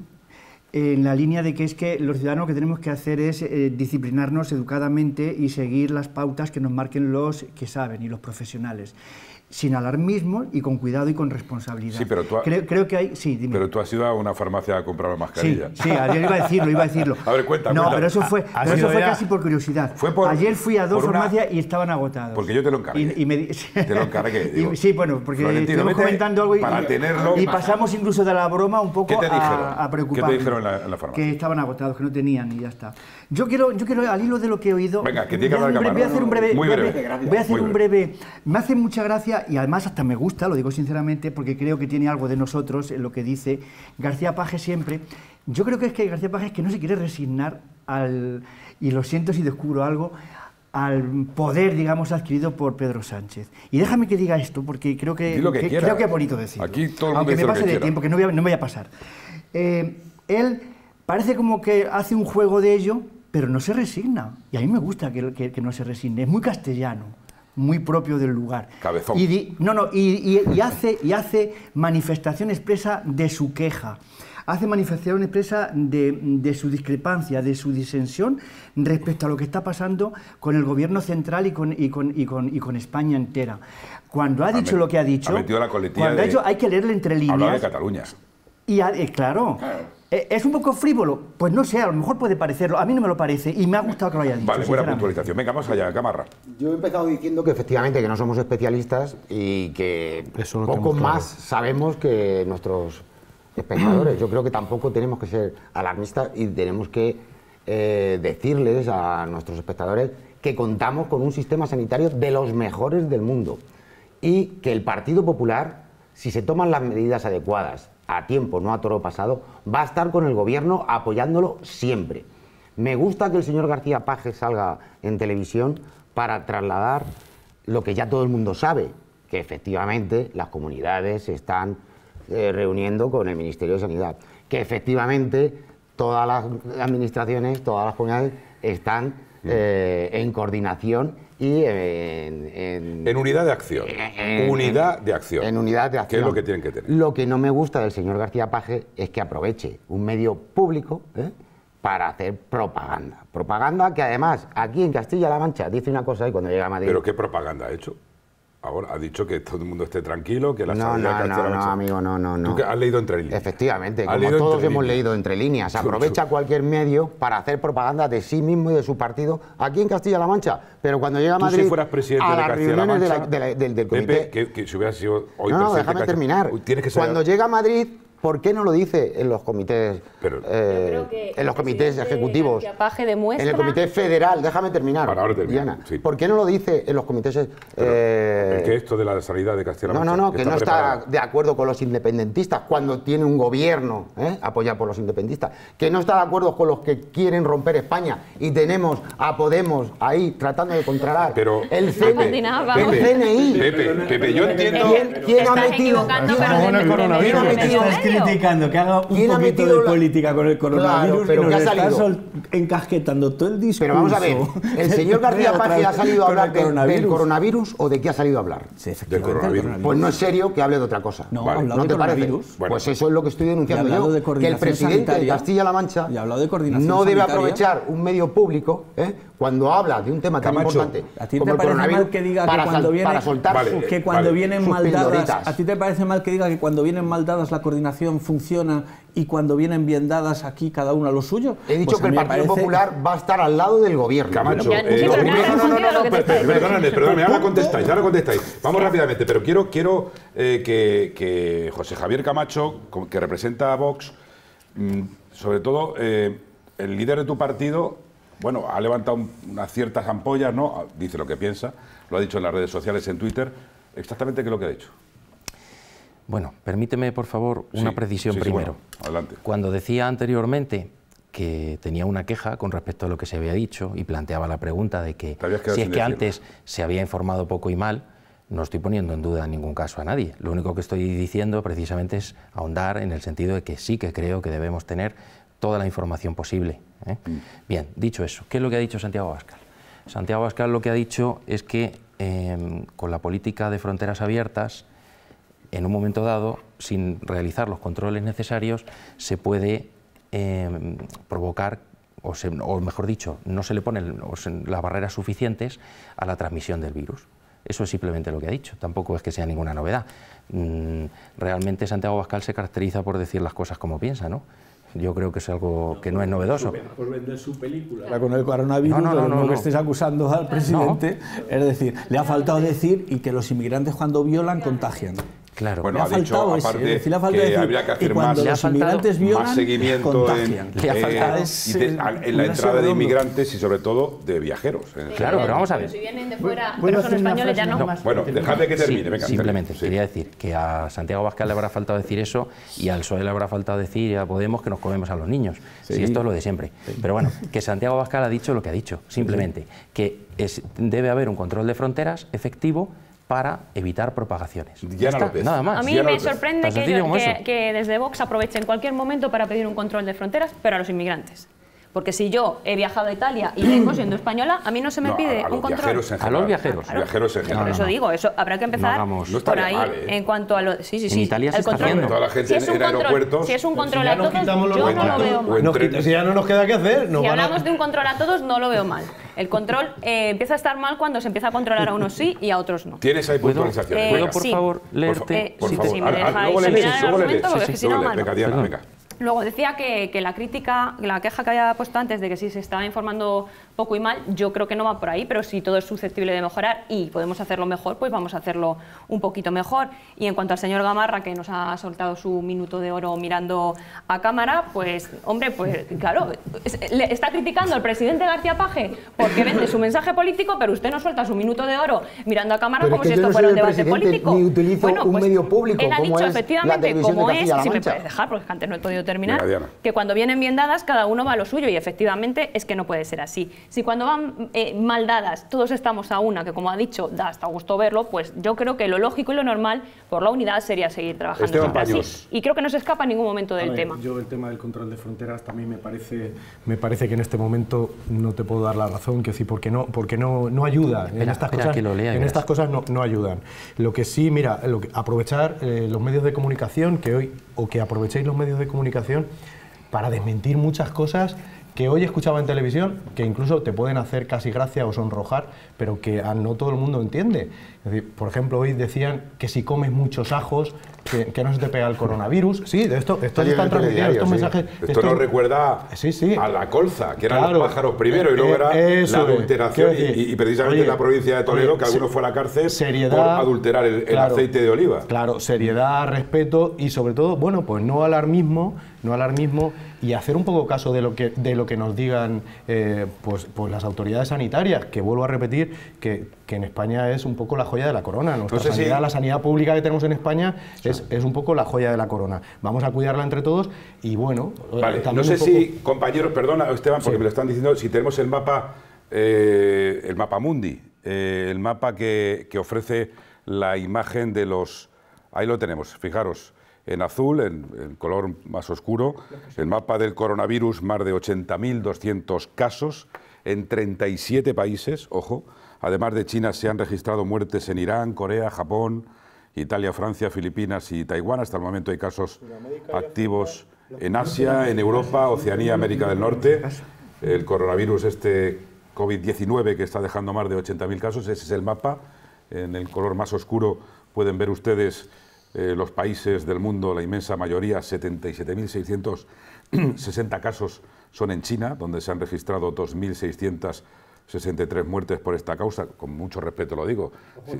en la línea de que es que los ciudadanos lo que tenemos que hacer es eh, disciplinarnos educadamente y seguir las pautas que nos marquen los que saben y los profesionales sin alarmismo y con cuidado y con responsabilidad. Sí, pero tú creo, que hay... Sí, dime. Pero tú has ido a una farmacia a comprar una mascarilla. Sí, sí ayer iba a decirlo, iba a decirlo. A ver, cuéntame. No, pero eso fue, eso fue casi por curiosidad. ayer fui a dos farmacias y estaban agotados. Porque yo te lo encargué. Y, me... Te lo encargué. sí, bueno, porque estuvimos comentando algo y, y pasamos incluso de la broma un poco a, a preocuparnos. ¿Qué te dijeron en la, farmacia? Que estaban agotados, que no tenían y ya está. Yo quiero, yo quiero al hilo de lo que he oído... Venga, que tiene que hablar Voy a hacer un breve... breve. Voy a hacer un breve... Me hace mucha gracia y además hasta me gusta, lo digo sinceramente, porque creo que tiene algo de nosotros en lo que dice García Paje siempre. Yo creo que es que García Paje es que no se quiere resignar al, y lo siento si descubro algo, al poder, digamos, adquirido por Pedro Sánchez. Y déjame que diga esto, porque creo que, creo que es bonito decirlo. Aunque me pase de tiempo, que no, me voy a pasar. Eh, él parece como que hace un juego de ello, pero no se resigna. Y a mí me gusta que, que no se resigne. Es muy castellano muy propio del lugar. Y no, no, y, hace, y hace manifestación expresa de su queja hace manifestación expresa de, de, su discrepancia, de su disensión respecto a lo que está pasando con el gobierno central y con, y con, y con, y con España entera. Cuando ha dicho lo que ha dicho, ha cuando de, ha dicho, hay que leerle entre líneas. Habla de Cataluña. Y eh, claro eh, ¿Es un poco frívolo? Pues no sé, a lo mejor puede parecerlo. A mí no me lo parece y me ha gustado que lo haya dicho. Vale, buena puntualización. Venga, vamos allá, Camarra. Yo he empezado diciendo que efectivamente que no somos especialistas y que poco más sabemos que nuestros espectadores. Yo creo que tampoco tenemos que ser alarmistas y tenemos que eh, decirles a nuestros espectadores que contamos con un sistema sanitario de los mejores del mundo y que el Partido Popular, si se toman las medidas adecuadas, a tiempo, no a toro pasado, va a estar con el gobierno apoyándolo siempre. Me gusta que el señor García Pajes salga en televisión para trasladar lo que ya todo el mundo sabe, que efectivamente las comunidades se están eh, reuniendo con el Ministerio de Sanidad, que efectivamente todas las administraciones, todas las comunidades están eh, en coordinación y en, unidad de acción. unidad de acción. En unidad de acción. ¿Qué es lo que tienen que tener? Lo que no me gusta del señor García Paje es que aproveche un medio público ¿eh? para hacer propaganda. Propaganda que además aquí en Castilla-La Mancha dice una cosa y cuando llega a Madrid. ¿Pero qué propaganda ha hecho? Ahora, ha dicho que todo el mundo esté tranquilo, que la No, no, no, no, amigo, no, no, no. ¿Tú has leído entre líneas? Efectivamente, como todos hemos leído entre líneas. Aprovecha cualquier medio para hacer propaganda de sí mismo y de su partido aquí en Castilla-La Mancha. Pero cuando llega a Madrid, si fueras presidente a las reuniones del comité... que, si hubiera sido hoy no, no, déjame terminar. Cuando llega a Madrid, ¿Por qué no lo dice en los comités, eh, en los comités ejecutivos, en el comité federal? Déjame terminar, ¿Por qué no lo dice en los comités? Eh, que esto de la salida de Castilla. No, no, no, que, no está de acuerdo con los independentistas cuando tiene un gobierno eh, apoyado por los independentistas, que no está de acuerdo con los que quieren romper España y tenemos a Podemos ahí tratando de controlar Pero, el, CNI. Pepe, yo entiendo. quién ha metido? ¿Quién ha metido? criticando que haga un poquito de política con el coronavirus, pero, que ha salido. encasquetando todo el discurso. Pero vamos a ver, ¿el señor García Páez ha salido a hablar del coronavirus. o de qué ha salido a hablar? Pues no es serio que hable de otra cosa. No, coronavirus? Pues eso es lo que estoy denunciando yo, que el presidente de Castilla-La Mancha de coordinación no debe aprovechar un medio público ¿eh? cuando habla de un tema tan importante como el coronavirus que cuando para soltar que ¿a ti te parece mal que diga que cuando vienen mal dadas la coordinación funciona y cuando vienen bien dadas aquí cada uno a lo suyo. He dicho que el Partido Popular va a estar al lado del gobierno. Camacho, perdóname, perdóname, ahora contestáis, ahora contestáis. Vamos rápidamente, pero quiero, quiero que, José Javier Camacho, que representa a Vox, sobre todo el líder de tu partido, bueno, ha levantado unas ciertas ampollas, ¿no? Dice lo que piensa, lo ha dicho en las redes sociales, en Twitter, exactamente qué es lo que ha dicho. Bueno, permíteme por favor una precisión primero. adelante. Cuando decía anteriormente que tenía una queja con respecto a lo que se había dicho y planteaba la pregunta de que si es que antes se había informado poco y mal, no estoy poniendo en duda en ningún caso a nadie. Lo único que estoy diciendo precisamente es ahondar en el sentido de que sí que creo que debemos tener toda la información posible. ¿eh? Mm. Bien, dicho eso, ¿qué es lo que ha dicho Santiago Abascal? Santiago Abascal lo que ha dicho es que em, con la política de fronteras abiertas, en un momento dado, sin realizar los controles necesarios, se puede eh, provocar, o, o, mejor dicho, no se le ponen las barreras suficientes a la transmisión del virus. Eso es simplemente lo que ha dicho, tampoco es que sea ninguna novedad. Mm, realmente Santiago Bascal se caracteriza por decir las cosas como piensa, ¿no? yo creo que es algo que no es novedoso. Por vender su película. con el coronavirus, no, no, no, estés acusando al presidente, es decir, le ha faltado decir y que los inmigrantes cuando violan contagian. Claro, bueno, ha, dicho, aparte, que habría que hacer más, seguimiento en, eh, la entrada de inmigrantes y sobre todo de viajeros. Eh. claro, pero vamos a ver. pero son españoles ya no. bueno, dejad que termine. simplemente quería decir que a Santiago Vázquez le habrá faltado decir eso y al PSOE le habrá faltado decir a Podemos que nos comemos a los niños. si esto es lo de siempre. Pero bueno, que Santiago Vázquez ha dicho lo que ha dicho, simplemente. Que es, debe haber un control de fronteras efectivo para evitar propagaciones. Ya está, nada más. A mí me sorprende que, desde Vox aprovechen cualquier momento para pedir un control de fronteras, pero a los inmigrantes. Porque si yo he viajado a Italia y vengo siendo española, a mí no se me pide un control. a los viajeros. A viajeros en general. Por eso digo, eso habrá que empezar por ahí ¿eh? en cuanto a lo, sí, sí, sí, Italia se control. Está haciendo. la es en control, aeropuertos, si es un pues control a todos, yo no lo veo mal. Si ya no nos queda qué hacer, si hablamos de un control a todos, no lo veo mal. El control eh, empieza a estar mal cuando se empieza a controlar a unos sí y a otros no. Tienes ahí puntualizaciones. ¿Puedo, eh, por favor, leerte? Por, favor, si me luego Venga, Luego decía que, que, la crítica, la queja que había puesto antes de que si se estaba informando poco y mal, yo creo que no va por ahí, pero si todo es susceptible de mejorar y podemos hacerlo mejor, pues vamos a hacerlo un poquito mejor. Y en cuanto al señor Gamarra, que nos ha soltado su minuto de oro mirando a cámara, pues, hombre, pues claro, le está criticando al presidente García Paje porque vende su mensaje político, pero usted no suelta su minuto de oro mirando a cámara como si esto fuera un debate político. Ni un pues, medio público. ha dicho, efectivamente, como es, dejar, porque antes no he podido terminar, que cuando vienen bien dadas, cada uno va a lo suyo y efectivamente es que no puede ser así. Si cuando van eh, mal dadas todos estamos a una, que como ha dicho, da hasta gusto verlo, pues yo creo que lo lógico y lo normal por la unidad sería seguir trabajando Y creo que no se escapa en ningún momento del tema. Yo el tema del control de fronteras también me parece, me parece que en este momento no te puedo dar la razón, que sí, porque no, porque no, no ayuda. en estas cosas, en estas cosas no, ayudan. Lo que sí, mira, aprovechar eh, los medios de comunicación que hoy, o que aprovechéis los medios de comunicación para desmentir muchas cosas que hoy escuchaba en televisión, que incluso te pueden hacer casi gracia o sonrojar, pero que no todo el mundo entiende por ejemplo, hoy decían que si comes muchos ajos, que, no se te pega el coronavirus. Sí, de esto, esto están transmitiendo estos mensajes. Esto, nos recuerda a la colza, que eran los pájaros primero y eh, luego era eh, la adulteración. Y, precisamente en la provincia de Toledo, que alguno fue a la cárcel por adulterar el, aceite de oliva. Claro, seriedad, respeto y sobre todo, bueno, pues no alarmismo, no alarmismo y hacer un poco caso de lo que, de lo que nos digan eh, pues, pues las autoridades sanitarias, que vuelvo a repetir, que que en España es un poco la joya de la corona. Nuestra pues sanidad, la sanidad pública que tenemos en España es, un poco la joya de la corona. Vamos a cuidarla entre todos y bueno... Eh, no sé si, compañeros, perdona Esteban, porque me lo están diciendo, si tenemos el mapa, eh, el mapa mundi, eh, el mapa que, ofrece la imagen de los... Ahí lo tenemos, fijaros en azul, en, en, color más oscuro, el mapa del coronavirus, más de 80.200 casos en 37 países, ojo, Además de China, se han registrado muertes en Irán, Corea, Japón, Italia, Francia, Filipinas y Taiwán. Hasta el momento hay casos activos en Asia, en Europa, Oceanía, América del Norte. El coronavirus, este COVID-19, que está dejando más de 80.000 casos, ese es el mapa. En el color más oscuro pueden ver ustedes eh, los países del mundo, la inmensa mayoría, 77.660 casos son en China, donde se han registrado 2.600 63 muertes por esta causa, con mucho respeto lo digo.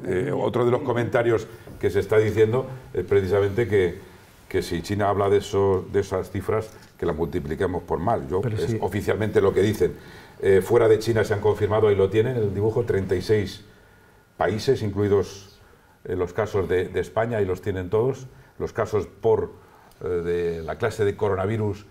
Eh, otro de los comentarios que se está diciendo es precisamente que, si China habla de, eso, de esas cifras, que las multipliquemos por mal. Yo, oficialmente lo que dicen. Eh, fuera de China se han confirmado, y lo tienen, el dibujo, 36 países, incluidos eh, los casos de, España, y los tienen todos, los casos por de la clase de coronavirus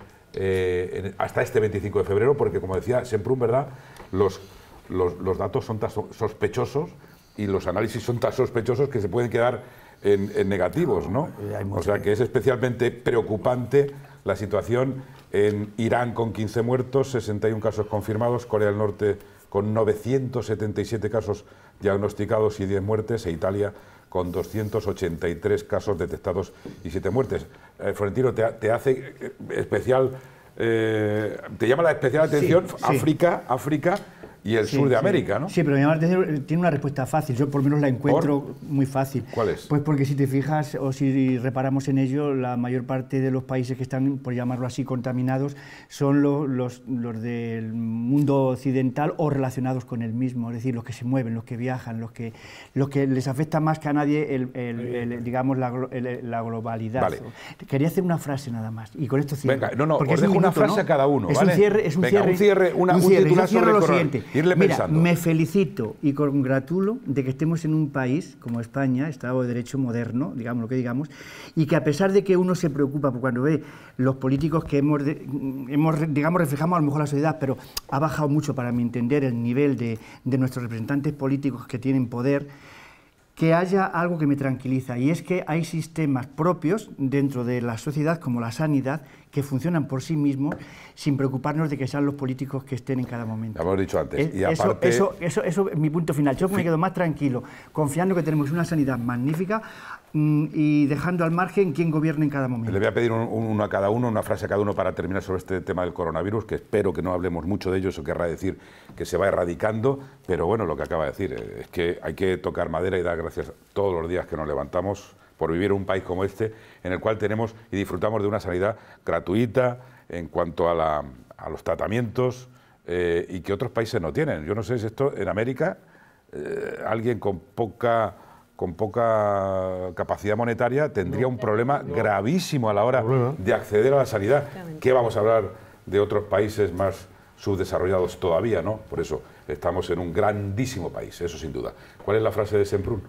hasta este 25 de febrero, porque como decía un ¿verdad? Los los, datos son tan sospechosos y los análisis son tan sospechosos que se pueden quedar en, negativos, ¿no? O sea que es especialmente preocupante la situación en Irán con 15 muertos, 61 casos confirmados, Corea del Norte con 977 casos diagnosticados y 10 muertes, e Italia con 283 casos detectados y 7 muertes. Eh, Florentino, te, te, hace eh, especial, eh, te llama la especial atención África, África y el sur de América, ¿no? Sí, pero tiene una respuesta fácil, yo por lo menos la encuentro muy fácil. ¿Cuál es? Pues porque si te fijas o si reparamos en ello, la mayor parte de los países que están, por llamarlo así, contaminados son los, los, del mundo occidental o relacionados con el mismo, es decir, los que se mueven, los que viajan, los que, los que les afecta más que a nadie, el, digamos, la, globalidad. Quería hacer una frase nada más y con esto cierro. Venga, no, no, porque dejo una frase a cada uno. ¿vale? Es un cierre, es un cierre, un cierre, una, un, cierre me felicito y congratulo de que estemos en un país como España, Estado de Derecho moderno, digamos lo que digamos, y que a pesar de que uno se preocupa, cuando ve los políticos que hemos, hemos, digamos, reflejamos a lo mejor la sociedad, pero ha bajado mucho para mi entender el nivel de nuestros representantes políticos que tienen poder, que haya algo que me tranquiliza, y es que hay sistemas propios dentro de la sociedad, como la sanidad, que funcionan por sí mismos sin preocuparnos de que sean los políticos que estén en cada momento. dicho antes. eso, eso, es mi punto final. Yo me quedo más tranquilo, confiando que tenemos una sanidad magnífica mm, y dejando al margen quién gobierne en cada momento. Le voy a pedir uno a cada uno, una frase a cada uno para terminar sobre este tema del coronavirus, que espero que no hablemos mucho de ello, eso querrá decir que se va erradicando, pero bueno, lo que acaba de decir eh, es que hay que tocar madera y dar gracias todos los días que nos levantamos por vivir en un país como este, en el cual tenemos y disfrutamos de una sanidad gratuita en cuanto a, la, a los tratamientos eh, y que otros países no tienen. Yo no sé si esto en América eh, alguien con poca con poca capacidad monetaria tendría un problema gravísimo a la hora de acceder a la sanidad. ¿Qué vamos a hablar de otros países más subdesarrollados todavía, no? Por eso estamos en un grandísimo país, eso sin duda. ¿Cuál es la frase de Semprún?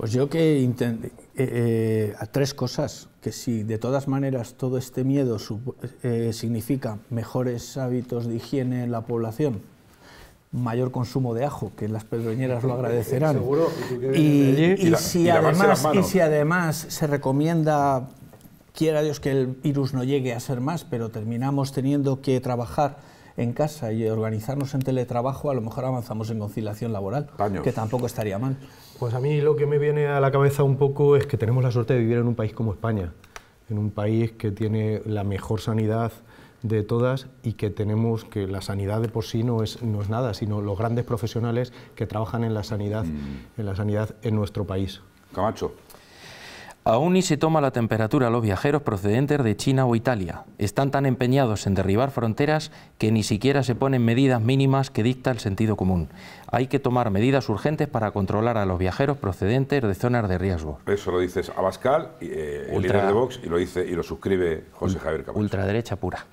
Pues yo que intenté, eh, eh, a tres cosas, que si de todas maneras todo este miedo eh, significa mejores hábitos de higiene en la población, mayor consumo de ajo, que las pedroñeras lo agradecerán. Y, si además, y si además se recomienda, quiera Dios que el virus no llegue a ser más, pero terminamos teniendo que trabajar en casa y organizarnos en teletrabajo, a lo mejor avanzamos en conciliación laboral, que tampoco estaría mal. Pues a mí lo que me viene a la cabeza un poco es que tenemos la suerte de vivir en un país como España, en un país que tiene la mejor sanidad de todas y que tenemos que la sanidad de por sí no es, no es nada, sino los grandes profesionales que trabajan en la sanidad, mm. en la sanidad en nuestro país. Camacho. Aún ni se toma la temperatura a los viajeros procedentes de China o Italia. Están tan empeñados en derribar fronteras que ni siquiera se ponen medidas mínimas que dicta el sentido común. Hay que tomar medidas urgentes para controlar a los viajeros procedentes de zonas de riesgo. Eso lo dices Abascal, y eh, el líder de Vox, y lo, dice, y lo suscribe José Javier Camacho. Ultraderecha pura.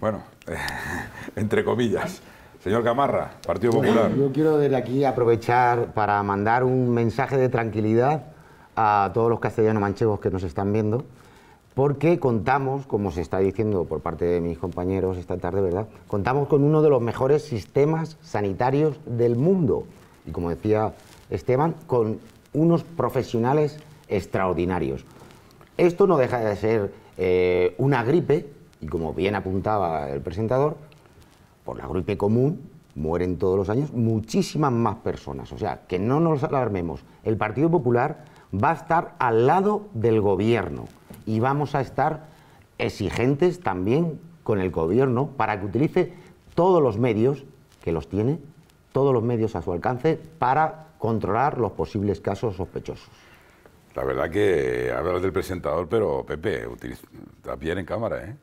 Bueno, entre comillas. Señor Camarra, Partido Popular. Yo quiero desde aquí aprovechar para mandar un mensaje de tranquilidad a todos los castellanos manchegos que nos están viendo, porque contamos, como se está diciendo por parte de mis compañeros esta tarde, ¿verdad? Contamos con uno de los mejores sistemas sanitarios del mundo. Y como decía Esteban, con unos profesionales extraordinarios. Esto no deja de ser eh, una gripe, y como bien apuntaba el presentador, por la gripe común mueren todos los años muchísimas más personas. O sea, que no nos alarmemos. El Partido Popular va a estar al lado del gobierno y vamos a estar exigentes también con el gobierno para que utilice todos los medios que los tiene, todos los medios a su alcance para controlar los posibles casos sospechosos. La verdad que hablas del presentador, pero Pepe, está bien en cámara, ¿eh?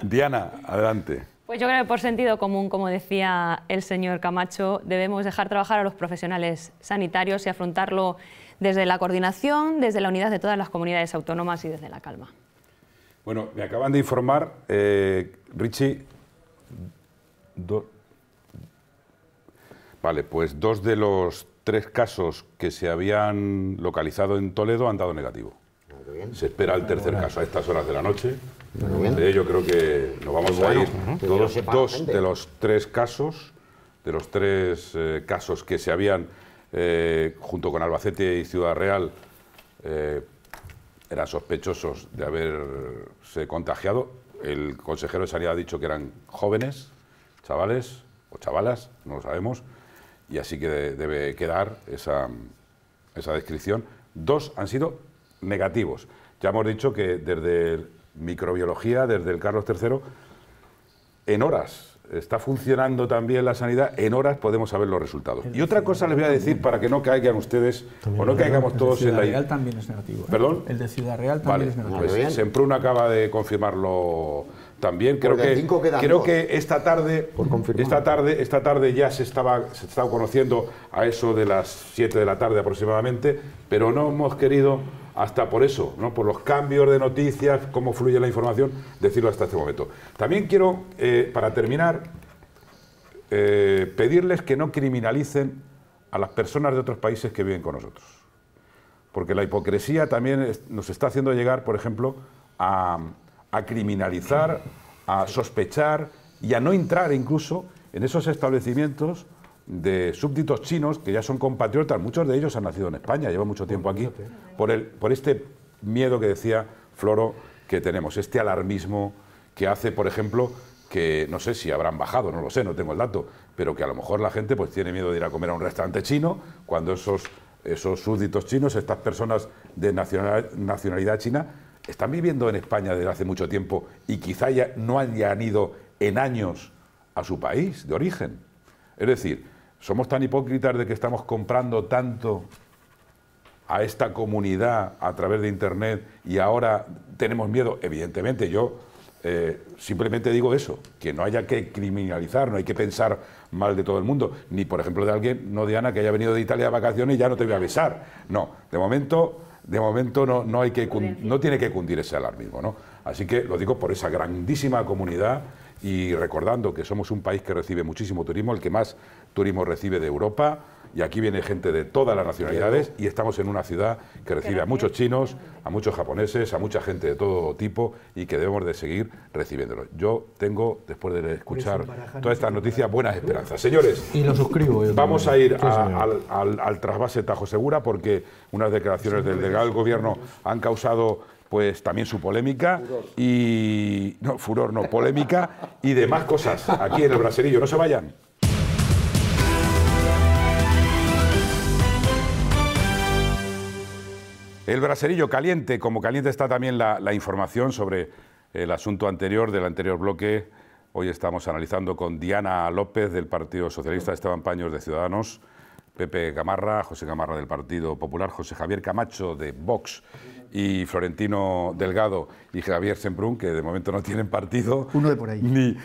Diana, adelante. Pues yo creo que por sentido común, como decía el señor Camacho, debemos dejar trabajar a los profesionales sanitarios y afrontarlo desde la coordinación, desde la unidad de todas las comunidades autónomas y desde la calma. Bueno, me acaban de informar, eh, Richie, vale, pues dos de los tres casos que se habían localizado en Toledo han dado negativo. Se espera el tercer caso a estas horas de la noche. De ello creo que nos vamos a ir. dos de los tres casos, de los tres eh, casos que se habían, eh, junto con Albacete y Ciudad Real, eh, eran sospechosos de haberse contagiado. El consejero de Sanidad ha dicho que eran jóvenes, chavales o chavalas, no lo sabemos, y así que debe quedar esa, esa descripción. Dos han sido negativos. Ya hemos dicho que desde microbiología, desde el Carlos III, en horas está funcionando también la sanidad, en horas podemos saber los resultados. y otra cosa les voy a decir para que no caigan ustedes o no caigamos todos en la... El de Ciudad Real también es negativo. ¿eh? ¿Perdón? El de Ciudad Real también vale, es negativo. Pues, Semprún acaba de confirmarlo también. Creo pues que, creo que esta tarde, esta tarde, esta tarde ya se estaba, se estaba conociendo a eso de las 7 de la tarde aproximadamente, pero no hemos querido hasta por eso, ¿no? por los cambios de noticias, cómo fluye la información, decirlo hasta este momento. También quiero, eh, para terminar, eh, pedirles que no criminalicen a las personas de otros países que viven con nosotros. Porque la hipocresía también nos está haciendo llegar, por ejemplo, a criminalizar, a sospechar y a no entrar incluso en esos establecimientos de súbditos chinos que ya son compatriotas, muchos de ellos han nacido en España, llevan mucho tiempo aquí, por, el, por este miedo que decía Floro que tenemos, este alarmismo que hace, por ejemplo, que no sé si habrán bajado, no lo sé, no tengo el dato, pero que a lo mejor la gente pues tiene miedo de ir a comer a un restaurante chino cuando esos, esos súbditos chinos, estas personas de nacionalidad china, están viviendo en España desde hace mucho tiempo y quizá ya no hayan ido en años a su país de origen. Es decir, somos tan hipócritas de que estamos comprando tanto a esta comunidad a través de Internet y ahora tenemos miedo. Evidentemente, yo eh, simplemente digo eso, que no haya que criminalizar, no hay que pensar mal de todo el mundo, ni por ejemplo de alguien, no de Ana que haya venido de Italia a vacaciones y ya no te voy a besar. No, de momento, de momento no, no, hay que, no tiene que cundir ese alarmismo. ¿no? Así que lo digo por esa grandísima comunidad y recordando que somos un país que recibe muchísimo turismo, el que más turismo recibe de Europa y aquí viene gente de todas las nacionalidades y estamos en una ciudad que recibe a muchos chinos, a muchos japoneses, a mucha gente de todo tipo y que debemos de seguir recibiéndolo. Yo tengo, después de escuchar todas estas noticias, buenas esperanzas. Señores, y lo suscribo vamos a ir al, trasvase Tajo Segura porque unas declaraciones del delegado del gobierno han causado pues también su polémica y no furor no polémica y demás cosas aquí en el braserillo no se vayan El braserillo caliente, como caliente está también la, información sobre el asunto anterior del anterior bloque. Hoy estamos analizando con Diana López del Partido Socialista, Esteban Paños de Ciudadanos, Pepe Gamarra, José Camarra del Partido Popular, José Javier Camacho de Vox y Florentino Delgado y Javier Sembrún, que de momento no tienen partido. Uno de por ahí. Ni,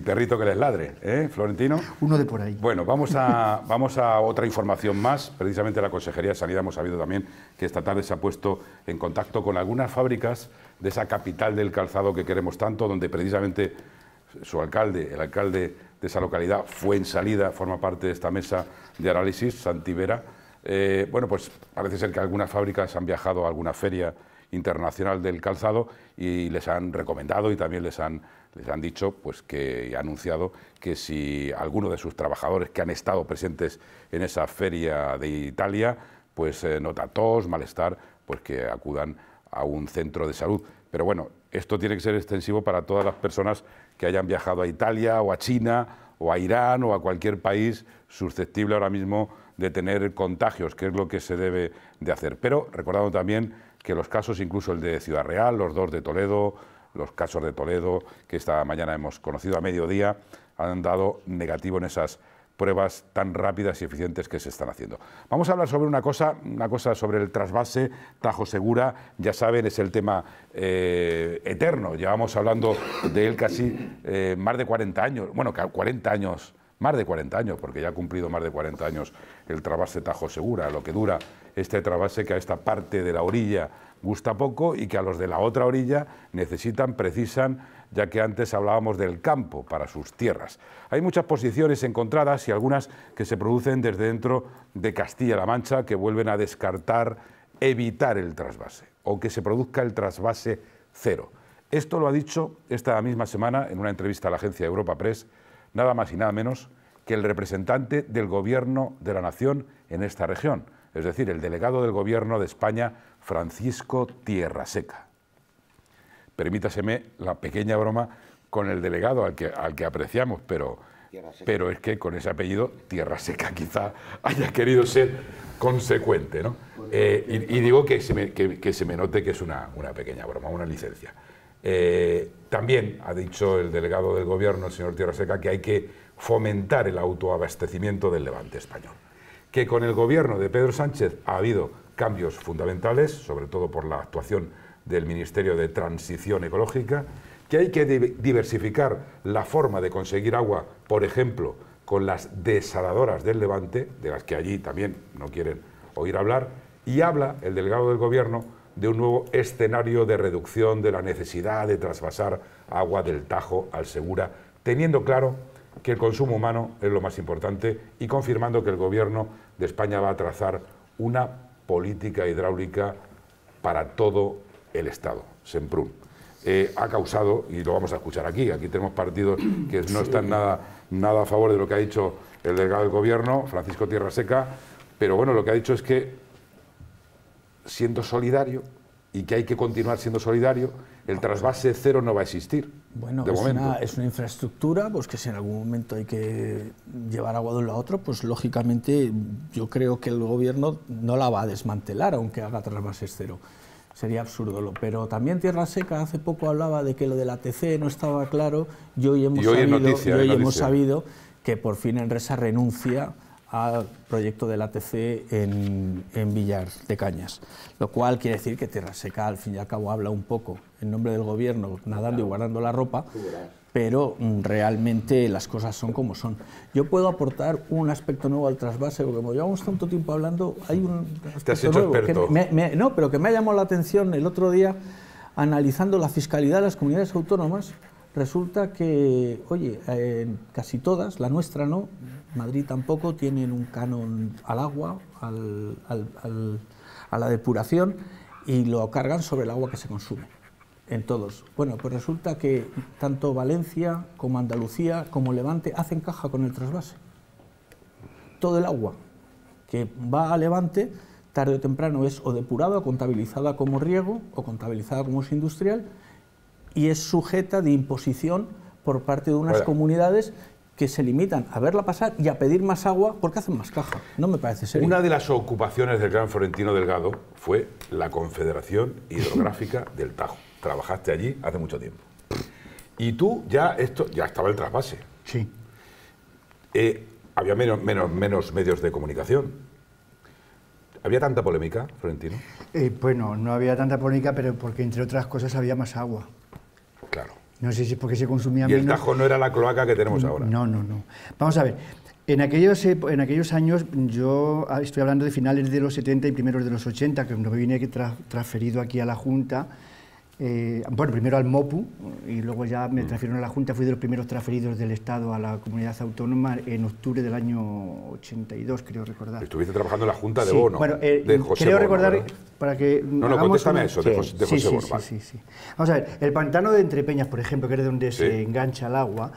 perrito que les ladre, ¿eh, Florentino? Uno de por ahí. Bueno, vamos a, otra información más. Precisamente la Consejería de Sanidad hemos sabido también que esta tarde se ha puesto en contacto con algunas fábricas de esa capital del calzado que queremos tanto, donde precisamente su alcalde, el alcalde de esa localidad, fue en salida, forma parte de esta mesa de análisis, Santivera eh, bueno, pues parece ser que algunas fábricas han viajado a alguna feria internacional del calzado y les han recomendado y también les han, les han dicho pues que y anunciado que si alguno de sus trabajadores que han estado presentes en esa feria de Italia pues eh, nota tos, malestar, pues que acudan a un centro de salud. Pero bueno, esto tiene que ser extensivo para todas las personas que hayan viajado a Italia o a China o a Irán o a cualquier país susceptible ahora mismo de tener contagios, que es lo que se debe de hacer. Pero recordando también que los casos, incluso el de Ciudad Real, los dos de Toledo, los casos de Toledo, que esta mañana hemos conocido a mediodía, han dado negativo en esas pruebas tan rápidas y eficientes que se están haciendo. Vamos a hablar sobre una cosa, una cosa sobre el trasvase Tajo Segura, ya saben, es el tema eh, eterno, llevamos hablando de él casi eh, más de 40 años, bueno, 40 años más de 40 años, porque ya ha cumplido más de 40 años el trabase Tajo Segura, lo que dura este trabase que a esta parte de la orilla gusta poco y que a los de la otra orilla necesitan, precisan, ya que antes hablábamos del campo para sus tierras. Hay muchas posiciones encontradas y algunas que se producen desde dentro de Castilla-La Mancha que vuelven a descartar evitar el trasvase o que se produzca el trasvase cero. Esto lo ha dicho esta misma semana en una entrevista a la agencia Europa Press nada más y nada menos que el representante del Gobierno de la Nación en esta región, es decir, el delegado del Gobierno de España, Francisco Tierra Seca. Permítaseme la pequeña broma con el delegado al que, al que apreciamos, pero, pero es que con ese apellido, Tierra Seca, quizá haya querido ser consecuente. ¿no? Eh, y, digo que se, me, que, se me note que es una pequeña broma, una licencia. Eh, también ha dicho el delegado del Gobierno, el señor Tierra Seca, que hay que fomentar el autoabastecimiento del levante español. Que con el Gobierno de Pedro Sánchez ha habido cambios fundamentales, sobre todo por la actuación del Ministerio de Transición Ecológica, que hay que diversificar la forma de conseguir agua, por ejemplo, con las desaladoras del Levante, de las que allí también no quieren oír hablar, y habla el delegado del Gobierno de un nuevo escenario de reducción de la necesidad de trasvasar agua del Tajo al Segura, teniendo claro que el consumo humano es lo más importante y confirmando que el Gobierno de España va a trazar una política hidráulica para todo el Estado, Semprún. Eh, ha causado, y lo vamos a escuchar aquí, aquí tenemos partidos que no están nada, nada a favor de lo que ha dicho el delegado del Gobierno, Francisco Tierra Seca, pero bueno, lo que ha dicho es que siendo solidario y que hay que continuar siendo solidario, el trasvase cero no va a existir. Bueno, de es, Una, es una infraestructura, pues que si en algún momento hay que llevar agua de un lado a otro, pues lógicamente yo creo que el gobierno no la va a desmantelar, aunque haga trasvases cero. Sería absurdo, pero también Tierra Seca hace poco hablaba de que lo de la TC no estaba claro yo hoy hemos, sabido, hemos sabido que por fin Enresa renuncia al proyecto del ATC en, en, Villar de Cañas, lo cual quiere decir que Tierra Seca al fin y al cabo habla un poco en nombre del gobierno, nadando y guardando la ropa, pero mm, realmente las cosas son como son. Yo puedo aportar un aspecto nuevo al trasvase, porque como llevamos tanto tiempo hablando, hay un Te has hecho Que me, no, pero que me ha llamado la atención el otro día analizando la fiscalidad de las comunidades autónomas, resulta que, oye, en casi todas, la nuestra no, Madrid tampoco tienen un canon al agua, a la depuración, y lo cargan sobre el agua que se consume, en todos. Bueno, pues resulta que tanto Valencia como Andalucía como Levante hacen caja con el trasvase. Todo el agua que va a Levante, tarde o temprano es o depurada, o contabilizada como riego, o contabilizada como uso industrial, y es sujeta de imposición por parte de unas comunidades que se limitan a verla pasar y a pedir más agua porque hacen más caja. No me parece serio. Una de las ocupaciones del gran Florentino Delgado fue la Confederación Hidrográfica del Tajo. Trabajaste allí hace mucho tiempo. Y tú ya esto ya estaba el trasvase. Sí. Eh, había menos, menos, menos medios de comunicación. ¿Había tanta polémica, Florentino? Eh, bueno, no había tanta polémica, pero porque entre otras cosas había más agua. Claro. No sé si es porque se consumía menos. Y el Tajo no era la cloaca que tenemos mm, ahora. No, no, no. Vamos a ver. En aquellos, en aquellos años, yo ah, estoy hablando de finales de los 70 y primeros de los 80, que me vine transferido aquí a la Junta, eh, bueno, primero al MOPU y luego ya me transfirieron a la Junta, fui de los primeros transferidos del Estado a la comunidad autónoma en octubre del año 82, creo recordar. Estuviste trabajando en la Junta de Bono, bueno, eh, Creo recordar, para que... No, no, contéstame eso, de, José, sí, Sí, sí, Vamos a ver, el pantano de Entrepeñas, por ejemplo, que es donde se engancha el agua,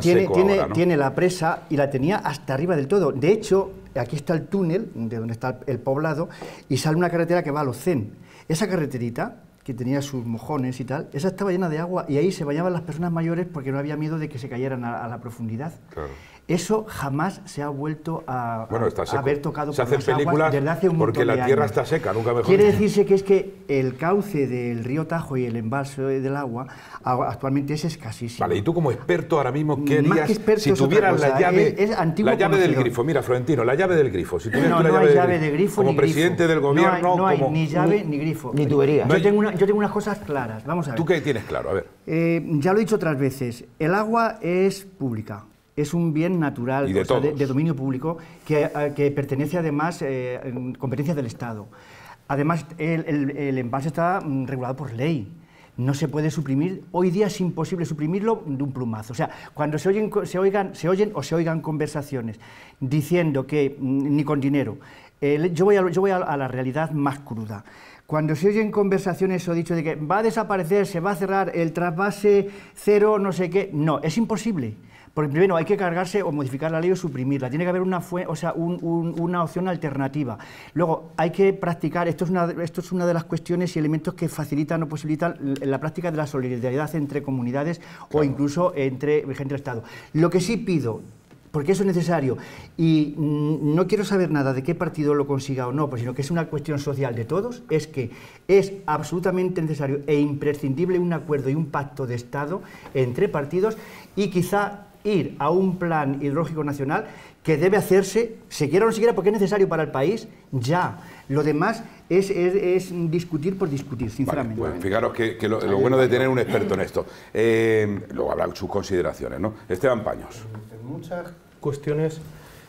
tiene, la presa y la tenía hasta arriba del todo. De hecho, aquí está el túnel de donde está el poblado y sale una carretera que va a los CEN. Esa carreterita que tenía sus mojones y tal, esa estaba llena de agua y ahí se bañaban las personas mayores porque no había miedo de que se cayeran a, la profundidad. Eso jamás se ha vuelto a, haber tocado se por las películas aguas Porque la tierra está seca, nunca mejor. Quiere decirse que es que el cauce del río Tajo y el embalse del agua actualmente es escasísimo. Vale, y tú como experto ahora mismo, ¿qué harías si tuvieras la ¿eh? llave, del grifo? Mira, Florentino, la llave del grifo. no, hay llave de grifo Como presidente del gobierno... No hay, ni llave ni, grifo. Ni tubería. Yo, tengo una, yo tengo unas cosas claras, vamos a ver. ¿Tú qué tienes claro? A ver. Eh, ya lo he dicho otras veces, el agua es pública es un bien natural de, dominio público que, pertenece además a eh, competencias del Estado. Además, el, el, envase está mm, regulado por ley no se puede suprimir. Hoy día es imposible suprimirlo de un plumazo. O sea, cuando se oyen, se oigan, se o se oigan conversaciones diciendo que mm, ni con dinero. Eh, yo voy, a, la realidad más cruda. Cuando se oyen conversaciones o dicho de que va a desaparecer, se va a cerrar el trasvase cero, no sé qué, no, es imposible. Porque primero hay que cargarse o modificar la ley o suprimirla. Tiene que haber una, o sea, una opción alternativa. Luego hay que practicar, esto es, una, esto es una de las cuestiones y elementos que facilitan o posibilitan la práctica de la solidaridad entre comunidades o incluso entre gente del Estado. Lo que sí pido porque eso es necesario. Y mm, no quiero saber nada de qué partido lo consiga o no, pues, sino que es una cuestión social de todos, es que es absolutamente necesario e imprescindible un acuerdo y un pacto de Estado entre partidos y quizá ir a un plan hidrológico nacional que debe hacerse, se o no siquiera porque es necesario para el país, ya. Lo demás es, es, discutir por discutir, sinceramente. Vale, pues fijaros que, lo, bueno de tener un experto en esto. Eh, luego habrá sus consideraciones, ¿no? Esteban Paños. En muchas cuestiones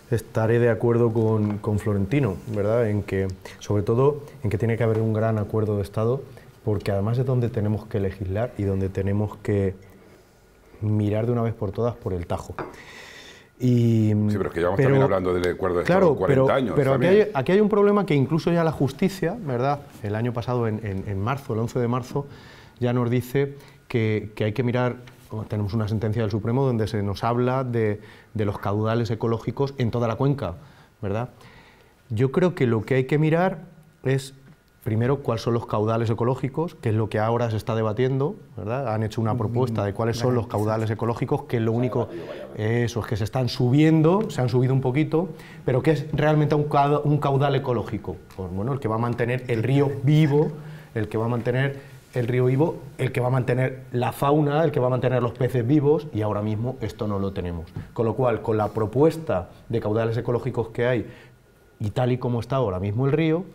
estaré de acuerdo con, con Florentino, ¿verdad? En que, sobre todo, en que tiene que haber un gran acuerdo de Estado, porque además es donde tenemos que legislar y donde tenemos que mirar de una vez por todas por el Tajo. Y, sí, pero es que también hablando del acuerdo de claro, 40 años. Pero aquí hay, un problema que incluso ya la justicia, ¿verdad? El año pasado, en, marzo, el 11 de marzo, ya nos dice que, hay que mirar tenemos una sentencia del Supremo donde se nos habla de, de, los caudales ecológicos en toda la cuenca, ¿verdad? Yo creo que lo que hay que mirar es primero cuáles son los caudales ecológicos, que es lo que ahora se está debatiendo, ¿verdad? Han hecho una propuesta de cuáles son los caudales ecológicos, que lo único, eso es que se están subiendo, se han subido un poquito, pero ¿qué es realmente un caudal, ecológico? Pues bueno, el que va a mantener el río vivo, el que va a mantener el río vivo, el que va a mantener la fauna, el que va a mantener los peces vivos, y ahora mismo esto no lo tenemos. Con lo cual, con la propuesta de caudales ecológicos que hay, y tal y como está ahora mismo el río,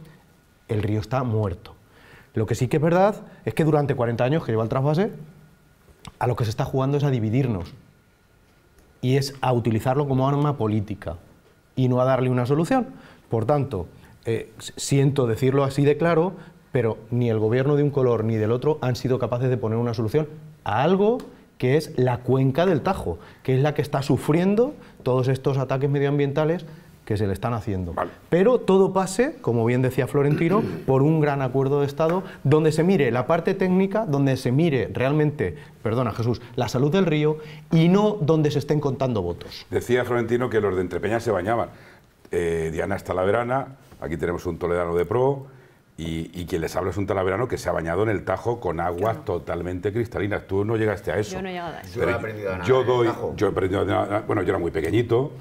el río está muerto. Lo que sí que es verdad es que durante 40 años que lleva el trasvase, a lo que se está jugando es a dividirnos y es a utilizarlo como arma política y no a darle una solución. Por tanto, eh, siento decirlo así de claro, pero ni el gobierno de un color ni del otro han sido capaces de poner una solución a algo que es la cuenca del Tajo, que es la que está sufriendo todos estos ataques medioambientales que se le están haciendo. Pero todo pase, como bien decía Florentino, por un gran acuerdo de Estado donde se mire la parte técnica, donde se mire realmente, perdona Jesús, la salud del río y no donde se estén contando votos. Decía Florentino que los de Entrepeña se bañaban. Eh, Diana está la verana, aquí tenemos un toledano de pro, y, quien les habla es un talaverano que se ha bañado en el Tajo con aguas totalmente cristalinas. Tú no llegaste a eso. Yo no he llegado a eso. yo he aprendido nada. Yo, doy, yo he aprendido Bueno, yo era muy pequeñito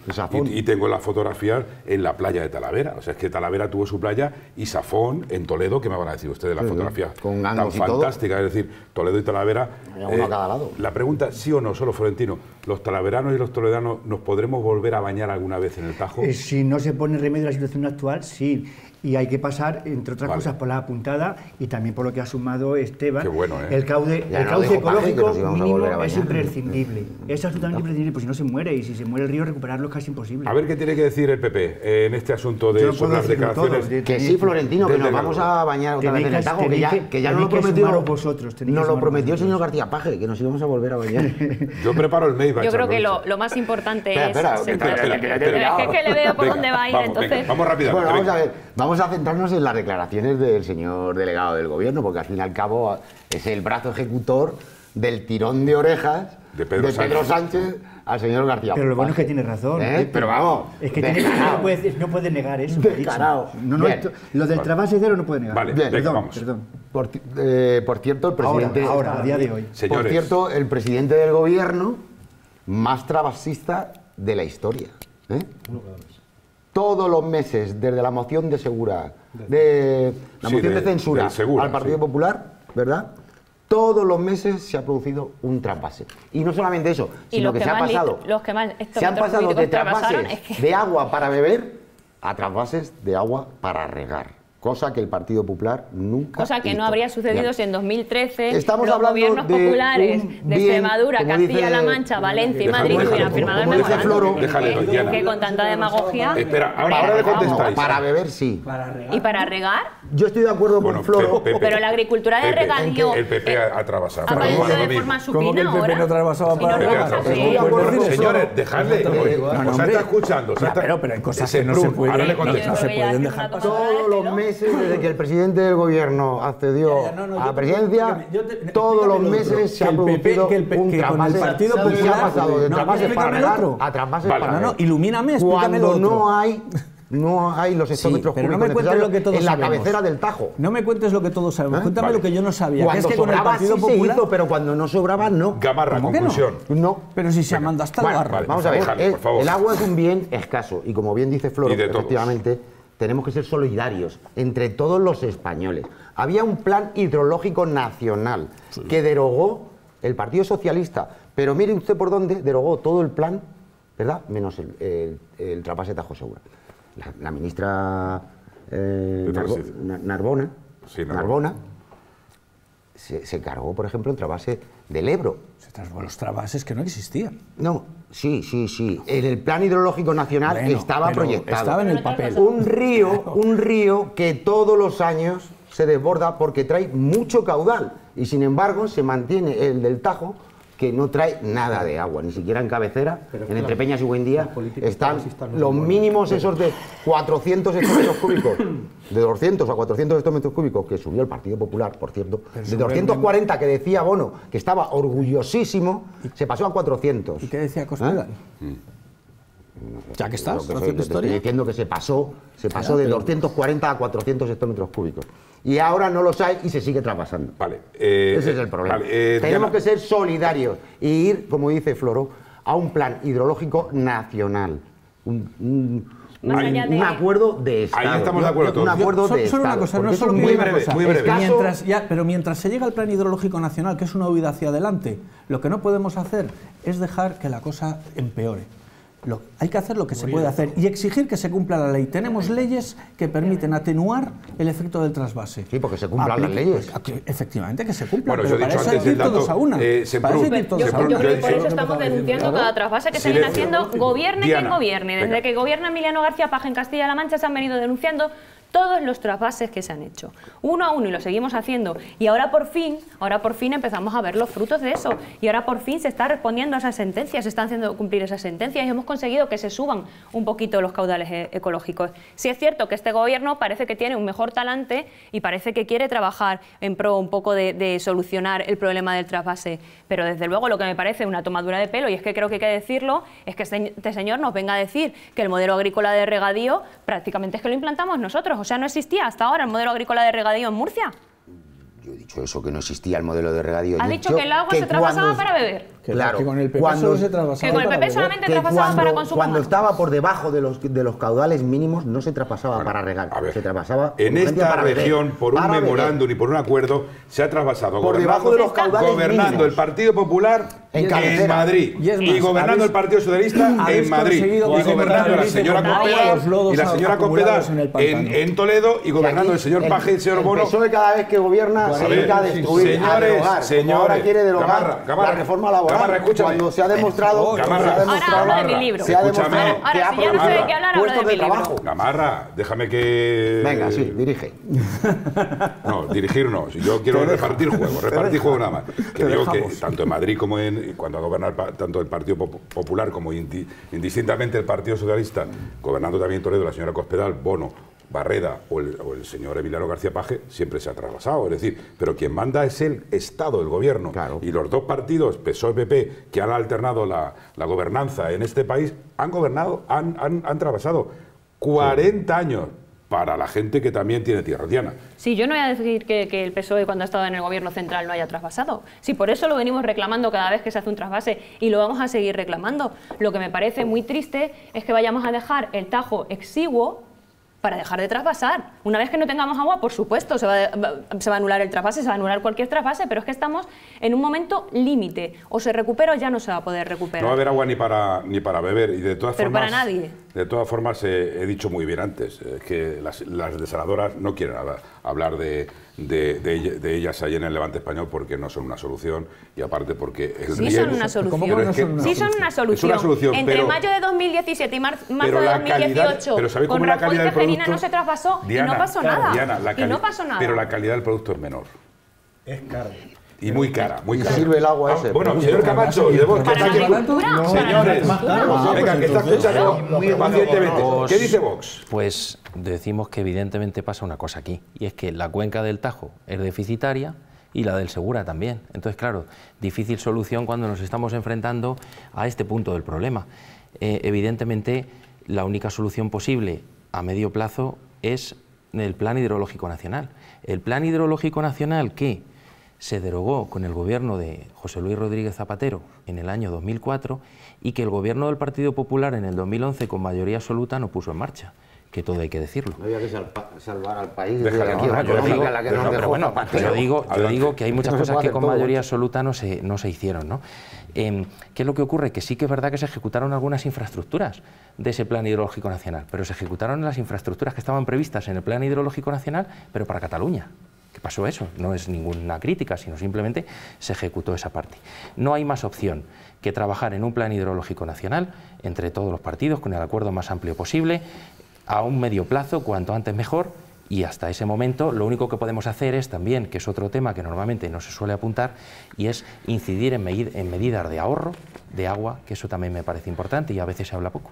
y, tengo las fotografías en la playa de Talavera. O sea, es que Talavera tuvo su playa y Safón en Toledo, ...qué me van a decir ustedes las fotografías con tan fantásticas. Es decir, Toledo y Talavera. Uno a eh, cada lado. La pregunta, sí o no, solo Florentino, ¿los talaveranos y los toledanos nos podremos volver a bañar alguna vez en el Tajo? Eh, si no se pone remedio la situación actual, sí y hay que pasar, entre otras cosas, por la apuntada y también por lo que ha sumado Esteban. Qué bueno, ¿eh? El, caude, cauce ecológico mínimo es imprescindible. Es absolutamente imprescindible, pues si no se muere y si se muere el río, recuperarlo es casi imposible. A ver qué tiene que decir el PP en este asunto de sus declaraciones. Que sí, Florentino, que nos vamos a bañar otra vez en el Tajo, que ya, que no lo prometió. Vosotros, nos lo prometió el señor García Paje, que nos íbamos a volver a bañar. Yo preparo el mail. Yo creo que lo más importante es. Espera, espera, que le veo por dónde va a ir, entonces. Vamos rápido. Bueno, vamos a ver vamos a centrarnos en las declaraciones del señor delegado del gobierno, porque al fin y al cabo es el brazo ejecutor del tirón de orejas de Pedro, Sánchez. al señor García. Pero lo bueno es que tiene razón. ¿Eh? Pero vamos. Es que tiene, no, puede no puede negar eso. No, no, lo del trabajo cero no puede negar. Vale, perdón, perdón. Por, eh, por, cierto, el presidente. Ahora, a día de hoy. Por cierto, el presidente del gobierno más trabasista de la historia. ¿Eh? todos los meses, desde la moción de segura, de la de, censura al Partido Popular, ¿verdad? Todos los meses se ha producido un trasvase. Y no solamente eso, sino que, se ha pasado. han pasado de trasvases de agua para beber a trasvases de agua para regar cosa que el Partido Popular nunca. Cosa que no habría sucedido si en 2013 Estamos los gobiernos populares de Extremadura, Castilla-La Mancha, Valencia y Madrid hubieran firmado el Floro, Déjale, ¿Qué con tanta demagogia. Espera, ahora, le contestáis. para beber sí. Para regar. ¿Y para regar? Yo estoy de acuerdo con Floro. pero la agricultura de regadío. El PP ha atravesado. Ha de forma supina que el PP no atravesaba para regar? Señores, dejadle. se está escuchando. Pero hay cosas que no se pueden dejar Todos los meses desde que el presidente del gobierno accedió a la presidencia, todos los meses se ha producido el un que el Partido Popular ha pasado de no, traspases para ilumíname, explícame Cuando no hay no hay los estómetros sí, no me cuentes lo que todos en la cabecera del Tajo. No me cuentes lo que todos sabemos. ¿Eh? Cuéntame lo que yo no sabía. es que con el Partido sí Popular... pero cuando no sobraba, no. Gamarra, conclusión. No? Pero si se ha mandado hasta la el barro. vamos a ver. por el, el agua es un bien escaso. Y como bien dice Flor, efectivamente tenemos que ser solidarios entre todos los españoles. Había un plan hidrológico nacional que derogó el Partido Socialista, pero mire usted por dónde derogó todo el plan, ¿verdad? Menos el, el, el Tajo Segura. La, ministra eh, Narbona, Narbona, se, se, cargó, por ejemplo, el trapase del Ebro. Se transformó los trabases que no existían. No, sí, sí, sí. En el Plan Hidrológico Nacional estaba proyectado. Estaba en el papel. Un río, un río que todos los años se desborda porque trae mucho caudal y sin embargo se mantiene el del Tajo que no trae nada de agua, ni siquiera en cabecera, en Entrepeñas y Buen Día, están los mínimos esos de 400 hectómetros cúbicos, de 200 a 400 hectómetros cúbicos que subió el Partido Popular, por cierto, de 240 que decía Bono, que estaba orgullosísimo, se pasó a 400. ¿Y qué decía Cospedal? ¿Eh? Mm. Ya que estás, diciendo que se pasó, se pasó de 240 a 400 hectómetros cúbicos y ahora no los hay y se sigue traspasando. Vale, eh, Ese es eh, el problema. Eh, Tenemos que ser solidarios y ir, como dice Floro, a un plan hidrológico nacional. Un, acuerdo de Estado. Ahí estamos de acuerdo Un acuerdo de Una cosa, no solo muy breve, pero mientras se llega al Plan Hidrológico Nacional, que es una huida hacia adelante, lo que no podemos hacer es dejar que la cosa empeore. Lo, hay que hacer lo que se puede hacer y exigir que se cumpla la ley. Tenemos leyes que permiten atenuar el efecto del trasvase. Sí, porque se cumplan las leyes. Pues, efectivamente, que se cumplan. Bueno, pero yo he a una. Eh, se yo, por eso estamos denunciando cada trasvase que se viene haciendo, gobierne Diana, quien gobierne. Desde que gobierna Emiliano García Paja en Castilla-La Mancha se han venido denunciando todos los trasvases que se han hecho, uno a uno, y lo seguimos haciendo. Y ahora por fin, ahora por fin empezamos a ver los frutos de eso. Y ahora por fin se está respondiendo a esas sentencias, se están haciendo cumplir esas sentencias y hemos conseguido que se suban un poquito los caudales eh, ecológicos. Si es cierto que este gobierno parece que tiene un mejor talante y parece que quiere trabajar en pro un poco de, solucionar el problema del trasvase, pero desde luego lo que me parece una tomadura de pelo, y es que creo que hay que decirlo, es que este, este señor nos venga a decir que el modelo agrícola de regadío prácticamente es que lo implantamos nosotros. O sea, no existía hasta ahora el modelo agrícola de regadío en Murcia. Yo he dicho eso, que no existía el modelo de regadío. Ha dicho que el agua se traspasaba para beber claro. cuando, se traspasaba. estaba por debajo de los, de los caudales mínimos, no se traspasaba para regar. se traspasaba en esta región, por un memorándum y por un acuerdo, se ha traspasado. Por debajo de los caudales Gobernando el Partido Popular en, Madrid. Y, gobernando el Partido Socialista en Madrid. Y gobernando la señora Copeda y la señora Copeda en, Toledo y gobernando el señor Paje y el señor Bono. Eso de cada vez que gobierna se dedica a destruir, a Señores, ahora quiere derogar la reforma laboral. Camarra, cuando se ha demostrado, Camarra, ahora habla de mi libro. Ahora, si ya no sé de qué hablar, habla de mi trabajo. déjame que. Venga, sí, dirige. No, dirigirnos. Yo quiero repartir juegos, repartir juegos nada más. Que digo que tanto en Madrid como en. Cuando ha gobernado tanto el Partido Popular como indistintamente el Partido Socialista, gobernando también Toledo, la señora Cospedal, Bono Barreda o el, señor Emiliano García Paje siempre se ha trasvasado. Es decir, pero quien manda es el Estado, el gobierno. Y los dos partidos, PSOE-PP, que han alternado la, gobernanza en este país, han gobernado, han, han, trasvasado 40 años para la gente que también tiene tierra. Diana. Sí, yo no voy a decir que, que, el PSOE cuando ha estado en el gobierno central no haya trasvasado. Si por eso lo venimos reclamando cada vez que se hace un trasvase y lo vamos a seguir reclamando. Lo que me parece muy triste es que vayamos a dejar el tajo exiguo para dejar de traspasar. Una vez que no tengamos agua, por supuesto, se va, a anular el traspase, se va a anular cualquier traspase, pero es que estamos en un momento límite. O se recupera o ya no se va a poder recuperar. No va a haber agua ni para, ni para beber. Y de todas pero para nadie. De todas formas, eh, he dicho muy bien antes eh, que las, desaladoras no quieren hablar de de, de, de, ellas ahí en el Levante español porque no son una solución y aparte porque el sí son una solución. sí son una solución. Es una solución Entre mayo de 2017 y marzo de 2018 con la calidad del producto no se traspasó y no pasó nada. y no pasó nada. Pero la calidad del producto es menor. Es caro. Y muy cara, muy sirve el agua ah, ese. bueno, señor Camacho, de vos, está Señores, venga, que está ¿Qué dice Vox? Pues decimos que evidentemente pasa una cosa aquí, y es que la cuenca del Tajo es deficitaria, y la del Segura también. Entonces, claro, difícil solución cuando nos estamos enfrentando a este punto del problema. Eh, evidentemente, la única solución posible a medio plazo es el Plan Hidrológico Nacional. El Plan Hidrológico Nacional qué? se derogó con el gobierno de José Luis Rodríguez Zapatero en el año 2004 y que el gobierno del Partido Popular en el 2011 con mayoría absoluta no puso en marcha que todo hay que decirlo. No había que salvar al país yo digo, digo que hay muchas cosas que con mayoría absoluta no se, no se hicieron. Em, ¿Qué es lo que ocurre? Que sí que es verdad que se ejecutaron algunas infraestructuras de ese Plan Hidrológico Nacional, pero se ejecutaron las infraestructuras que estaban previstas en el Plan Hidrológico Nacional, pero para Cataluña pasó eso, no es ninguna crítica, sino simplemente se ejecutó esa parte. No hay más opción que trabajar en un plan hidrológico nacional entre todos los partidos con el acuerdo más amplio posible, a un medio plazo, cuanto antes mejor, y hasta ese momento lo único que podemos hacer es también, que es otro tema que normalmente no se suele apuntar, y es incidir en, medidas de ahorro de agua, que eso también me parece importante y a veces se habla poco.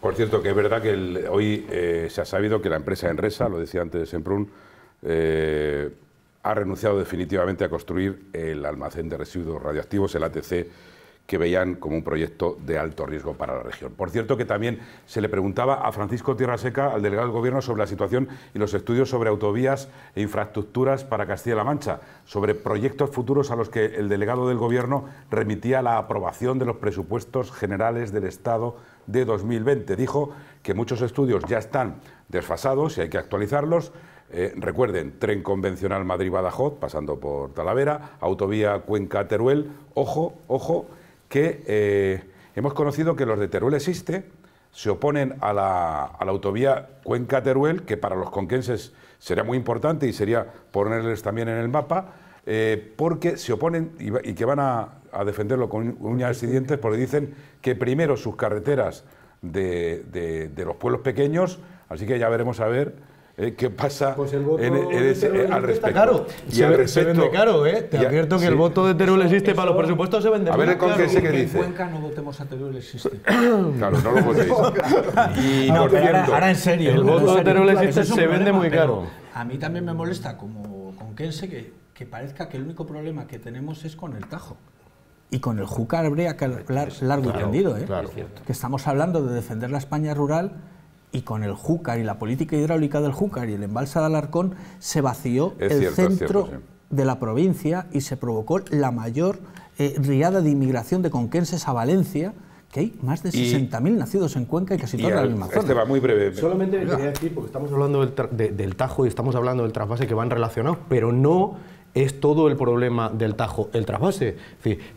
Por cierto, que es verdad que hoy eh, se ha sabido que la empresa Enresa, lo decía antes en ha renunciado definitivamente a construir el almacén de residuos radioactivos, el ATC, que veían como un proyecto de alto riesgo para la región. Por cierto, que también se le preguntaba a Francisco Seca al delegado del Gobierno, sobre la situación y los estudios sobre autovías e infraestructuras para Castilla-La Mancha, sobre proyectos futuros a los que el delegado del Gobierno remitía la aprobación de los presupuestos generales del Estado de 2020. Dijo que muchos estudios ya están desfasados y hay que actualizarlos eh, recuerden, tren convencional Madrid-Badajoz, pasando por Talavera, autovía Cuenca-Teruel. Ojo, ojo, que eh, hemos conocido que los de Teruel existe, se oponen a la, autovía Cuenca-Teruel, que para los conquenses sería muy importante y sería ponerles también en el mapa, eh, porque se oponen y, que van a, defenderlo con uñas y dientes, porque dicen que primero sus carreteras de los pueblos pequeños, así que ya veremos a ver eh, qué pasa pues el voto e-, eh, al respecto. Caro. Y se, vende caro, ¿eh? Te advierto que el voto de Teruel existe para los presupuestos, se vende caro. A ver con qué que dice. En Cuenca no votemos a Teruel existe. claro, no lo votéis. y no, por ahora, en serio. El ¿eh? voto de Teruel existe se vende muy caro. A mí también me molesta como conquense que, que parezca que el único problema que tenemos es con el Tajo y con el Júcar habría que largo y tendido, ¿eh? claro. cierto. que estamos hablando de defender la España rural y con el Júcar y la política hidráulica del Júcar y el embalse de Alarcón se vació el centro de la provincia y se provocó la mayor eh, riada de inmigración de conquenses a Valencia que hay más de 60.000 nacidos en Cuenca y casi toda la misma este zona. Este va muy breve. Solamente quería decir, porque estamos hablando del, del, Tajo y estamos hablando del trasvase que van relacionados, pero no es todo el problema del Tajo, el trasvase.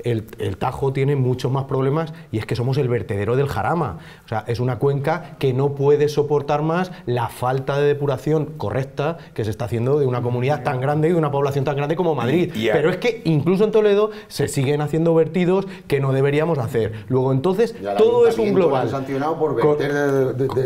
el, Tajo tiene muchos más problemas y es que somos el vertedero del Jarama. O sea, es una cuenca que no puede soportar más la falta de depuración correcta que se está haciendo de una comunidad tan grande y de una población tan grande como Madrid. Pero es que incluso en Toledo se siguen haciendo vertidos que no deberíamos hacer. Luego, entonces, todo es un global.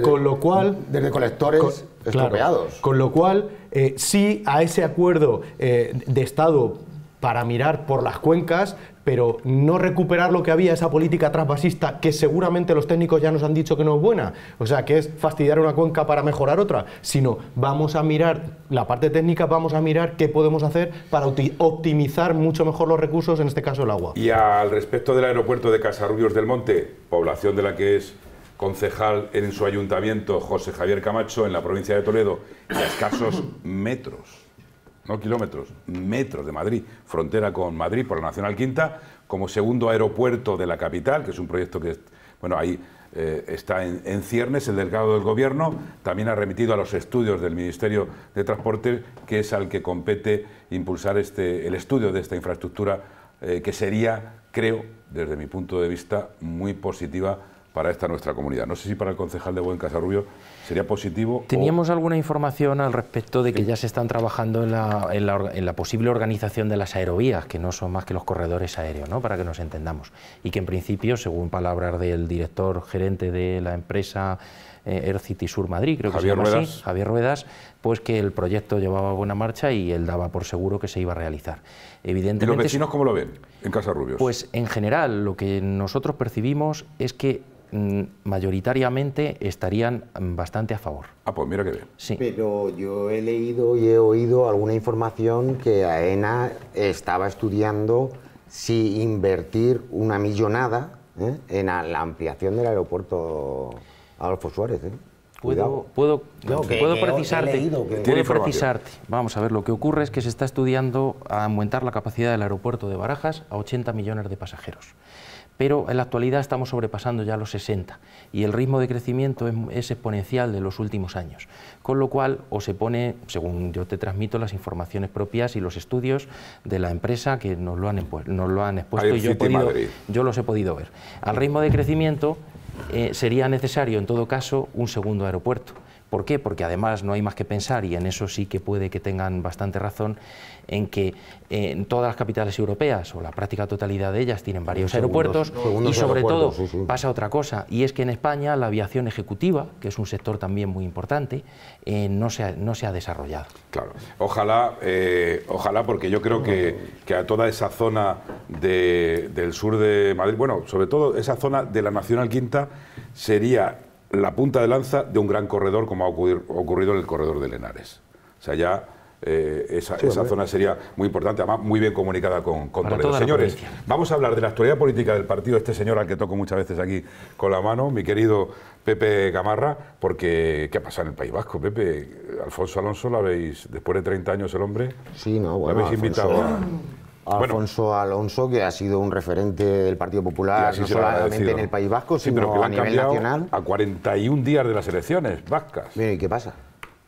con, lo cual... Desde colectores... estropeados, con lo cual, eh, sí a ese acuerdo eh, de Estado para mirar por las cuencas, pero no recuperar lo que había, esa política trasvasista, que seguramente los técnicos ya nos han dicho que no es buena, o sea, que es fastidiar una cuenca para mejorar otra, sino vamos a mirar, la parte técnica, vamos a mirar qué podemos hacer para optimizar mucho mejor los recursos, en este caso el agua. Y al respecto del aeropuerto de Casarrubios del Monte, población de la que es concejal en su ayuntamiento, José Javier Camacho, en la provincia de Toledo, a escasos metros, no kilómetros, metros de Madrid, frontera con Madrid por la Nacional Quinta, como segundo aeropuerto de la capital, que es un proyecto que, bueno, ahí eh, está en, ciernes, el delgado del Gobierno, también ha remitido a los estudios del Ministerio de Transporte, que es al que compete impulsar este, el estudio de esta infraestructura, eh, que sería, creo, desde mi punto de vista, muy positiva para esta nuestra comunidad. No sé si para el concejal de Buen Casarrubio sería positivo. ¿Teníamos alguna información al respecto de que ya se están trabajando en la, posible organización de las aerovías, que no son más que los corredores aéreos, ¿no? para que nos entendamos? Y que en principio, según palabras del director gerente de la empresa eh, Air City Sur Madrid, creo que Javier Ruedas. Javier Ruedas, pues que el proyecto llevaba buena marcha y él daba por seguro que se iba a realizar. Evidentemente, ¿Y los vecinos cómo lo ven en Casa Pues en general lo que nosotros percibimos es que Mm, mayoritariamente estarían mm, bastante a favor. Ah, pues mira que bien. Pero yo he leído y he oído alguna información que AENA estaba estudiando si invertir una millonada ¿eh? en la ampliación del aeropuerto Adolfo Suárez. ¿eh? Puedo, que, precisarte, que precisarte. Vamos a ver, lo que ocurre es que se está estudiando aumentar la capacidad del aeropuerto de Barajas a 80 millones de pasajeros pero en la actualidad estamos sobrepasando ya los 60 y el ritmo de crecimiento es, exponencial de los últimos años, con lo cual o se pone, según yo te transmito, las informaciones propias y los estudios de la empresa que nos lo han, expuesto y yo, los he podido ver. Al ritmo de crecimiento eh, sería necesario, en todo caso, un segundo aeropuerto. ¿Por qué? Porque además no hay más que pensar, y en eso sí que puede que tengan bastante razón, en que en eh, todas las capitales europeas, o la práctica totalidad de ellas, tienen varios aeropuertos, y sobre todo pasa otra cosa, y es que en España la aviación ejecutiva, que es un sector también muy importante, eh, no, se ha, no se ha desarrollado. Claro, ojalá, eh, ojalá porque yo creo que, a toda esa zona del sur de Madrid, bueno, sobre todo esa zona de la Nacional Quinta, sería la punta de lanza de un gran corredor como ha ocurrido en el corredor de Lenares. O sea, ya eh, esa, zona sería muy importante, además muy bien comunicada con, con Toledo. Señores, vamos a hablar de la actualidad política del partido, este señor al que toco muchas veces aquí con la mano, mi querido Pepe Gamarra, porque ¿qué ha pasado en el País Vasco, Pepe? Alfonso Alonso, ¿la veis después de 30 años el hombre? Sí, no, bueno. invitado Alfonso Alonso, que ha sido un referente del Partido Popular, no solamente en el País Vasco, sino a nivel nacional. A 41 días de las elecciones vascas. Mira, ¿y qué pasa?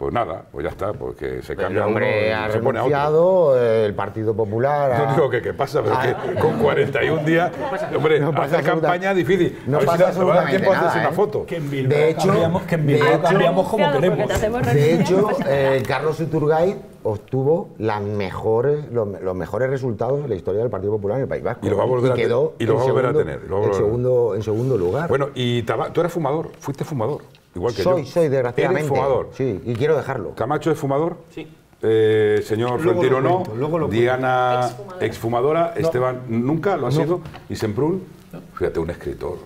pues nada, pues ya está, porque se cambia uno y ha se pone a otro. el Partido Popular. A... No digo que qué pasa, pero que ah. con 41 días, hombre, no pasa hace campaña difícil. No a ver pasa si da, tiempo nada, una ¿eh? foto. Que en Bilbao de hecho, cambiamos, que en Bilbao cambiamos como queremos. De hecho, eh, Carlos Iturgaiz obtuvo las mejores, los, mejores resultados en la historia del Partido Popular en el País Vasco. Y lo va a ¿eh? volver, quedó a, tener, y lo va a, volver a tener. Lo En, segundo, en segundo lugar. Bueno, y tú eras fumador, fuiste fumador. Igual que soy, yo. soy, desgraciadamente. fumador. Sí, y quiero dejarlo. ¿Camacho es fumador? Sí. Eh, señor Florentino no, Diana exfumadora, Esteban nunca lo ha sido y Semprún, fíjate un escritor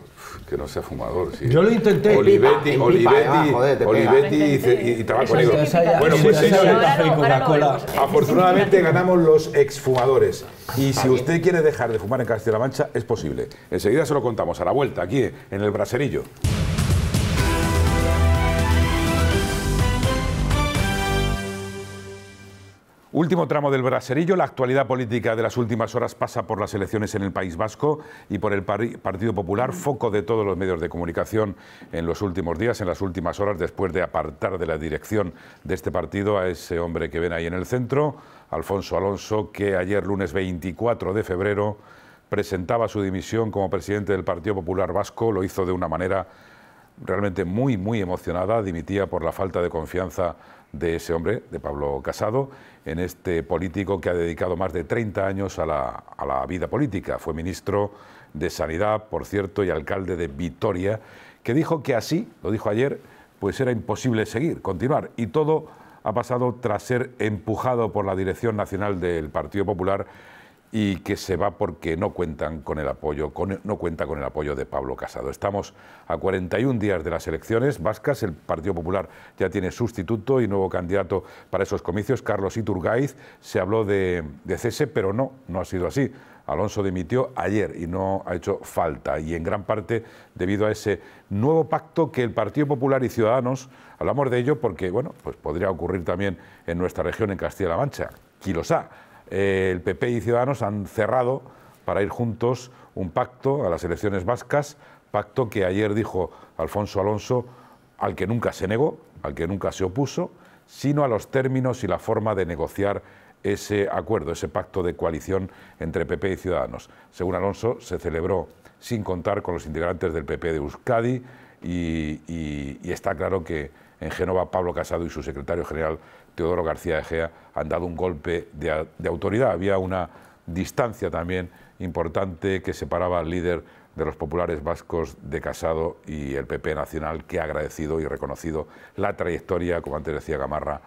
que no sea fumador. Yo lo intenté. Olivetti, Olivetti, Olivetti y, y, y Bueno, pues señores, ¿eh? afortunadamente ganamos los exfumadores. Y si usted quiere dejar de fumar en Castilla-La Mancha, es posible. Enseguida se lo contamos a la vuelta, aquí en el Braserillo. Último tramo del braserillo. La actualidad política de las últimas horas pasa por las elecciones en el País Vasco y por el Partido Popular, foco de todos los medios de comunicación en los últimos días, en las últimas horas, después de apartar de la dirección de este partido a ese hombre que ven ahí en el centro, Alfonso Alonso, que ayer lunes 24 de febrero presentaba su dimisión como presidente del Partido Popular Vasco. Lo hizo de una manera realmente muy, muy emocionada. Dimitía por la falta de confianza de ese hombre, de Pablo Casado en este político que ha dedicado más de 30 años a la, a la vida política. Fue ministro de Sanidad, por cierto, y alcalde de Vitoria, que dijo que así, lo dijo ayer, pues era imposible seguir, continuar. Y todo ha pasado tras ser empujado por la Dirección Nacional del Partido Popular y que se va porque no cuentan con el apoyo, no cuenta con el apoyo de Pablo Casado. Estamos a 41 días de las elecciones vascas, el Partido Popular ya tiene sustituto y nuevo candidato para esos comicios, Carlos Iturgaiz. Se habló de, cese, pero no, no ha sido así. Alonso dimitió ayer y no ha hecho falta, y en gran parte debido a ese nuevo pacto que el Partido Popular y Ciudadanos, hablamos de ello porque, bueno, pues podría ocurrir también en nuestra región, en Castilla-La Mancha, sabe? Eh, el PP y Ciudadanos han cerrado para ir juntos un pacto a las elecciones vascas, pacto que ayer dijo Alfonso Alonso, al que nunca se negó, al que nunca se opuso, sino a los términos y la forma de negociar ese acuerdo, ese pacto de coalición entre PP y Ciudadanos. Según Alonso, se celebró sin contar con los integrantes del PP de Euskadi y, y está claro que en Génova Pablo Casado y su secretario general Teodoro García gea han dado un golpe de, autoridad. Había una distancia también importante que separaba al líder de los populares vascos de Casado y el PP Nacional, que ha agradecido y reconocido la trayectoria, como antes decía Gamarra,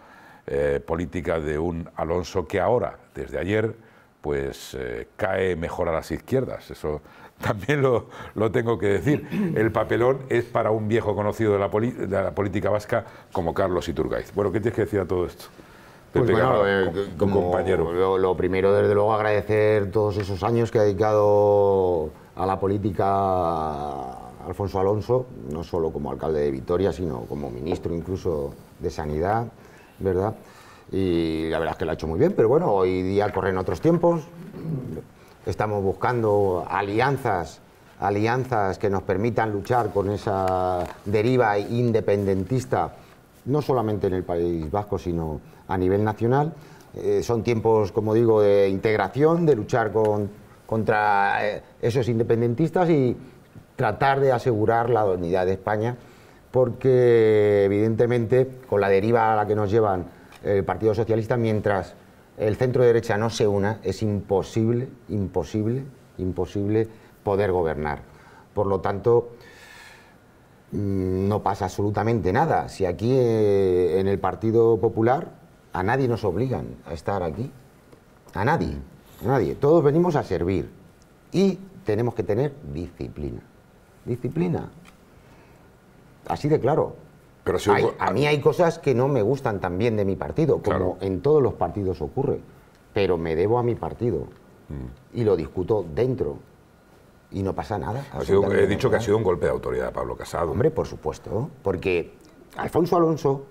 eh, política de un Alonso que ahora, desde ayer, pues eh, cae mejor a las izquierdas. Eso también lo, tengo que decir. El papelón es para un viejo conocido de la, de la política vasca como Carlos Iturgaiz. Bueno, ¿qué tienes que decir a todo esto? Pues eh, compañero. Lo, lo, primero, desde luego, agradecer todos esos años que ha dedicado a la política Alfonso Alonso, no solo como alcalde de Vitoria, sino como ministro incluso de Sanidad, ¿verdad? Y la verdad es que lo ha hecho muy bien, pero bueno, hoy día corren otros tiempos estamos buscando alianzas, alianzas que nos permitan luchar con esa deriva independentista, no solamente en el País Vasco, sino a nivel nacional. Eh, son tiempos, como digo, de integración, de luchar con, contra eh, esos independentistas y tratar de asegurar la unidad de España, porque evidentemente con la deriva a la que nos llevan el Partido Socialista, mientras el centro derecha no se una, es imposible, imposible, imposible poder gobernar. Por lo tanto, mm, no pasa absolutamente nada. Si aquí eh, en el Partido Popular a nadie nos obligan a estar aquí, a nadie, a nadie. Todos venimos a servir y tenemos que tener disciplina. Disciplina. Así de claro a mí hay cosas que no me gustan también de mi partido, como en todos los partidos ocurre, pero me debo a mi partido mm. y lo discuto dentro y no pasa nada. he dicho que ha sido un golpe de autoridad Pablo Casado. Hombre, por supuesto, porque Alfonso Alonso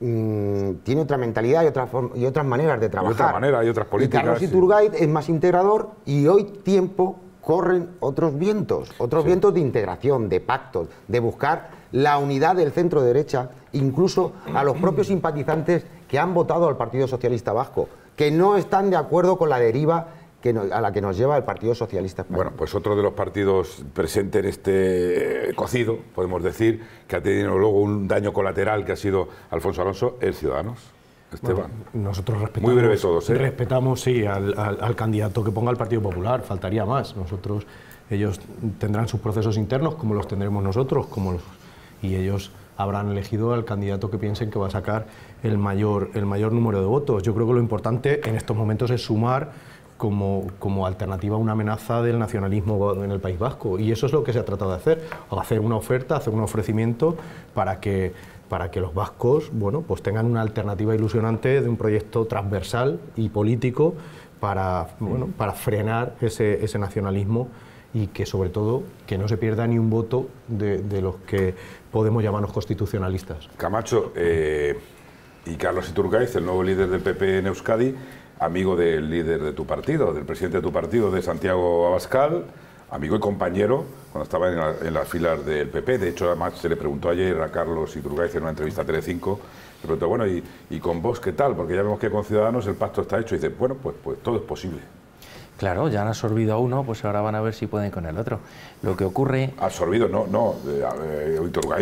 mm, tiene otra mentalidad y, otra y otras maneras de trabajar. Y otra y otras políticas. Y Carlos Iturgaiz es más integrador y hoy tiempo corren otros vientos, otros vientos de integración, de pactos, de buscar la unidad del centro derecha, incluso a los propios simpatizantes que han votado al Partido Socialista Vasco, que no están de acuerdo con la deriva que a la que nos lleva el Partido Socialista Bueno, pues otro de los partidos presentes en este eh, cocido, podemos decir, que ha tenido luego un daño colateral que ha sido Alfonso Alonso, el Ciudadanos. Esteban. nosotros respetamos, Muy breve todos, ¿eh? respetamos sí, al, al, candidato que ponga el Partido Popular, faltaría más. Nosotros, ellos tendrán sus procesos internos como los tendremos nosotros, como los y ellos habrán elegido al candidato que piensen que va a sacar el mayor, el mayor número de votos. Yo creo que lo importante en estos momentos es sumar como, alternativa una amenaza del nacionalismo en el País Vasco. Y eso es lo que se ha tratado de hacer, hacer una oferta, hacer un ofrecimiento para que, para que los vascos bueno, pues tengan una alternativa ilusionante de un proyecto transversal y político para, bueno, para frenar ese, ese nacionalismo y que sobre todo que no se pierda ni un voto de, los que podemos llamarnos constitucionalistas. Camacho eh, y Carlos Iturgaiz, el nuevo líder del PP en Euskadi, amigo del líder de tu partido, del presidente de tu partido, de Santiago Abascal, amigo y compañero cuando estaba en, las filas del PP. De hecho, además se le preguntó ayer a Carlos Iturgaiz en una entrevista a Telecinco, le bueno, ¿y, con vos qué tal? Porque ya vemos que con Ciudadanos el pacto está hecho. Y dice, bueno, pues, pues todo es posible. Claro, ya han absorbido a uno, pues ahora van a ver si pueden con el otro. Lo que ocurre... Absorbido, no, no,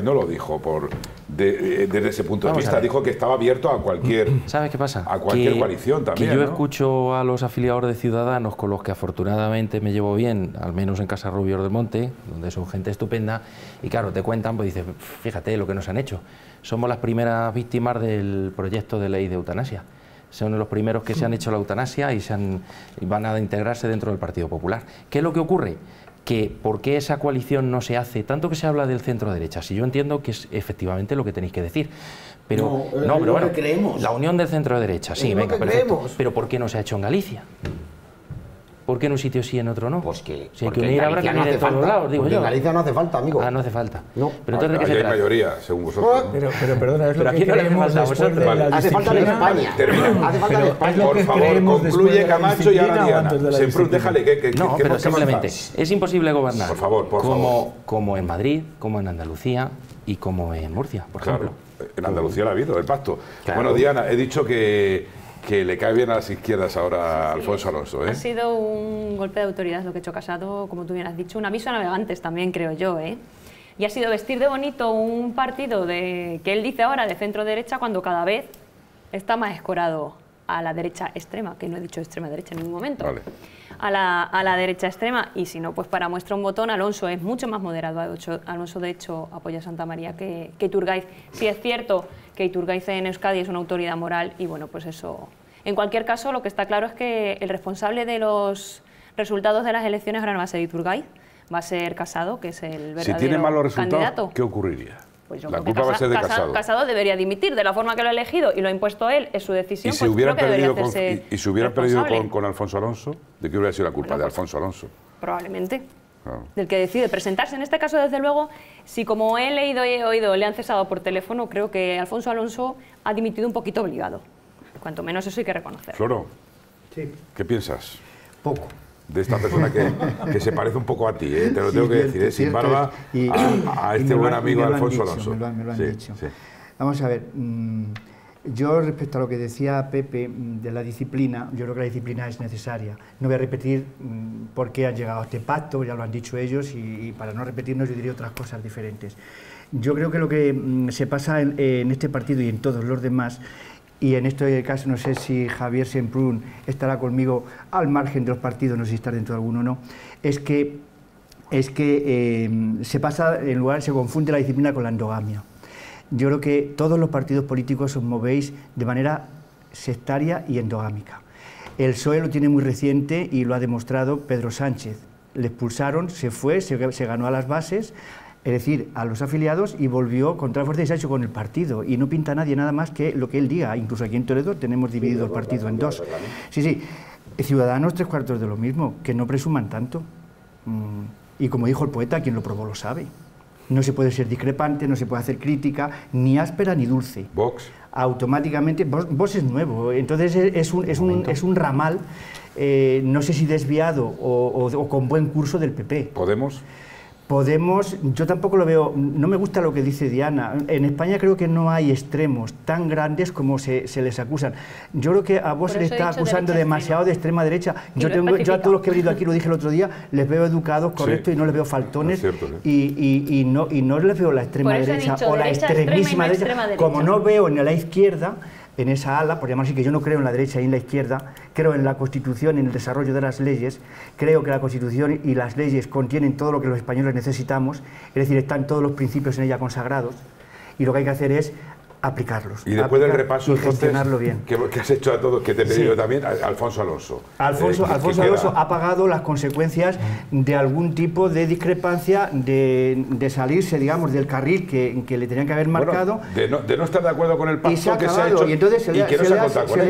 no lo dijo por de, eh, desde ese punto de vista, dijo que estaba abierto a cualquier... ¿Sabes qué pasa? A cualquier coalición también. yo escucho a los afiliados de Ciudadanos, con los que afortunadamente me llevo bien, al menos en Casa Rubio del Monte, donde son gente estupenda, y claro, te cuentan, pues dices, fíjate lo que nos han hecho. Somos las primeras víctimas del proyecto de ley de eutanasia son los primeros que se han hecho la eutanasia y, se van a integrarse dentro del Partido Popular. ¿Qué es lo que ocurre? que por qué esa coalición no se hace, tanto que se habla del centro derecha, si yo entiendo que es efectivamente lo que tenéis que decir. Pero no, pero bueno, la unión del centro derecha, sí, venga, perfecto. Pero ¿por qué no se ha hecho en Galicia? ¿Por qué en un sitio sí y en otro no? Pues que, si hay que habrá que no en todos lados, digo yo. En Galicia no hace falta, amigo. Ah, no hace falta. No. Pero entonces, hay mayoría, según vosotros. Pero, pero perdona, que no hace falta Hace falta en España. Hace falta en España. Por favor, concluye Camacho y ahora Diana. déjale que, que... No, pero simplemente, es imposible gobernar. Por favor, por favor. Como en Madrid, como en Andalucía y como en Murcia, por ejemplo. En Andalucía la ha habido, el pacto. Bueno, Diana, he dicho que que le cae bien a las izquierdas ahora Alfonso Alonso. ¿eh? Ha sido un golpe de autoridad lo que ha hecho Casado, como tú bien has dicho, un aviso a navegantes también, creo yo. ¿eh? Y ha sido vestir de bonito un partido de, que él dice ahora de centro-derecha cuando cada vez está más escorado a la derecha extrema, que no he dicho extrema derecha en ningún momento, a, la, a, la, derecha extrema. Y si no, pues para muestra un botón, Alonso es mucho más moderado. Alonso, de hecho, apoya a Santa María que, que Si es cierto que Iturgaiz en Euskadi es una autoridad moral y bueno, pues eso... En cualquier caso, lo que está claro es que el responsable de los resultados de las elecciones ahora no va a ser Iturgaiz, va a ser Casado, que es el verdadero Si tiene malos resultados, ¿qué ocurriría? Pues la culpa va a ser de Casado. Casado. debería dimitir de la forma que lo ha elegido y lo ha impuesto él, es su decisión. ¿Y si pues hubiera perdido, con, y, si perdido con, Alfonso Alonso? ¿De qué hubiera sido la culpa? de pues Alfonso Alonso. Probablemente. Del que decide presentarse. En este caso, desde luego, si como he leído y he oído le han cesado por teléfono, creo que Alfonso Alonso ha dimitido un poquito obligado. Cuanto menos eso hay que reconocer. Floro, ¿qué piensas? Poco de esta persona que, se parece un poco a ti, ¿eh? te lo tengo que decir, ¿eh? sin barba y, a, este buen amigo Alfonso Alonso. Me lo han, dicho. Vamos a ver. Mm, yo, respecto a lo que decía Pepe mm, de la disciplina, yo creo que la disciplina es necesaria. No voy a repetir mm, por qué ha llegado a este pacto, ya lo han dicho ellos, y, para no repetirnos yo diría otras cosas diferentes. Yo creo que lo que mm, se pasa en, este partido y en todos los demás y en este caso no sé si Javier Semprún estará conmigo al margen de los partidos, no sé si estar dentro de alguno o no, es que, es que eh, se pasa, en lugar, se confunde la disciplina con la endogamia yo creo que todos los partidos políticos os movéis de manera sectaria y endogámica. El PSOE lo tiene muy reciente y lo ha demostrado Pedro Sánchez. Le expulsaron, se fue, se, ganó a las bases, es decir, a los afiliados y volvió contra la fuerza y se ha hecho con el partido. Y no pinta nadie nada más que lo que él diga. Incluso aquí en Toledo tenemos dividido el partido en dos. Sí, sí. Ciudadanos tres cuartos de lo mismo, que no presuman tanto. Mm, y como dijo el poeta, quien lo probó lo sabe. No se puede ser discrepante, no se puede hacer crítica, ni áspera ni dulce. Vox. Automáticamente, Vox, es nuevo, entonces es un, es un, es un ramal, eh, no sé si desviado o con buen curso del PP. ¿Podemos? Podemos, yo tampoco lo veo, no me gusta lo que dice Diana. En España creo que no hay extremos tan grandes como se, les acusan. Yo creo que a vos se le está acusando demasiado de extrema derecha. Yo, tengo, yo, a todos los que he venido aquí, lo dije el otro día, les veo educados, correctos y no les veo faltones. y, no, y no les veo la extrema derecha o la extremísima derecha, Como no veo en la izquierda, en esa ala, por así, que yo no creo en la derecha y en la izquierda, creo en la Constitución, en el desarrollo de las leyes, creo que la Constitución y las leyes contienen todo lo que los españoles necesitamos, es decir, están todos los principios en ella consagrados, y lo que hay que hacer es aplicarlos. Y después del repaso, gestionarlo bien. Que, que, has hecho a todos, que te he pedido también, Alfonso Alonso. Alfonso, eh, Alfonso Alonso ha pagado las consecuencias de algún tipo de discrepancia, de, de salirse, digamos, del carril que, le tenían que haber marcado. de, no, de, no, estar de acuerdo con el pacto y ha que se ha hecho. Y entonces se, le,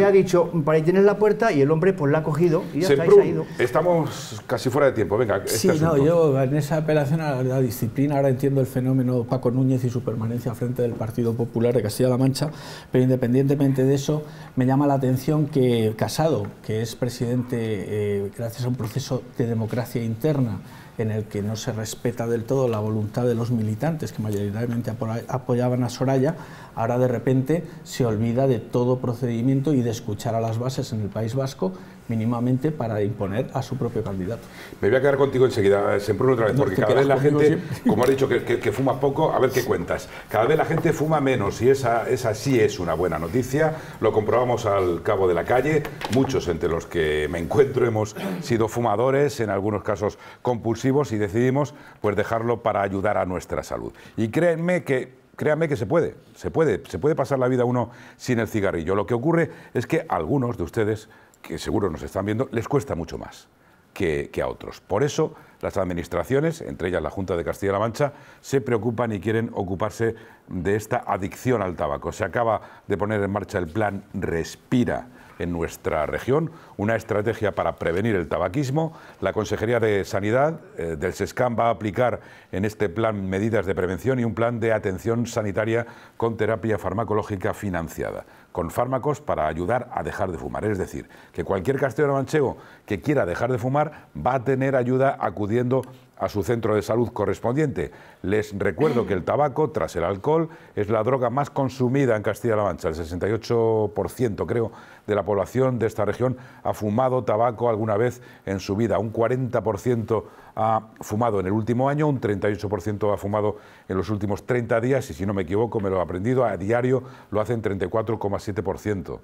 ha, dicho, para ahí tienes la puerta, y el hombre pues la ha cogido y ya ha ido. Estamos casi fuera de tiempo, venga. Este sí, no, yo en esa apelación a la disciplina ahora entiendo el fenómeno Paco Núñez y su permanencia frente del Partido Popular de casi la Mancha, pero independientemente de eso, me llama la atención que Casado, que es presidente eh, gracias a un proceso de democracia interna, en el que no se respeta del todo la voluntad de los militantes que mayoritariamente apoyaban a Soraya, ahora de repente se olvida de todo procedimiento y de escuchar a las bases en el País Vasco mínimamente para imponer a su propio candidato. Me voy a quedar contigo enseguida, siempre otra vez, porque cada vez la gente, como has dicho, que, fuma poco, a ver qué cuentas. Cada vez la gente fuma menos y esa, esa sí es una buena noticia. Lo comprobamos al cabo de la calle. Muchos entre los que me encuentro hemos sido fumadores, en algunos casos compulsivos, y decidimos pues dejarlo para ayudar a nuestra salud. Y créanme que créanme que se puede, se puede, se puede pasar la vida uno sin el cigarrillo. Lo que ocurre es que algunos de ustedes que seguro nos están viendo, les cuesta mucho más que, a otros. Por eso las administraciones, entre ellas la Junta de Castilla-La Mancha, se preocupan y quieren ocuparse de esta adicción al tabaco. Se acaba de poner en marcha el plan Respira en nuestra región, una estrategia para prevenir el tabaquismo. La Consejería de Sanidad eh, del SESCAM va a aplicar en este plan medidas de prevención y un plan de atención sanitaria con terapia farmacológica financiada con fármacos para ayudar a dejar de fumar. Es decir, que cualquier castellano manchego que quiera dejar de fumar va a tener ayuda acudiendo a su centro de salud correspondiente. Les recuerdo que el tabaco, tras el alcohol, es la droga más consumida en Castilla-La Mancha. El 68%, creo, de la población de esta región ha fumado tabaco alguna vez en su vida. Un 40% ha fumado en el último año, un 38% ha fumado en los últimos 30 días y, si no me equivoco, me lo he aprendido, a diario lo hacen 34,7%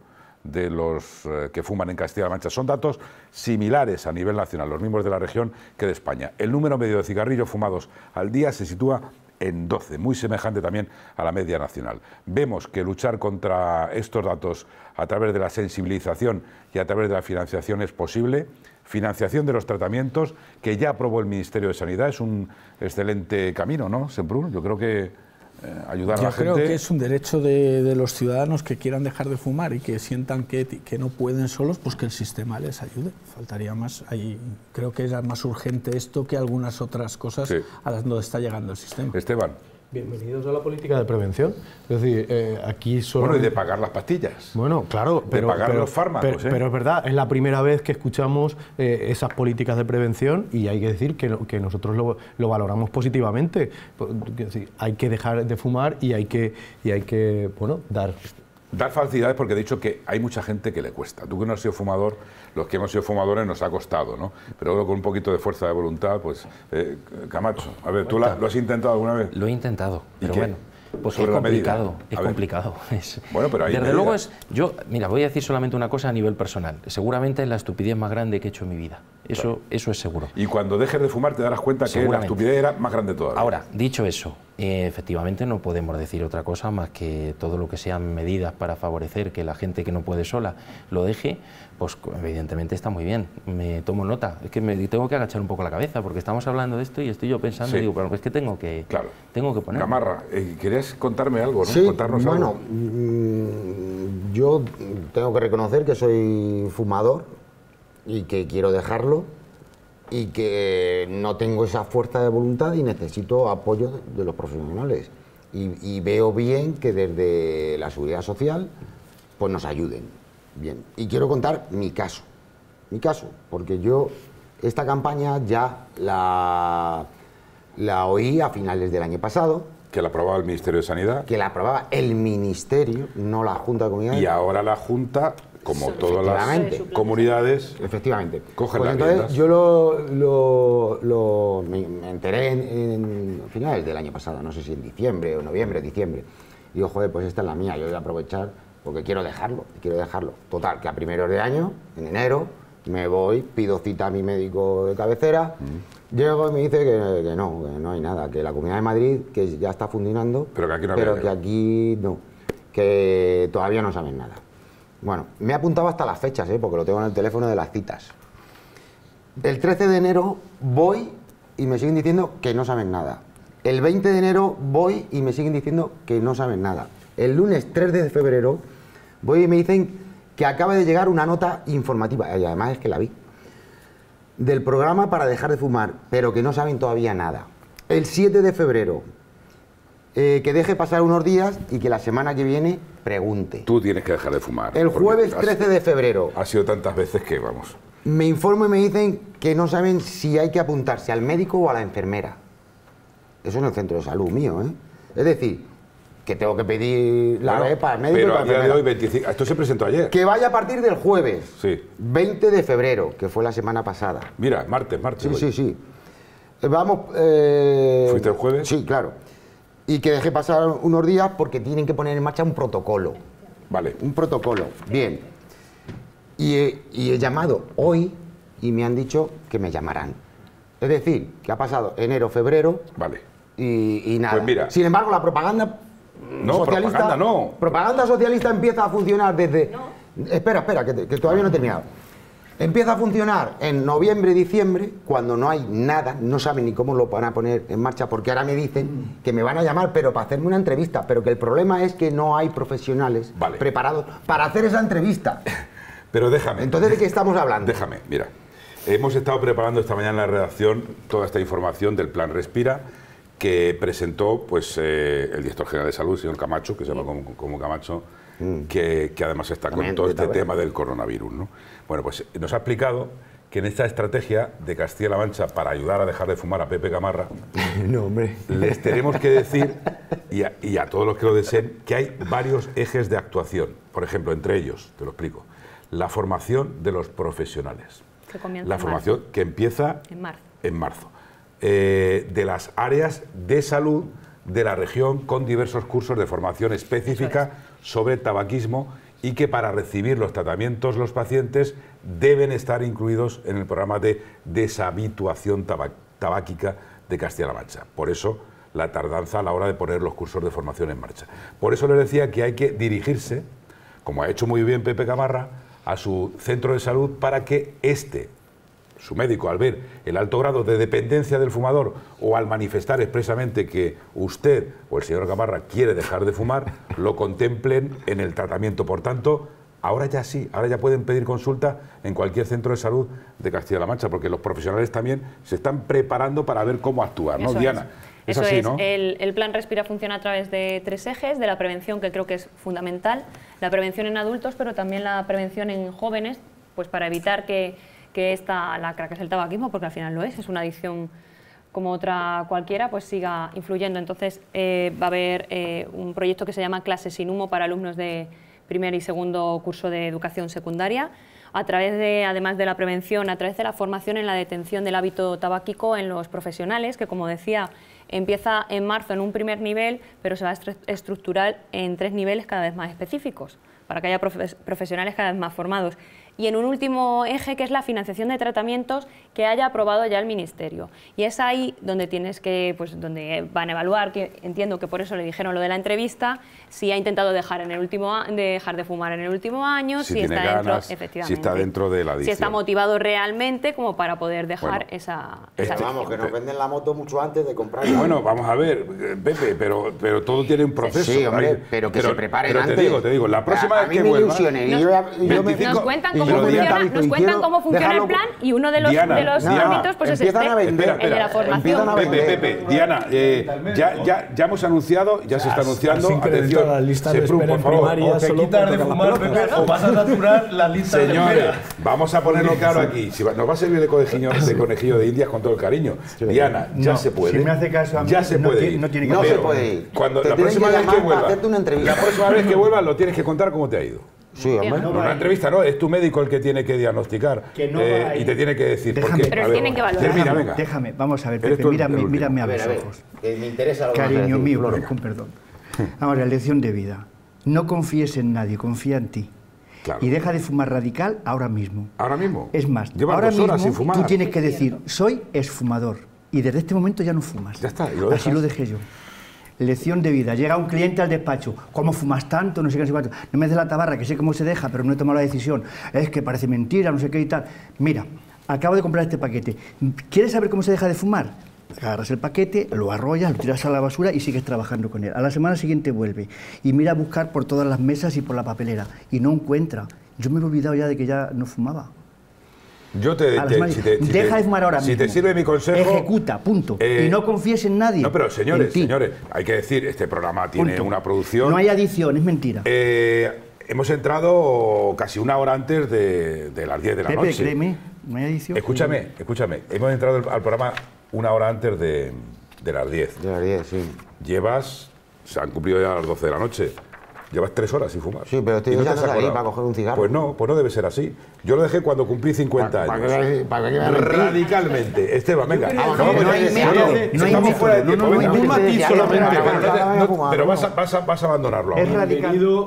de los eh, que fuman en Castilla-La Mancha. Son datos similares a nivel nacional, los mismos de la región que de España. El número medio de cigarrillos fumados al día se sitúa en 12, muy semejante también a la media nacional. Vemos que luchar contra estos datos a través de la sensibilización y a través de la financiación es posible. Financiación de los tratamientos que ya aprobó el Ministerio de Sanidad es un excelente camino, ¿no, Semprún? Yo creo que eh, ayudar Yo a la gente. Yo creo que es un derecho de, los ciudadanos que quieran dejar de fumar y que sientan que, no pueden solos, pues que el sistema les ayude. Faltaría más. creo que es más urgente esto que algunas otras cosas a las donde está llegando el sistema. Esteban. Bienvenidos a la política de prevención. Es decir, eh, aquí solo... Bueno, y de pagar las pastillas. Bueno, claro, pero... De pagar los fármacos. ¿eh? Pero, es verdad, es la primera vez que escuchamos eh, esas políticas de prevención y hay que decir que, nosotros lo, valoramos positivamente. hay que dejar de fumar y hay que, y hay que bueno, dar Dar falsidades porque he dicho que hay mucha gente que le cuesta. Tú que no has sido fumador, los que hemos sido fumadores nos ha costado, ¿no? Pero luego con un poquito de fuerza de voluntad, pues... Eh, Camacho, a ver, ¿tú lo has intentado alguna vez? Lo he intentado, pero bueno pues es complicado, Es complicado. bueno, pero hay Desde luego es. Yo, mira, voy a decir solamente una cosa a nivel personal. Seguramente es la estupidez más grande que he hecho en mi vida. Eso, eso es seguro. Y cuando dejes de fumar te darás cuenta que la estupidez era más grande todavía. Ahora, dicho eso, eh, efectivamente no podemos decir otra cosa más que todo lo que sean medidas para favorecer que la gente que no puede sola lo deje, pues evidentemente está muy bien. Me tomo nota. Es que me tengo que agachar un poco la cabeza porque estamos hablando de esto y estoy yo pensando, y digo, pero es que tengo que, tengo que poner. Camarra, eh, querías contarme algo, Contarnos bueno, algo. Mm, yo tengo que reconocer que soy fumador y que quiero dejarlo y que no tengo esa fuerza de voluntad y necesito apoyo de los profesionales. Y, y veo bien que desde la seguridad social pues nos ayuden Bien, y quiero contar mi caso, mi caso, porque yo esta campaña ya la, la oí a finales del año pasado. Que la aprobaba el Ministerio de Sanidad. Que la aprobaba el Ministerio, no la Junta de Comunidades. Y ahora la Junta, como todas las comunidades, efectivamente. Coge pues las entonces yo lo, lo, me enteré en, finales del año pasado, no sé si en diciembre o noviembre, diciembre. Digo, joder, pues esta es la mía, yo voy a aprovechar porque quiero dejarlo, quiero dejarlo. Total, que a primeros de año, en enero, me voy, pido cita a mi médico de cabecera, mm. llego y me dice que, no, que no hay nada, que la Comunidad de Madrid, que ya está fundinando... pero que aquí no, que, aquí no que todavía no saben nada. Bueno, me he apuntado hasta las fechas, ¿eh? porque lo tengo en el teléfono de las citas. El 13 de enero voy y me siguen diciendo que no saben nada. El 20 de enero voy y me siguen diciendo que no saben nada. El lunes 3 de febrero Voy y me dicen que acaba de llegar una nota informativa, y además es que la vi, del programa para dejar de fumar, pero que no saben todavía nada. El 7 de febrero, eh, que deje pasar unos días y que la semana que viene pregunte. Tú tienes que dejar de fumar. El jueves 13 de febrero. Ha sido tantas veces que vamos. Me informo y me dicen que no saben si hay que apuntarse al médico o a la enfermera. Eso en el centro de salud mío, ¿eh? Es decir, que tengo que pedir la esto se presentó ayer. Que vaya a partir del jueves, sí. 20 de febrero, que fue la semana pasada. Mira, martes, martes. Sí, sí, sí. Eh, vamos... Eh, ¿Fuiste el jueves? Sí, claro. Y que deje pasar unos días porque tienen que poner en marcha un protocolo. Vale. Un protocolo. Bien. Y he, llamado hoy y me han dicho que me llamarán. Es decir, que ha pasado enero, febrero. Vale. Y, pues nada. mira. Sin embargo, la propaganda no, socialista. Propaganda, no. propaganda socialista empieza a funcionar desde. Espera, espera, que, todavía no he terminado. Empieza a funcionar en noviembre, diciembre, cuando no hay nada, no saben ni cómo lo van a poner en marcha, porque ahora me dicen que me van a llamar, pero para hacerme una entrevista, pero que el problema es que no hay profesionales preparados para hacer esa entrevista. Pero déjame. Entonces, ¿de qué estamos hablando? Déjame, mira. Hemos estado preparando esta mañana en la redacción toda esta información del Plan Respira, que presentó pues, eh, el director general de salud, señor Camacho, que se llama como, Camacho, mm. que, además está con todo este tema del coronavirus. Bueno, pues nos ha explicado que en esta estrategia de Castilla-La Mancha para ayudar a dejar de fumar a Pepe Camarra, les tenemos que decir, y a, todos los que lo deseen, que hay varios ejes de actuación. Por ejemplo, entre ellos, te lo explico, la formación de los profesionales. la formación que empieza En marzo eh, de las áreas de salud de la región con diversos cursos de formación específica sobre tabaquismo y que para recibir los tratamientos los pacientes deben estar incluidos en el programa de deshabituación tabáquica de Castilla-La Mancha. Por eso la tardanza a la hora de poner los cursos de formación en marcha. Por eso les decía que hay que dirigirse, como ha hecho muy bien Pepe Camarra, a su centro de salud para que este su médico al ver el alto grado de dependencia del fumador o al manifestar expresamente que usted o el señor Gamarra quiere dejar de fumar, lo contemplen en el tratamiento. Por tanto, ahora ya sí, ahora ya pueden pedir consulta en cualquier centro de salud de Castilla-La Mancha, porque los profesionales también se están preparando para ver cómo actuar, ¿no, Diana? Es. así, ¿no? el plan Respira funciona a través de tres ejes, de la prevención, que creo que es fundamental, la prevención en adultos, pero también la prevención en jóvenes, pues para evitar que que esta lacra, que es el tabaquismo, porque al final lo es, es una adicción como otra cualquiera, pues siga influyendo. Entonces eh, va a haber eh, un proyecto que se llama Clases sin humo para alumnos de primer y segundo curso de educación secundaria, a través de, además de la prevención, a través de la formación en la detención del hábito tabáquico en los profesionales, que como decía, empieza en marzo en un primer nivel, pero se va a estructurar en tres niveles cada vez más específicos, para que haya profesionales cada vez más formados y en un último eje que es la financiación de tratamientos que haya aprobado ya el Ministerio. Y es ahí donde tienes que, pues donde van a evaluar, que entiendo que por eso le dijeron lo de la entrevista, si ha intentado dejar en el último dejar de fumar en el último año, si, está dentro, efectivamente, si está de la si está motivado realmente como para poder dejar eh, esa, vamos que nos venden la moto mucho antes de comprar. Bueno, vamos a ver, Pepe, pero pero todo tiene un proceso. Sí, hombre, pero que se preparen pero Te digo, te digo, la próxima vez que nos, cuentan cómo nos cuentan cómo funciona el plan y uno de los, de los ámbitos pues es este, el de la formación. Pepe, Diana, eh, ya, ya, ya, hemos anunciado, ya se está anunciando, atención, la lista se prun, por favor. O de fumar, Pepe, vas a saturar la lista de espera. vamos a ponerlo claro aquí, nos va a servir de conejillo de, indias con todo el cariño. Diana, ya se puede. ya se puede. No, tiene que no se puede ir. Cuando, la, próxima vez que vuelva, la próxima vez que vuelva lo tienes que contar cómo te ha ido una entrevista, ¿no? Es tu médico el que tiene que diagnosticar. Eh, y te tiene que decir. Déjame, Déjame, vamos a ver, mírame, a, ver, ojos. Que me interesa lo Cariño mío, con con Vamos a ver, lección de vida. No confíes en nadie, confía en ti. Y deja de fumar radical ahora mismo. ¿Ahora mismo? Es más, ahora mismo tú tienes que decir, soy esfumador Y desde este momento ya no fumas. Ya está. Así lo dejé yo lección de vida. Llega un cliente al despacho, ¿cómo fumas tanto? No sé qué, no No me des la tabarra, que sé cómo se deja, pero no he tomado la decisión. Es que parece mentira, no sé qué y tal. Mira, acabo de comprar este paquete. ¿Quieres saber cómo se deja de fumar? agarras el paquete, lo arrollas, lo tiras a la basura y sigues trabajando con él. A la semana siguiente vuelve y mira a buscar por todas las mesas y por la papelera y no encuentra. Yo me he olvidado ya de que ya no fumaba. Yo te, deja ahora si te sirve mi consejo. Ejecuta, punto. Eh, y no confíes en nadie. No, pero señores, señores, hay que decir, este programa tiene una producción. No hay adición, es mentira. Eh, hemos entrado casi una hora antes de, las 10 de la noche. noche. Créeme, no hay adición. Escúchame, escúchame. Hemos entrado al programa una hora antes de, de las 10. De las 10, sí. Llevas. Se han cumplido ya las 12 de la noche. Llevas tres horas sin fumar. Sí, pero estoy. no coger un cigarro. Pues no, pues no debe ser así. Yo lo dejé cuando cumplí 50 años. Radicalmente. Esteban, venga. no, no, hay no, hay Pero vas a abandonarlo.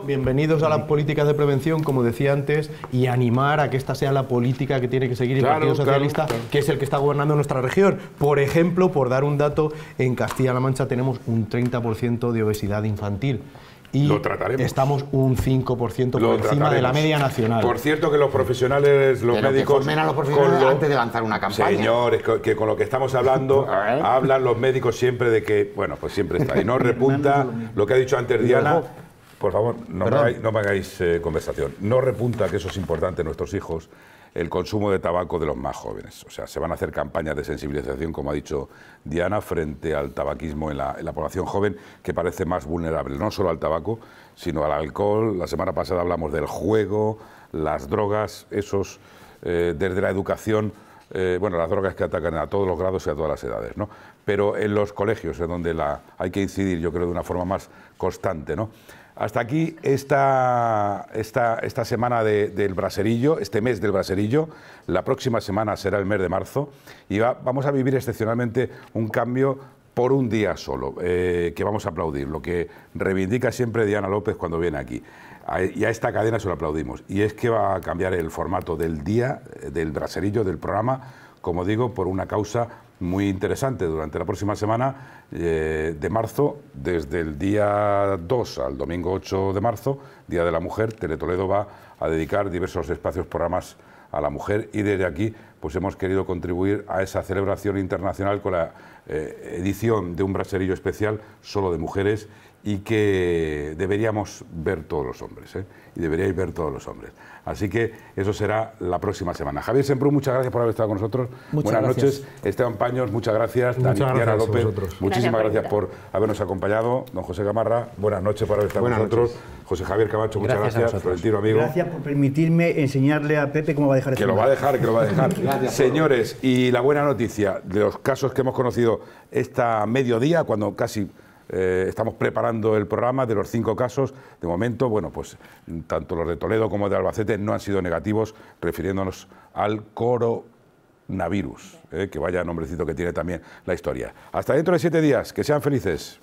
bienvenidos a las políticas de prevención, como decía antes, y animar a que esta sea la política que tiene que seguir el Partido Socialista, que es el que está gobernando nuestra región. Por ejemplo, por dar un dato, en Castilla-La Mancha tenemos un 30% de obesidad infantil y estamos un 5% por encima de la media nacional. Por cierto que los profesionales, los médicos... antes de lanzar una campaña. Señores, que, con lo que estamos hablando, hablan los médicos siempre de que, bueno, pues siempre está. Y no repunta lo que ha dicho antes Diana. Por favor, no me hagáis, eh, conversación. No repunta, que eso es importante, nuestros hijos el consumo de tabaco de los más jóvenes. O sea, se van a hacer campañas de sensibilización, como ha dicho Diana, frente al tabaquismo en la, población joven, que parece más vulnerable, no solo al tabaco, sino al alcohol. La semana pasada hablamos del juego, las drogas, esos, eh, desde la educación. Eh, bueno, las drogas que atacan a todos los grados y a todas las edades, ¿no? Pero en los colegios es donde la, hay que incidir, yo creo, de una forma más constante, ¿no? Hasta aquí esta, esta, esta semana del braserillo, este mes del braserillo. La próxima semana será el mes de marzo y vamos a vivir excepcionalmente un cambio por un día solo, eh, que vamos a aplaudir, lo que reivindica siempre Diana López cuando viene aquí. y a esta cadena se lo aplaudimos. Y es que va a cambiar el formato del día, eh, del braserillo, del programa, como digo, por una causa muy interesante. Durante la próxima semana eh, de marzo, desde el día 2 al domingo 8 de marzo, Día de la Mujer, Teletoledo va a dedicar diversos espacios, programas a la mujer y desde aquí pues hemos querido contribuir a esa celebración internacional con la eh, edición de un braserillo especial solo de mujeres y que deberíamos ver todos los hombres, ¿eh? y deberíais ver todos los hombres. Así que eso será la próxima semana. Javier Semprú, muchas gracias por haber estado con nosotros. Muchas Buenas noches. Esteban Paños, muchas gracias. López, muchísimas gracias, por habernos acompañado. Don José Camarra... buenas noches por haber estado con nosotros. José Javier Camacho, muchas gracias. gracias. amigo. Gracias por permitirme enseñarle a Pepe cómo va a dejar Que lo va a dejar, que lo va a dejar. Señores, y la buena noticia de los casos que hemos conocido esta mediodía, cuando casi eh, estamos preparando el programa de los cinco casos. De momento, bueno, pues tanto los de Toledo como de Albacete no han sido negativos, refiriéndonos al coronavirus, eh, que vaya nombrecito que tiene también la historia. Hasta dentro de siete días, que sean felices.